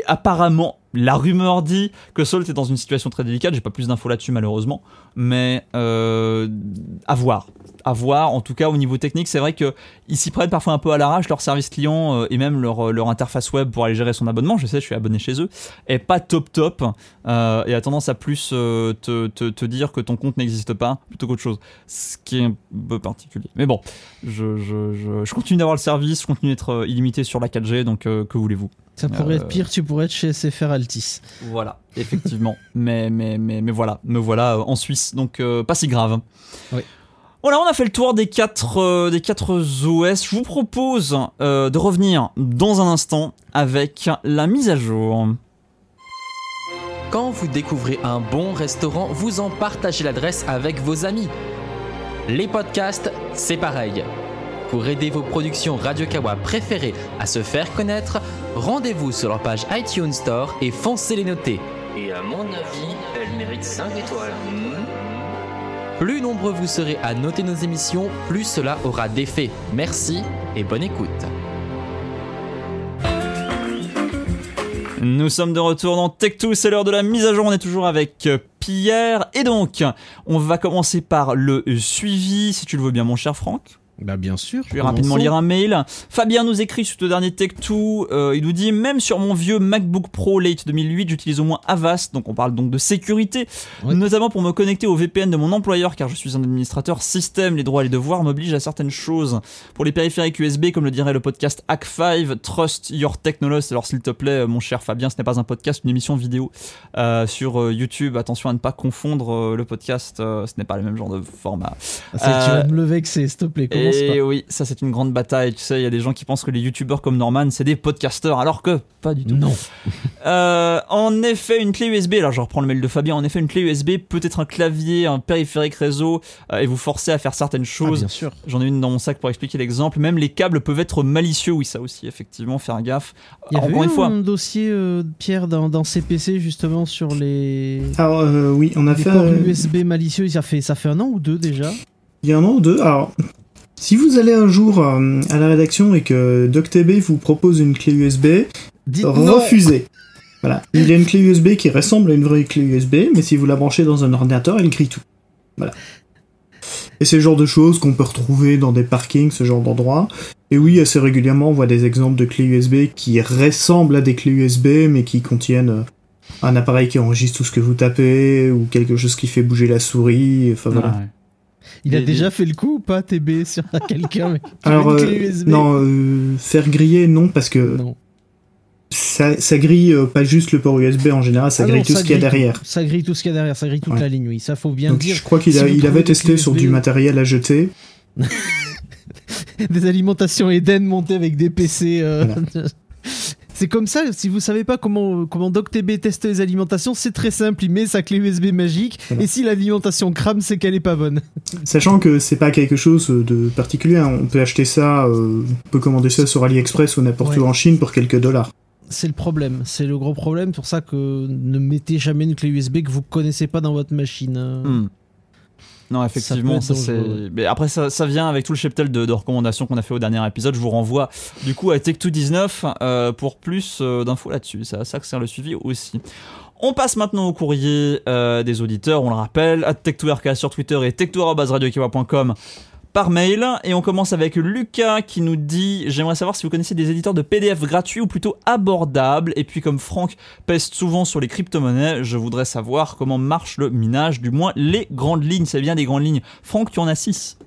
[SPEAKER 2] apparemment, la rumeur dit que Salt est dans une situation très délicate. J'ai pas plus d'infos là-dessus malheureusement, mais à voir à voir. En tout cas, au niveau technique, c'est vrai qu'ils s'y prennent parfois un peu à l'arrache. Leur service client euh, et même euh, leur, interface web pour aller gérer son abonnement, je sais, je suis abonné chez eux, est pas top top euh, et a tendance à plus te, te, dire que ton compte n'existe pas plutôt qu'autre chose. Ce qui est un peu particulier. Mais bon, je, je, je, continue d'avoir le service, je continue d'être illimité sur la 4G, donc que voulez-vous ça pourrait être pire, tu pourrais être chez SFR Altis. Voilà, effectivement. mais, mais, mais, mais voilà, me voilà en Suisse, donc pas si grave. Oui. Voilà, on a fait le tour des 4 euh, des quatre OS. Je vous propose euh, de revenir dans un instant avec la mise à jour. Quand vous découvrez un bon restaurant, vous en partagez l'adresse avec vos amis. Les podcasts, c'est pareil. Pour aider vos productions
[SPEAKER 1] Radio Kawa préférées à se faire connaître, rendez-vous sur leur page iTunes Store et
[SPEAKER 2] foncez les noter. Et à mon avis, elle mérite 5 étoiles. Plus nombreux vous serez à noter nos émissions, plus cela aura d'effet. Merci et bonne écoute. Nous sommes de retour dans Tech2, c'est l'heure de la mise à jour, on est toujours avec euh, Pierre. Et donc, on va commencer par le suivi, si tu le veux bien mon cher Franck. Bah bien sûr. Je vais rapidement lire un mail. Fabien nous écrit sur le dernier Tech 2, euh, il nous dit même sur mon vieux MacBook Pro late 2008, j'utilise au moins Avast, donc on parle donc de sécurité, notamment pour me connecter au VPN de mon employeur car je suis un administrateur système, les droits et les devoirs m'obligent à certaines choses. Pour les périphériques USB, comme le dirait le podcast Hack 5, Trust Your technologist Alors s'il te plaît, mon cher Fabien, ce n'est pas un podcast, une émission vidéo euh, sur euh, YouTube. Attention à ne pas confondre le podcast, ce n'est pas le même genre de format. Ah, tu vas me le vexer, s'il te plaît oui, ça c'est une grande bataille. Tu sais, il y a des gens qui pensent que les youtubeurs comme Norman, c'est des podcasters alors que pas du tout. Non. Euh, en effet, une clé USB, alors je reprends le mail de Fabien, en effet, une clé USB peut être un clavier, un périphérique réseau, euh, et vous forcer à faire certaines ah, choses. bien sûr. J'en ai une dans mon sac pour expliquer l'exemple. Même les câbles peuvent être malicieux, oui, ça aussi, effectivement, faire gaffe. Il y avait un
[SPEAKER 1] dossier, de euh, Pierre, dans, CPC, justement, sur les.
[SPEAKER 2] Alors, oui, on a les fait.
[SPEAKER 1] USB malicieux, ça fait, ça fait un an ou deux déjà
[SPEAKER 3] il y a un an ou deux. Alors, si vous allez un jour euh, à la rédaction et que DocTB vous propose une clé USB, Dites refusez. Voilà. Il y a une clé USB qui ressemble à une vraie clé USB, mais si vous la branchez dans un ordinateur, elle grille tout. Voilà. Et c'est le genre de choses qu'on peut retrouver dans des parkings, ce genre d'endroits. Et oui, assez régulièrement, on voit des exemples de clés USB qui ressemblent à des clés USB, mais qui contiennent euh, un appareil qui enregistre tout ce que vous tapez, ou quelque chose qui fait bouger la souris, enfin voilà. Ah
[SPEAKER 1] il a déjà fait le coup ou pas, TB, sur quelqu'un Alors, euh, non,
[SPEAKER 3] euh, faire griller, non, parce que. Ça, grille euh, pas juste le port USB en général, ça ah grille tout ce qu'il y a derrière.
[SPEAKER 1] Ça grille tout ce qu'il y a derrière, ça grille toute la ligne, oui, ça faut bien dire. Je crois qu'il
[SPEAKER 3] avait testé sur du matériel à jeter.
[SPEAKER 1] des alimentations Eden montées avec des PC. C'est comme ça, si vous savez pas comment, comment DocTB teste les alimentations, c'est très simple, il met sa clé USB magique, et si l'alimentation crame, c'est qu'elle
[SPEAKER 3] est pas bonne. Sachant que c'est pas quelque chose de particulier, hein. on peut acheter ça, euh, on peut commander ça sur AliExpress ou n'importe où en Chine pour quelques dollars
[SPEAKER 1] c'est le problème, c'est le gros problème. C'est pour ça que ne mettez jamais une clé USB que vous connaissez pas dans votre machine. Hmm.
[SPEAKER 2] Non, effectivement, ça, c'est. Mais après, ça, vient avec tout le cheptel de, recommandations qu'on a fait au dernier épisode. Je vous renvoie du coup à Tech219 euh, pour plus euh, d'infos là-dessus. C'est Ça, que sert le suivi aussi. On passe maintenant au courrier euh, des auditeurs. On le rappelle, à tech sur Twitter et tech par mail. Et on commence avec Lucas qui nous dit J'aimerais savoir si vous connaissez des éditeurs de PDF gratuits ou plutôt abordables. Et puis, comme Franck peste souvent sur les crypto-monnaies, je voudrais savoir comment marche le minage, du moins les grandes lignes. C'est bien des grandes lignes. Franck, tu en as 6.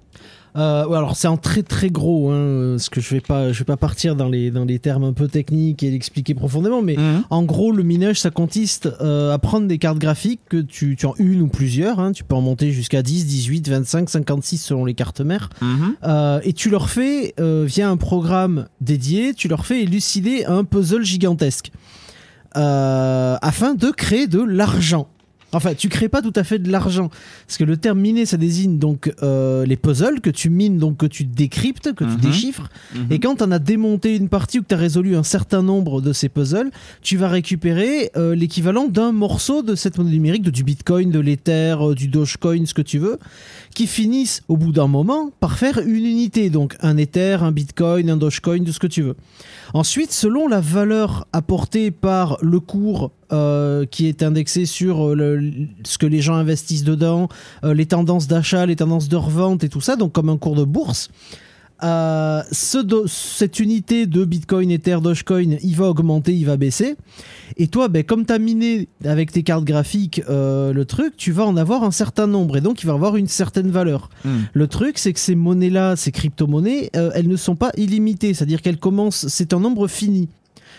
[SPEAKER 2] Euh,
[SPEAKER 1] alors c'est en très très gros, hein, parce que je vais pas, je vais pas partir dans les dans les termes un peu techniques et l'expliquer profondément, mais mhm. en gros le minage ça consiste euh, à prendre des cartes graphiques que tu, tu en une ou plusieurs, hein, tu peux en monter jusqu'à 10, 18, 25, 56 selon les cartes mères, mhm. euh, et tu leur fais via un programme dédié, tu leur fais élucider un puzzle gigantesque afin de créer de l'argent. Enfin, tu crées pas tout à fait de l'argent. Parce que le terme miner, ça désigne donc euh, les puzzles que tu mines, donc que tu décryptes, que tu mhm. déchiffres. Mhm. Et quand tu en as démonté une partie ou que tu as résolu un certain nombre de ces puzzles, tu vas récupérer euh, l'équivalent d'un morceau de cette monnaie numérique, de, du bitcoin, de l'ether, euh, du dogecoin, ce que tu veux, qui finissent au bout d'un moment par faire une unité, donc un Ether, un Bitcoin, un Dogecoin, tout ce que tu veux. Ensuite, selon la valeur apportée par le cours euh, qui est indexé sur euh, ce que les gens investissent dedans, euh, les tendances d'achat, les tendances de revente et tout ça, donc comme un cours de bourse, euh, cette unité de Bitcoin, Ether, Dogecoin, il va augmenter, il va baisser. Et toi, ben, comme tu as miné avec tes cartes graphiques euh, le truc, tu vas en avoir un certain nombre et donc il va avoir une certaine valeur. Hmm. Le truc, c'est que ces monnaies-là, ces crypto-monnaies, euh, elles ne sont pas illimitées, c'est-à-dire qu'elles commencent, c'est un nombre fini.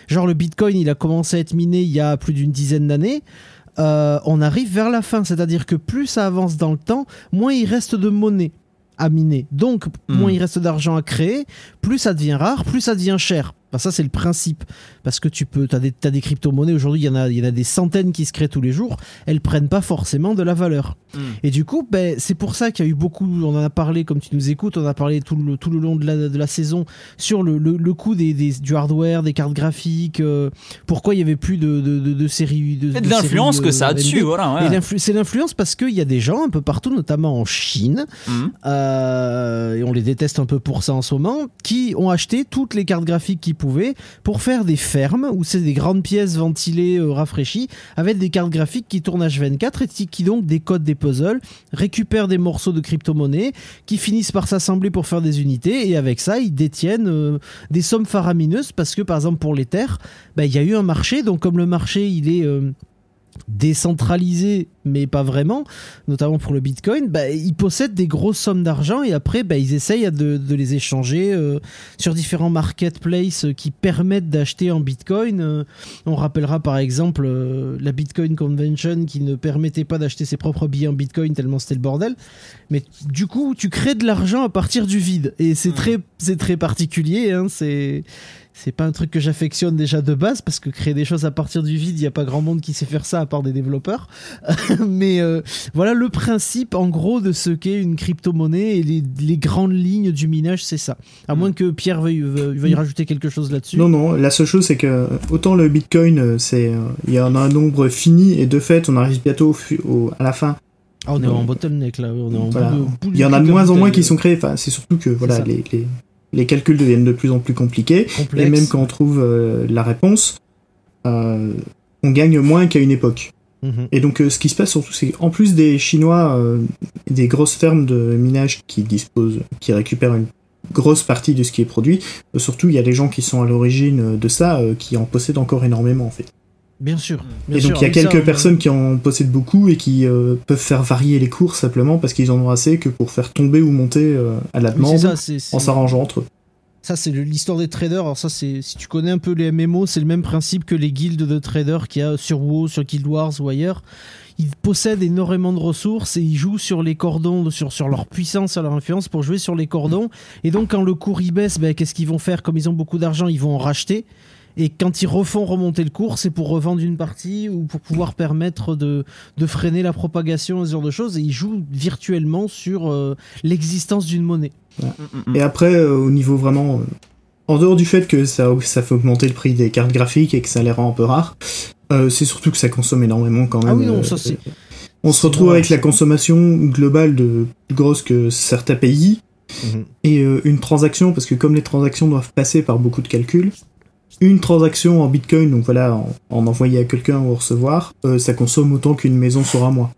[SPEAKER 1] Genre le Bitcoin, il a commencé à être miné il y a plus d'une dizaine d'années. on arrive vers la fin, c'est-à-dire que plus ça avance dans le temps, moins il reste de monnaie à miner. Donc, moins hmm. il reste d'argent à créer, plus ça devient rare, plus ça devient cher, ça, c'est le principe. Parce que tu peux, as des, des crypto-monnaies, aujourd'hui, il y, en a, y en a des centaines qui se créent tous les jours, elles prennent pas forcément de la valeur. Hmm. Et du coup, ben, c'est pour ça qu'il y a eu beaucoup, on en a parlé, comme tu nous écoutes, on a parlé tout le, tout le long de la, de la saison sur le, le, coût des, des, du hardware, des cartes graphiques, euh, pourquoi il y avait plus de, de, de, de l'influence que euh, ça a dessus, voilà. C'est l'influence parce qu'il y a des gens un peu partout, notamment en Chine, hmm. euh, et on les déteste un peu pour ça en ce moment, qui ont acheté toutes les cartes graphiques qui pour faire des fermes où c'est des grandes pièces ventilées, euh, rafraîchies, avec des cartes graphiques qui tournent H24 et qui donc décodent des puzzles, récupèrent des morceaux de crypto-monnaie, qui finissent par s'assembler pour faire des unités, et avec ça, ils détiennent euh, des sommes faramineuses parce que, par exemple, pour les terres, ben, il y a eu un marché, donc comme le marché, il est... Euh, décentralisé mais pas vraiment, notamment pour le Bitcoin, bah, ils possèdent des grosses sommes d'argent et après, bah, ils essayent de, les échanger euh, sur différents marketplaces qui permettent d'acheter en Bitcoin. Euh, on rappellera par exemple euh, la Bitcoin Convention qui ne permettait pas d'acheter ses propres billets en Bitcoin tellement c'était le bordel. Mais du coup, tu crées de l'argent à partir du vide et c'est mmh. très très, très particulier. Hein, c'est c'est pas un truc que j'affectionne déjà de base parce que créer des choses à partir du vide, il n'y a pas grand monde qui sait faire ça à part des développeurs. Mais euh, voilà le principe en gros de ce qu'est une crypto-monnaie et les, grandes lignes du minage, c'est ça. À moins mm. que Pierre veuille, veuille mm. rajouter quelque chose là-dessus. Non, non, la
[SPEAKER 3] seule chose c'est que euh, autant le Bitcoin, euh, c'est il y en a un nombre fini et de fait on arrive bientôt à la fin.
[SPEAKER 1] Ah, on est en bottleneck là, on en Il y en a de moins en moins
[SPEAKER 3] qui sont créés, enfin, c'est surtout que voilà, les, les calculs deviennent de plus en plus compliqués. Et même quand on trouve euh, la réponse, euh, on gagne moins qu'à une époque. Mhm. Et donc, euh, ce qui se passe surtout, c'est en plus des Chinois, des grosses fermes de minage qui disposent, qui récupèrent une grosse partie de ce qui est produit, surtout il y a des gens qui sont à l'origine de ça qui en possèdent encore énormément en fait.
[SPEAKER 1] Bien sûr. Mm. et donc il y a ah quelques euh, personnes
[SPEAKER 3] qui en possèdent beaucoup et qui euh, peuvent faire varier les cours simplement parce qu'ils en ont assez que pour faire tomber ou monter euh, à la demande en s'arrangeant entre eux.
[SPEAKER 1] Ça, c'est l'histoire des traders. Alors, ça, c'est si tu connais un peu les MMO, c'est le même principe que les guildes de traders qu'il y a sur WoW, sur Guild Wars ou ailleurs. Ils possèdent énormément de ressources et ils jouent sur les cordons, sur, sur leur puissance, leur influence pour jouer sur les cordons. Et donc, quand le cours y baisse, ben, qu'est-ce qu'ils vont faire Comme ils ont beaucoup d'argent, ils vont en racheter. Et quand ils refont remonter le cours, c'est pour revendre une partie ou pour pouvoir permettre de, freiner la propagation, ce genre de choses. Et ils jouent virtuellement sur euh, l'existence d'une monnaie.
[SPEAKER 3] Mm, mm, mm. Et après, euh, au niveau vraiment. Euh, en dehors du fait que ça, fait augmenter le prix des cartes graphiques et que ça les rend un peu rares, c'est surtout que ça consomme énormément quand ah même. Ah oui, non, ça c'est. On se retrouve avec la consommation globale de plus grosse que certains pays. Mhm. Et une transaction, parce que comme les transactions doivent passer par beaucoup de calculs, une transaction en bitcoin, donc voilà, en, envoyer à quelqu'un ou recevoir, euh, ça consomme autant qu'une maison sur un mois.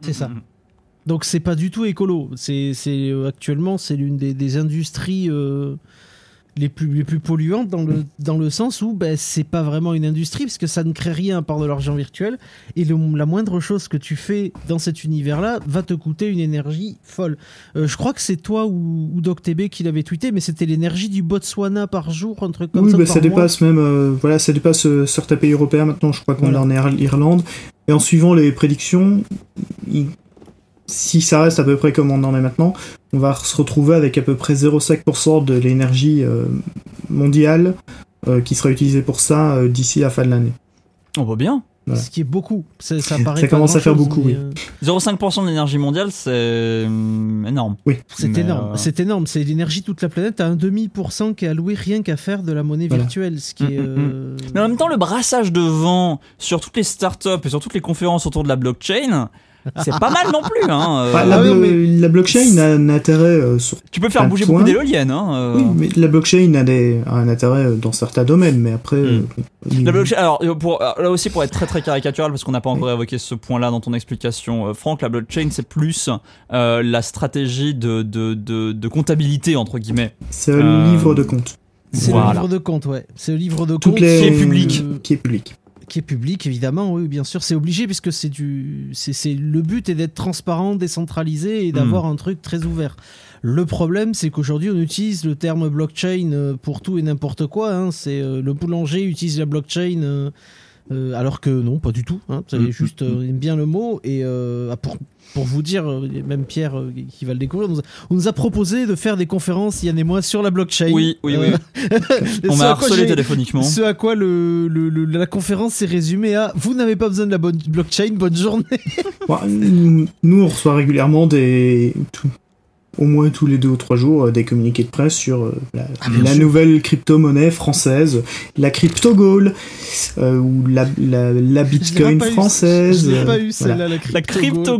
[SPEAKER 1] C'est ça. Mm-hmm. Donc c'est pas du tout écolo. C'est, euh, actuellement, c'est l'une des, industries euh, les plus, les plus polluantes dans le, dans le sens où ben, c'est pas vraiment une industrie parce que ça ne crée rien à part de l'argent virtuel et la moindre chose que tu fais dans cet univers-là va te coûter une énergie folle. Euh, je crois que c'est toi ou, ou DocTB qui l'avait tweeté, mais c'était l'énergie du Botswana par jour, un truc comme ça. Oui, ça bah, dépasse
[SPEAKER 3] même, euh, voilà, ça dépasse euh, certains pays européens maintenant, je crois qu'on est en Irlande. Et en suivant les prédictions, si ça reste à peu près comme on en est maintenant, on va se retrouver avec à peu près 0,5% de l'énergie euh, mondiale euh, qui sera utilisée pour ça euh, d'ici la fin de l'année. On voit bien. Ce qui est
[SPEAKER 2] beaucoup. Ça,
[SPEAKER 3] commence à faire beaucoup,
[SPEAKER 2] 0,5% de l'énergie mondiale, c'est énorme. Oui. C'est énorme. C'est
[SPEAKER 1] énorme. C'est l'énergie de toute la planète à cent qui est allouée rien qu'à faire de la monnaie virtuelle. Ce qui hum, est, hum,
[SPEAKER 2] hum. Mais en même temps, le brassage de vent sur toutes les startups et sur toutes les conférences autour de la blockchain, c'est pas mal non plus. Hein. Euh. Ah la,
[SPEAKER 3] blockchain a un intérêt euh, sur. Tu peux faire bouger beaucoup d'éoliennes. Hein, euh. Oui, mais la blockchain a, des... un intérêt dans certains domaines, mais après. Hmm.
[SPEAKER 2] alors, pour, là aussi, pour être très très caricatural, parce qu'on n'a pas encore évoqué ce point-là dans ton explication, Franck, la blockchain, c'est plus la stratégie de, de, de, comptabilité, entre guillemets. C'est un livre de compte. C'est le
[SPEAKER 1] livre de compte, ouais. C'est le livre de comptes compte qui est public. Qui est public, évidemment, oui, bien sûr, c'est obligé puisque c'est du, c'est le but est d'être transparent, décentralisé et hmm. d'avoir un truc très ouvert. Le problème, c'est qu'aujourd'hui, on utilise le terme blockchain euh, pour tout et n'importe quoi. Hein. C'est euh, le boulanger utilise la blockchain. Euh, euh, alors que non, pas du tout. Hein. Vous mm, juste, mm, euh, mm. bien le mot. Et euh, ah, pour, pour, vous dire, même Pierre qui va le découvrir, on nous a proposé de faire des conférences, Yann et moi, sur la blockchain. Oui, oui, oui. on m'a harcelé téléphoniquement. Ce à quoi le, la conférence s'est résumée à Vous n'avez pas besoin de la bonne blockchain, bonne journée.
[SPEAKER 3] nous, on reçoit régulièrement des, au moins tous les deux ou trois jours euh, des communiqués de presse sur euh, la, ah, nouvelle crypto-monnaie française, la crypto euh, ou la, la, la bitcoin française. celle-là,
[SPEAKER 2] la crypto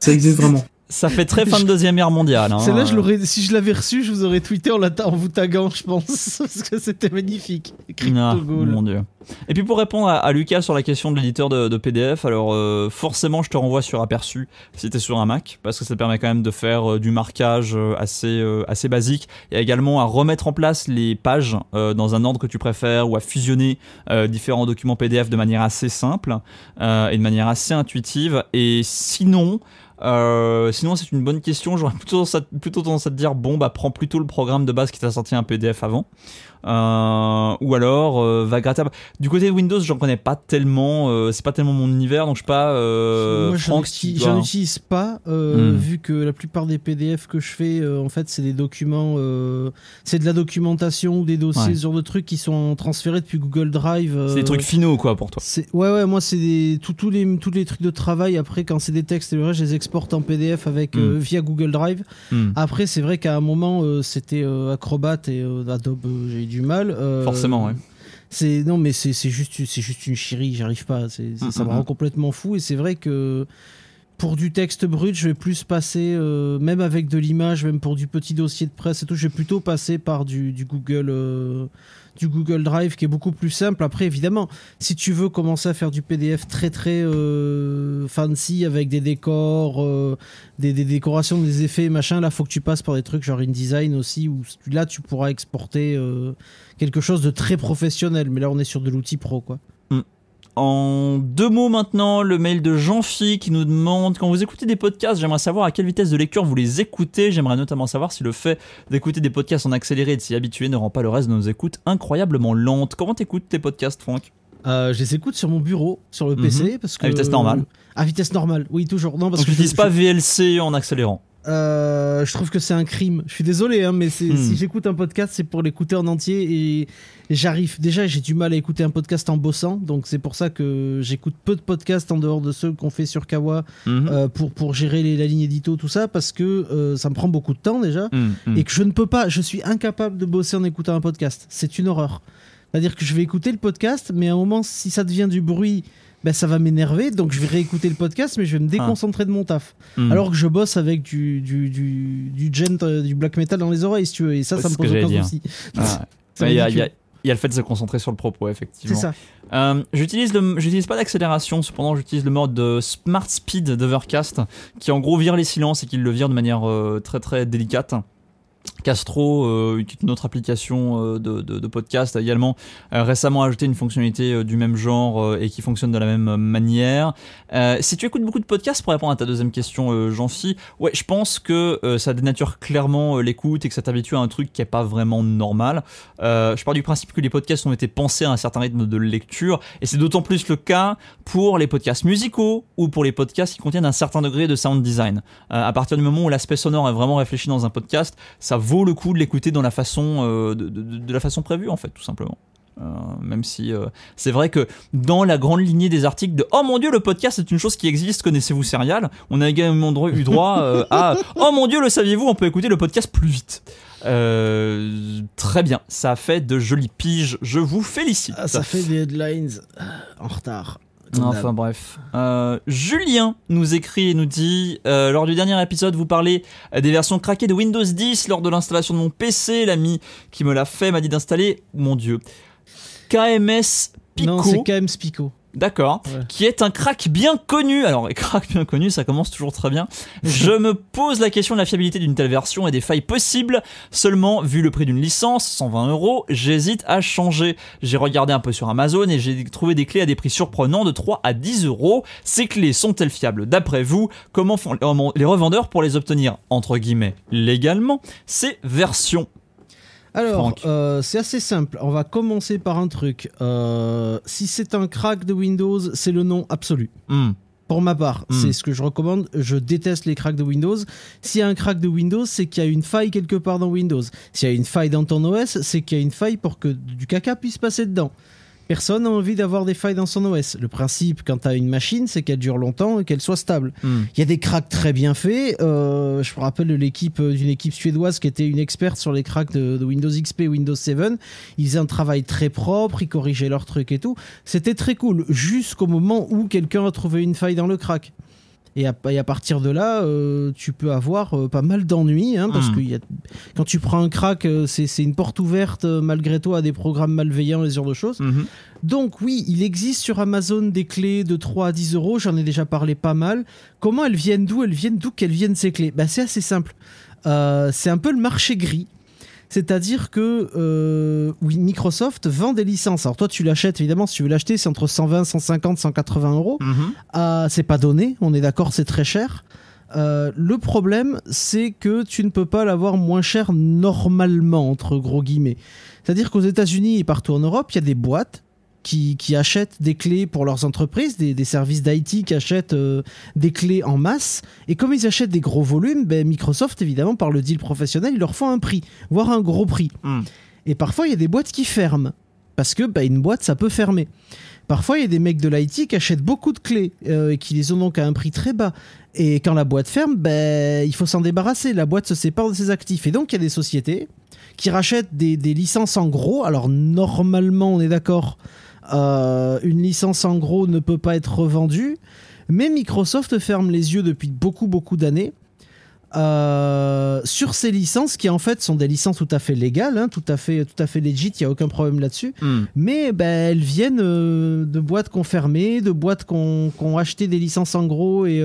[SPEAKER 2] ça existe vraiment. Ça fait très fin de Deuxième Guerre mondiale. Hein. là je
[SPEAKER 1] l'aurais, si je l'avais reçu, je vous aurais tweeté en, en vous taguant, je pense. Parce que c'était magnifique.
[SPEAKER 2] Ah, mon Dieu. Et puis pour répondre à, Lucas sur la question de l'éditeur de, PDF, alors euh, forcément, je te renvoie sur Aperçu si tu es sur un Mac, parce que ça permet quand même de faire euh, du marquage euh, assez, assez basique. et également à remettre en place les pages dans un ordre que tu préfères ou à fusionner différents documents PDF de manière assez simple et de manière assez intuitive. Et sinon, euh, sinon, c'est une bonne question. J'aurais plutôt, tendance à te dire bon, bah prends plutôt le programme de base qui t'a sorti un PDF avant. Euh, ou alors euh, va Du côté de Windows, j'en connais pas tellement. Euh, c'est pas tellement mon univers, donc je sais pas. Moi, j'en utilise
[SPEAKER 1] pas, hmm. vu que la plupart des PDF que je fais, en fait, c'est des documents, c'est de la documentation ou des dossiers, ce genre de trucs qui sont transférés depuis Google Drive. c'est des trucs finaux, quoi, pour toi. Ouais, ouais, moi, c'est des tous les tous les trucs de travail. Après, quand c'est des textes, ben, je les exporte en PDF avec hmm. via Google Drive. Hmm. Après, c'est vrai qu'à un moment, c'était Acrobat et Adobe. j'ai du mal. Euh, Forcément, ouais. C'est non, mais c'est juste c'est juste une chérie. J'arrive pas. ça me mm, mm, rend mm. complètement fou. Et c'est vrai que pour du texte brut, je vais plus passer, euh, même avec de l'image, même pour du petit dossier de presse et tout, je vais plutôt passer par du, Google. Euh, du Google Drive qui est beaucoup plus simple. Après, évidemment, si tu veux commencer à faire du PDF très très euh, fancy avec des décors, euh, des, décorations, des effets, machin, là, faut que tu passes par des trucs genre InDesign aussi, où là, tu pourras exporter euh, quelque chose de très professionnel.
[SPEAKER 2] Mais là, on est sur de l'outil pro, quoi. En deux mots maintenant, le mail de Jean-Phi qui nous demande quand vous écoutez des podcasts, j'aimerais savoir à quelle vitesse de lecture vous les écoutez. J'aimerais notamment savoir si le fait d'écouter des podcasts en accéléré et de s'y habituer ne rend pas le reste de nos écoutes incroyablement lentes Comment t'écoutes tes podcasts, Franck euh, je les écoute sur mon bureau, sur le mhm. PC, À vitesse normale. À vitesse normale, oui, toujours. Non, parce Donc que je pas VLC en accélérant.
[SPEAKER 1] Euh, je trouve que c'est un crime. Je suis désolé, hein, mais si hmm. j'écoute un podcast, c'est pour l'écouter en entier. Et j'arrive. Déjà, j'ai du mal à écouter un podcast en bossant. Donc, c'est pour ça que j'écoute peu de podcasts en dehors de ceux qu'on fait sur Kawa hmm. euh, pour, pour gérer la ligne édito, tout ça, parce que euh, ça me prend beaucoup de temps déjà. Hmm. Et que je ne peux pas, je suis incapable de bosser en écoutant un podcast. C'est une horreur. C'est-à-dire que je vais écouter le podcast, mais à un moment, si ça devient du bruit ben, ça va m'énerver, donc je vais réécouter le podcast, mais je vais me déconcentrer de mon taf. Hmm. Alors que je bosse avec du, du, euh, black metal dans les oreilles, tu veux, et ça, ça me pose aucun souci. il y, a
[SPEAKER 2] le fait de se concentrer sur le propos, effectivement. C'est ça. Euh, j'utilise pas d'accélération, cependant j'utilise le mode de Smart Speed d'Overcast, qui en gros vire les silences et qui le vire de manière euh, très très délicate. Castro, euh, une autre application euh, de, podcast, euh, a également récemment ajouté une fonctionnalité euh, du même genre et qui fonctionne de la même manière. si tu écoutes beaucoup de podcasts, pour répondre à ta deuxième question, jean phi ouais, je pense que ça dénature clairement l'écoute et que ça t'habitue à un truc qui est pas vraiment normal. je pars du principe que les podcasts ont été pensés à un certain rythme de lecture et c'est d'autant plus le cas pour les podcasts musicaux ou pour les podcasts qui contiennent un certain degré de sound design. à partir du moment où l'aspect sonore est vraiment réfléchi dans un podcast, ça vaut le coup de l'écouter dans la façon euh, de, la façon prévue en fait tout simplement. Euh, même si euh, c'est vrai que dans la grande lignée des articles de Oh mon dieu, le podcast c'est une chose qui existe, connaissez-vous Serial On a également eu droit à Oh mon dieu, le saviez-vous On peut écouter le podcast plus vite. très bien, ça fait de jolies piges, je vous félicite. Ah, ça fait des headlines en retard. Enfin bref. Euh, Julien nous écrit et nous dit euh, Lors du dernier épisode, vous parlez des versions craquées de Windows 10 lors de l'installation de mon PC. L'ami qui me l'a fait m'a dit d'installer, mon dieu, KMS Pico. Non, c'est KMS Pico. D'accord. Qui est un crack bien connu. Alors, crack bien connu, ça commence toujours très bien. Je me pose la question de la fiabilité d'une telle version et des failles possibles. Seulement, vu le prix d'une licence, 120 euros, j'hésite à changer. J'ai regardé un peu sur Amazon et j'ai trouvé des clés à des prix surprenants de 3 à 10 euros. Ces clés sont-elles fiables d'après vous Comment font les revendeurs pour les obtenir, entre guillemets, légalement, ces versions alors, euh,
[SPEAKER 1] c'est assez simple. On va commencer par un truc. Euh, si c'est un crack de Windows, c'est le nom absolu. Hmm. Pour ma part, hmm. c'est ce que je recommande. Je déteste les cracks de Windows. S'il y a un crack de Windows, c'est qu'il y a une faille quelque part dans Windows. S'il y a une faille dans ton OS, c'est qu'il y a une faille pour que du caca puisse passer dedans. Personne n'a envie d'avoir des failles dans son OS. Le principe, quand tu as une machine, c'est qu'elle dure longtemps et qu'elle soit stable. Hmm. Il y a des cracks très bien faits. Euh, je me rappelle l'équipe euh, d'une équipe suédoise qui était une experte sur les cracks de, Windows XP, Windows 7. Ils faisaient un travail très propre, ils corrigeaient leurs trucs et tout. C'était très cool, jusqu'au moment où quelqu'un a trouvé une faille dans le crack. Et à, partir de là, euh, tu peux avoir euh, pas mal d'ennuis, hein, parce hmm. que quand tu prends un crack, euh, c'est une porte ouverte malgré toi à des programmes malveillants et ce genre de choses. Mhm. Donc oui, il existe sur Amazon des clés de 3 à 10 euros, j'en ai déjà parlé pas mal. Comment elles viennent d'où Elles viennent d'où qu'elles viennent ces clés bah, C'est assez simple. c'est un peu le marché gris. C'est-à-dire que euh, oui, Microsoft vend des licences. Alors toi, tu l'achètes évidemment, si tu veux l'acheter, c'est entre 120, 150, 180 euros. Mhm. Ah, c'est pas donné, on est d'accord, c'est très cher. Euh, le problème, c'est que tu ne peux pas l'avoir moins cher normalement, entre gros guillemets. C'est-à-dire qu'aux États-Unis et partout en Europe, il y a des boîtes qui, achètent des clés pour leurs entreprises, des, services d'IT qui achètent euh, des clés en masse. Et comme ils achètent des gros volumes, ben Microsoft, évidemment, par le deal professionnel, ils leur font un prix, voire un gros prix. Hmm. Et parfois, il y a des boîtes qui ferment. Parce que ben, une boîte, ça peut fermer. Parfois, il y a des mecs de l'IT qui achètent beaucoup de clés euh, et qui les ont donc à un prix très bas. Et quand la boîte ferme, ben, il faut s'en débarrasser. La boîte se sépare de ses actifs. Et donc, il y a des sociétés qui rachètent des, des licences en gros. Alors, normalement, on est d'accord, euh, une licence en gros ne peut pas être revendue, mais Microsoft ferme les yeux depuis beaucoup beaucoup d'années euh, sur ces licences qui en fait sont des licences tout à fait légales, hein, tout à fait tout à fait il n'y a aucun problème là-dessus. Hmm. Mais ben, elles viennent euh, de boîtes qu'on fermait, de boîtes qu'on qu acheté des licences en gros et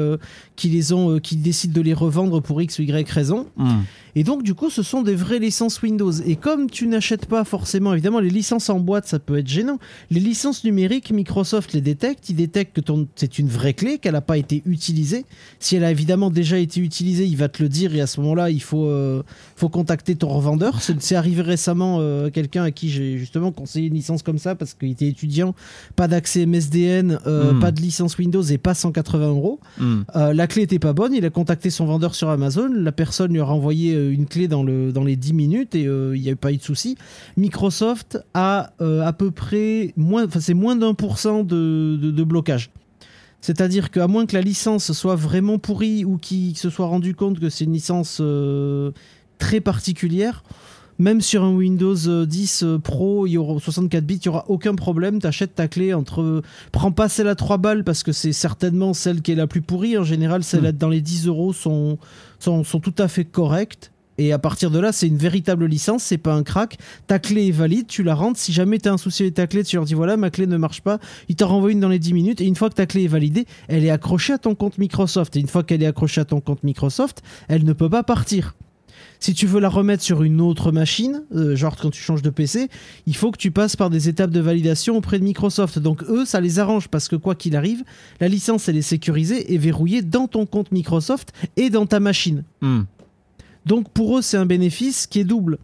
[SPEAKER 1] qui les ont, euh, qui décident de les revendre pour X ou Y raison. Hmm. Et donc, du coup, ce sont des vraies licences Windows. Et comme tu n'achètes pas forcément, évidemment, les licences en boîte, ça peut être gênant. Les licences numériques, Microsoft les détecte. Il détecte que ton... c'est une vraie clé, qu'elle n'a pas été utilisée. Si elle a évidemment déjà été utilisée, il va te le dire. Et à ce moment-là, il faut, euh, faut contacter ton revendeur. C'est arrivé récemment, à euh, quelqu'un à qui j'ai justement conseillé une licence comme ça parce qu'il était étudiant, pas d'accès MSDN, hmm. pas de licence Windows et pas 180 euros. Hmm la clé était pas bonne, il a contacté son vendeur sur Amazon, la personne lui a renvoyé euh, une clé dans, le, dans les 10 minutes et euh, il n'y a pas eu de souci. Microsoft a euh, à peu près moins, c'est moins d'un pour cent de, blocage. C'est-à-dire qu'à moins que la licence soit vraiment pourrie ou qu'il se soit rendu compte que c'est une licence très particulière, même sur un Windows 10 euh, euh, Pro, il 64 bits, il n'y aura aucun problème. achètes ta clé entre, prends pas celle à 3 balles parce que c'est certainement celle qui est la plus pourrie. En général, celles là hmm. dans les 10 euros sont, sont, tout à fait correctes. Et à partir de là, c'est une véritable licence, c'est pas un crack. Ta clé est valide, tu la rentres. Si jamais tu as un souci avec ta clé, tu leur dis voilà, ma clé ne marche pas. Ils t'en renvoient une dans les 10 minutes. Et une fois que ta clé est validée, elle est accrochée à ton compte Microsoft. Et une fois qu'elle est accrochée à ton compte Microsoft, elle ne peut pas partir. Si tu veux la remettre sur une autre machine, euh, genre quand tu changes de PC, il faut que tu passes par des étapes de validation auprès de Microsoft. Donc eux, ça les arrange parce que quoi qu'il arrive, la licence, elle est sécurisée et verrouillée dans ton compte Microsoft et dans ta machine. Hmm. Donc pour eux, c'est un bénéfice qui est double.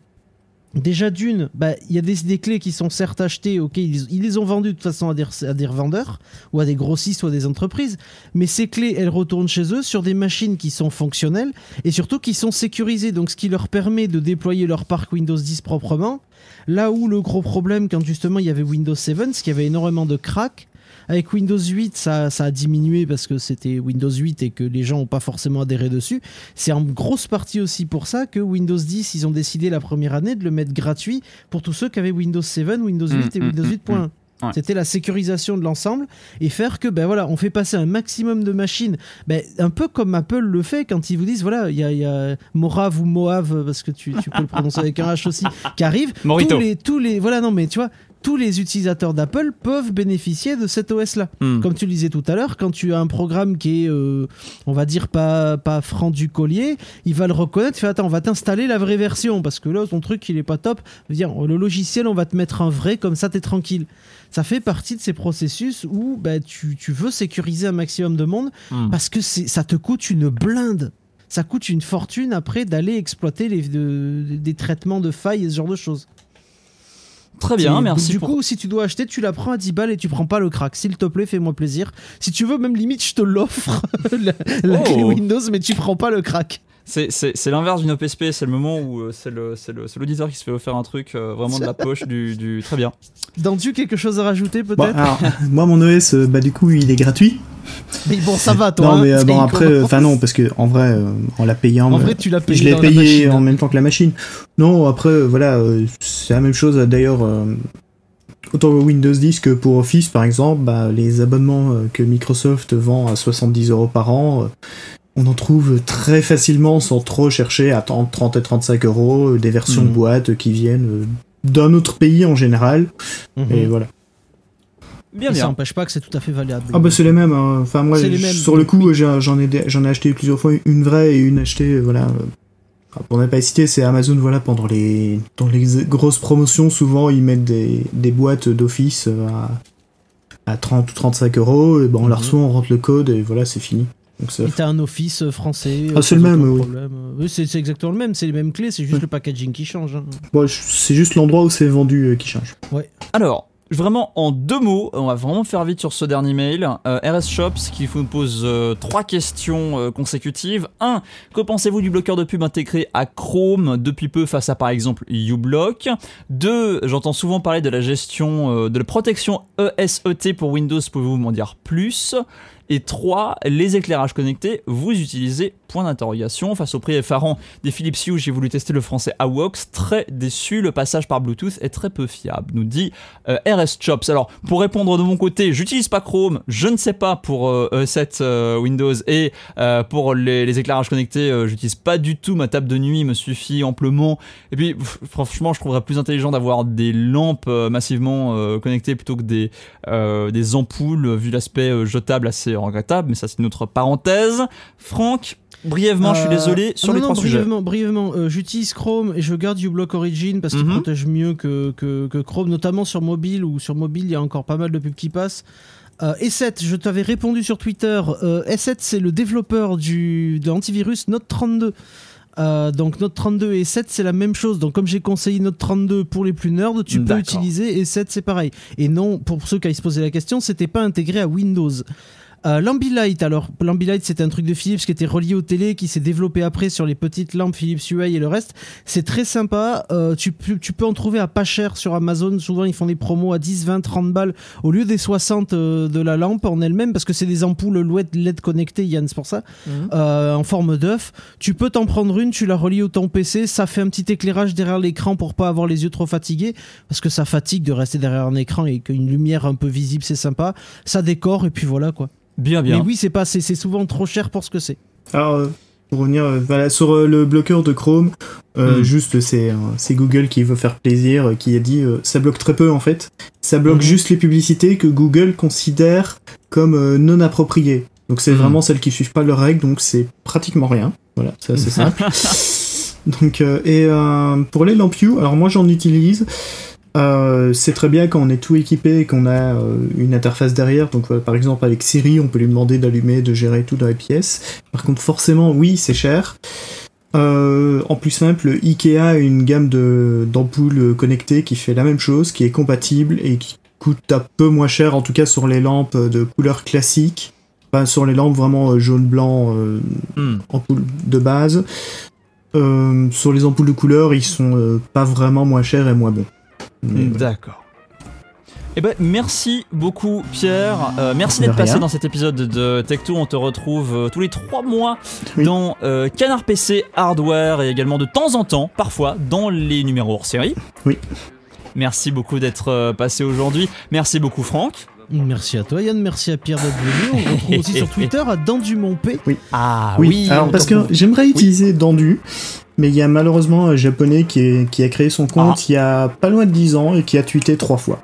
[SPEAKER 1] Déjà d'une, bah, il y a des, clés qui sont certes achetées, ok, ils, les ont vendues de toute façon à des, à des, revendeurs, ou à des grossistes, ou à des entreprises, mais ces clés, elles retournent chez eux sur des machines qui sont fonctionnelles et surtout qui sont sécurisées, donc ce qui leur permet de déployer leur parc Windows 10 proprement. Là où le gros problème, quand justement il y avait Windows 7, c'est qu'il y avait énormément de cracks, avec Windows 8, ça, a diminué parce que c'était Windows 8 et que les gens n'ont pas forcément adhéré dessus. C'est en grosse partie aussi pour ça que Windows 10, ils ont décidé la première année de le mettre gratuit pour tous ceux qui avaient Windows 7, Windows 8 et mm, mm, Windows 8.1. Mm, c'était la sécurisation de l'ensemble et faire que ben voilà, on fait passer un maximum de machines, ben, un peu comme Apple le fait quand ils vous disent voilà, il y a, y Morave ou Moave parce que tu, peux le prononcer avec un H aussi qui arrive. Morito. Tous les tous les voilà non mais tu vois tous les utilisateurs d'Apple peuvent bénéficier de cet OS-là. Hmm. Comme tu le disais tout à l'heure, quand tu as un programme qui est, euh, on va dire, pas, pas franc du collier, il va le reconnaître, fait attends, on va t'installer la vraie version, parce que là, ton truc, il est pas top. Dire, le logiciel, on va te mettre un vrai, comme ça, t'es tranquille. Ça fait partie de ces processus où bah, tu, veux sécuriser un maximum de monde, hmm. parce que ça te coûte une blinde ça coûte une fortune après d'aller exploiter les, des traitements de failles et ce genre de choses. Très bien, merci. Du coup, si tu dois acheter, tu la prends à 10 balles et tu prends pas le crack. S'il te plaît, fais-moi plaisir. Si tu veux, même limite, je te l'offre, la, oh. clé Windows, mais tu prends pas le crack.
[SPEAKER 2] C'est l'inverse d'une OPSP, c'est le moment où euh, c'est l'auditeur qui se fait offrir un truc euh, vraiment de la poche du, Très bien. Dans du quelque chose à rajouter
[SPEAKER 1] peut-être
[SPEAKER 3] Moi, mon OS, euh, bah, du coup, il est gratuit.
[SPEAKER 1] Mais bon, ça va, toi. Non, hein, mais bon, après, enfin,
[SPEAKER 3] non, parce que en vrai, en la payant, en vrai, tu payé je l'ai payé en hein. même temps que la machine. Non, après, voilà, c'est la même chose d'ailleurs. autant Windows 10 que pour Office, par exemple, bah, les abonnements que Microsoft vend à 70 euros par an, on en trouve très facilement sans trop chercher à 30, et 35 euros euh, des versions de mm. boîtes qui viennent euh, d'un autre pays en général. Mm-hmm. Et voilà.
[SPEAKER 1] Bien, Ça n'empêche pas que c'est tout à fait valable. Ah bah,
[SPEAKER 3] c'est les mêmes. Hein. Enfin moi, sur le coup, j'en ai j'en ai acheté plusieurs fois une vraie et une achetée euh, voilà. Pour ne pas citer c'est Amazon voilà pendant les dans les grosses promotions souvent ils mettent des, boîtes d'office à, 30 ou 35 euros et ben on la mm-hmm. reçoit, on rentre le code et voilà c'est fini. Donc
[SPEAKER 1] t'as un office euh, français. Ah, euh, c'est le même, oui. Euh, c'est exactement le même, c'est les mêmes clés, c'est juste le packaging qui change. Hein.
[SPEAKER 3] c'est juste l'endroit où c'est vendu qui change. Ouais.
[SPEAKER 2] Alors, vraiment en deux mots, on va vraiment faire vite sur ce dernier mail. RS Shops qui nous pose trois questions consécutives. 1. Que pensez-vous du bloqueur de pub intégré à Chrome depuis peu face à par exemple uBlock 2. J'entends souvent parler de la gestion de la protection ESET pour Windows, pouvez-vous m'en dire plus et 3. Les éclairages connectés, vous utilisez point d'interrogation. Face au prix effarant des Philips Hue, j'ai voulu tester le français AWOX. Très déçu, le passage par Bluetooth est très peu fiable, nous dit euh, RS Chops. Alors, pour répondre de mon côté, j'utilise pas Chrome, je ne sais pas pour cette euh, euh, Windows et pour les, éclairages connectés, j'utilise pas du tout ma table de nuit, me suffit amplement. Et puis, franchement, je trouverais plus intelligent d'avoir des lampes massivement connectées plutôt que des, des ampoules, vu l'aspect jetable assez regrettable, mais ça c'est notre parenthèse. Franck, brièvement, je suis euh, désolé, ah, sur les non, trois brièvement,
[SPEAKER 1] sujets. Brièvement, euh, j'utilise Chrome et je garde uBlock Origin parce qu'il mhm. protège mieux que, que, Chrome, notamment sur mobile, ou sur mobile il y a encore pas mal de pubs qui passent. Euh, 7 je t'avais répondu sur Twitter. Euh, s 7 c'est le développeur du, de l'antivirus Note 32. donc Note 32 et 7 c'est la même chose. Donc comme j'ai conseillé Note 32 pour les plus nerds, tu peux utiliser et 7 c'est pareil. Et non, pour ceux qui se posaient la question, c'était pas intégré à Windows. Euh, L'Ambilight, alors, L'Ambilight, c'est un truc de Philips qui était relié au télé, qui s'est développé après sur les petites lampes Philips UI et le reste. C'est très sympa. Euh, tu, tu, peux en trouver à pas cher sur Amazon. Souvent, ils font des promos à 10, 20, 30 balles au lieu des 60 euh, de la lampe en elle-même, parce que c'est des ampoules LED e connectées, Yann, c'est pour ça, mhm. euh, en forme d'œuf. Tu peux t'en prendre une, tu la relies au ton PC, ça fait un petit éclairage derrière l'écran pour pas avoir les yeux trop fatigués, parce que ça fatigue de rester derrière un écran et qu'une lumière un peu visible, c'est sympa. Ça décore, et puis voilà, quoi. Bien, bien. Mais oui, c'est pas, c'est souvent trop cher pour ce que c'est.
[SPEAKER 3] Alors, euh, pour revenir euh, sur euh, le bloqueur de Chrome, hmm. juste c'est Google qui veut faire plaisir, qui a dit ça bloque très peu en fait. Ça bloque hmm. juste les publicités que Google considère comme non appropriées. Donc c'est hmm. vraiment celles qui suivent pas leurs règles, donc c'est pratiquement rien. Voilà, c'est simple. donc et pour les lampiou alors moi j'en utilise. Euh, c'est très bien quand on est tout équipé et qu'on a euh, une interface derrière. Donc, euh, par exemple, avec Siri, on peut lui demander d'allumer, de gérer tout dans les pièces. Par contre, forcément, oui, c'est cher. en plus simple, Ikea a une gamme d'ampoules connectées qui fait la même chose, qui est compatible et qui coûte un peu moins cher, en tout cas sur les lampes de couleur classique. Enfin, sur les lampes vraiment jaune-blanc, hmm. de base. sur les ampoules de couleur, ils sont pas vraiment moins chers et moins bons.
[SPEAKER 2] Mm, d'accord. Eh ben, merci beaucoup Pierre, euh, merci d'être passé dans cet épisode de Tech2, on te retrouve euh, tous les trois mois dans euh, Canard PC Hardware et également de temps en temps, parfois, dans les numéros hors série. Oui. Merci beaucoup d'être passé aujourd'hui, merci beaucoup Franck. Merci à toi Yann, merci à Pierre d'être venu. On te retrouve aussi sur Twitter
[SPEAKER 1] à Dandu
[SPEAKER 3] Oui.
[SPEAKER 2] Ah oui, alors parce que
[SPEAKER 3] j'aimerais utiliser Dendu mais il y a malheureusement un japonais qui, a créé son compte ah. il y a pas loin de 10 ans et qui a tweeté trois fois.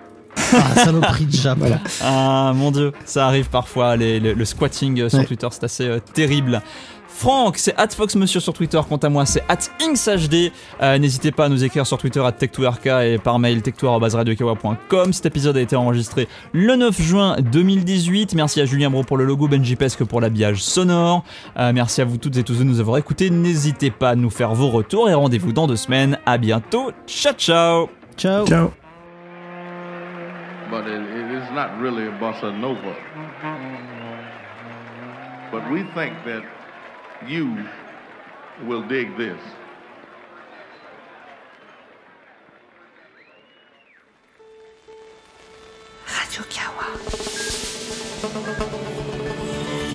[SPEAKER 2] Ah, saloperie de Japon. Ah, mon dieu, ça arrive parfois, le, squatting euh, sur Twitter, c'est assez euh, terrible. Franck, c'est monsieur sur Twitter. Quant à moi, c'est InksHD. Euh, n'hésitez pas à nous écrire sur Twitter à et par mail tech Cet épisode a été enregistré le 9 juin 2018. Merci à Julien Bro pour le logo, Benji Pesque pour l'habillage sonore. Euh, merci à vous toutes et tous de nous avoir écoutés. N'hésitez pas à nous faire vos retours et rendez-vous dans deux semaines. À bientôt. Ciao, ciao. Ciao. but is not nova.
[SPEAKER 3] But we think that you will dig this.
[SPEAKER 2] Radio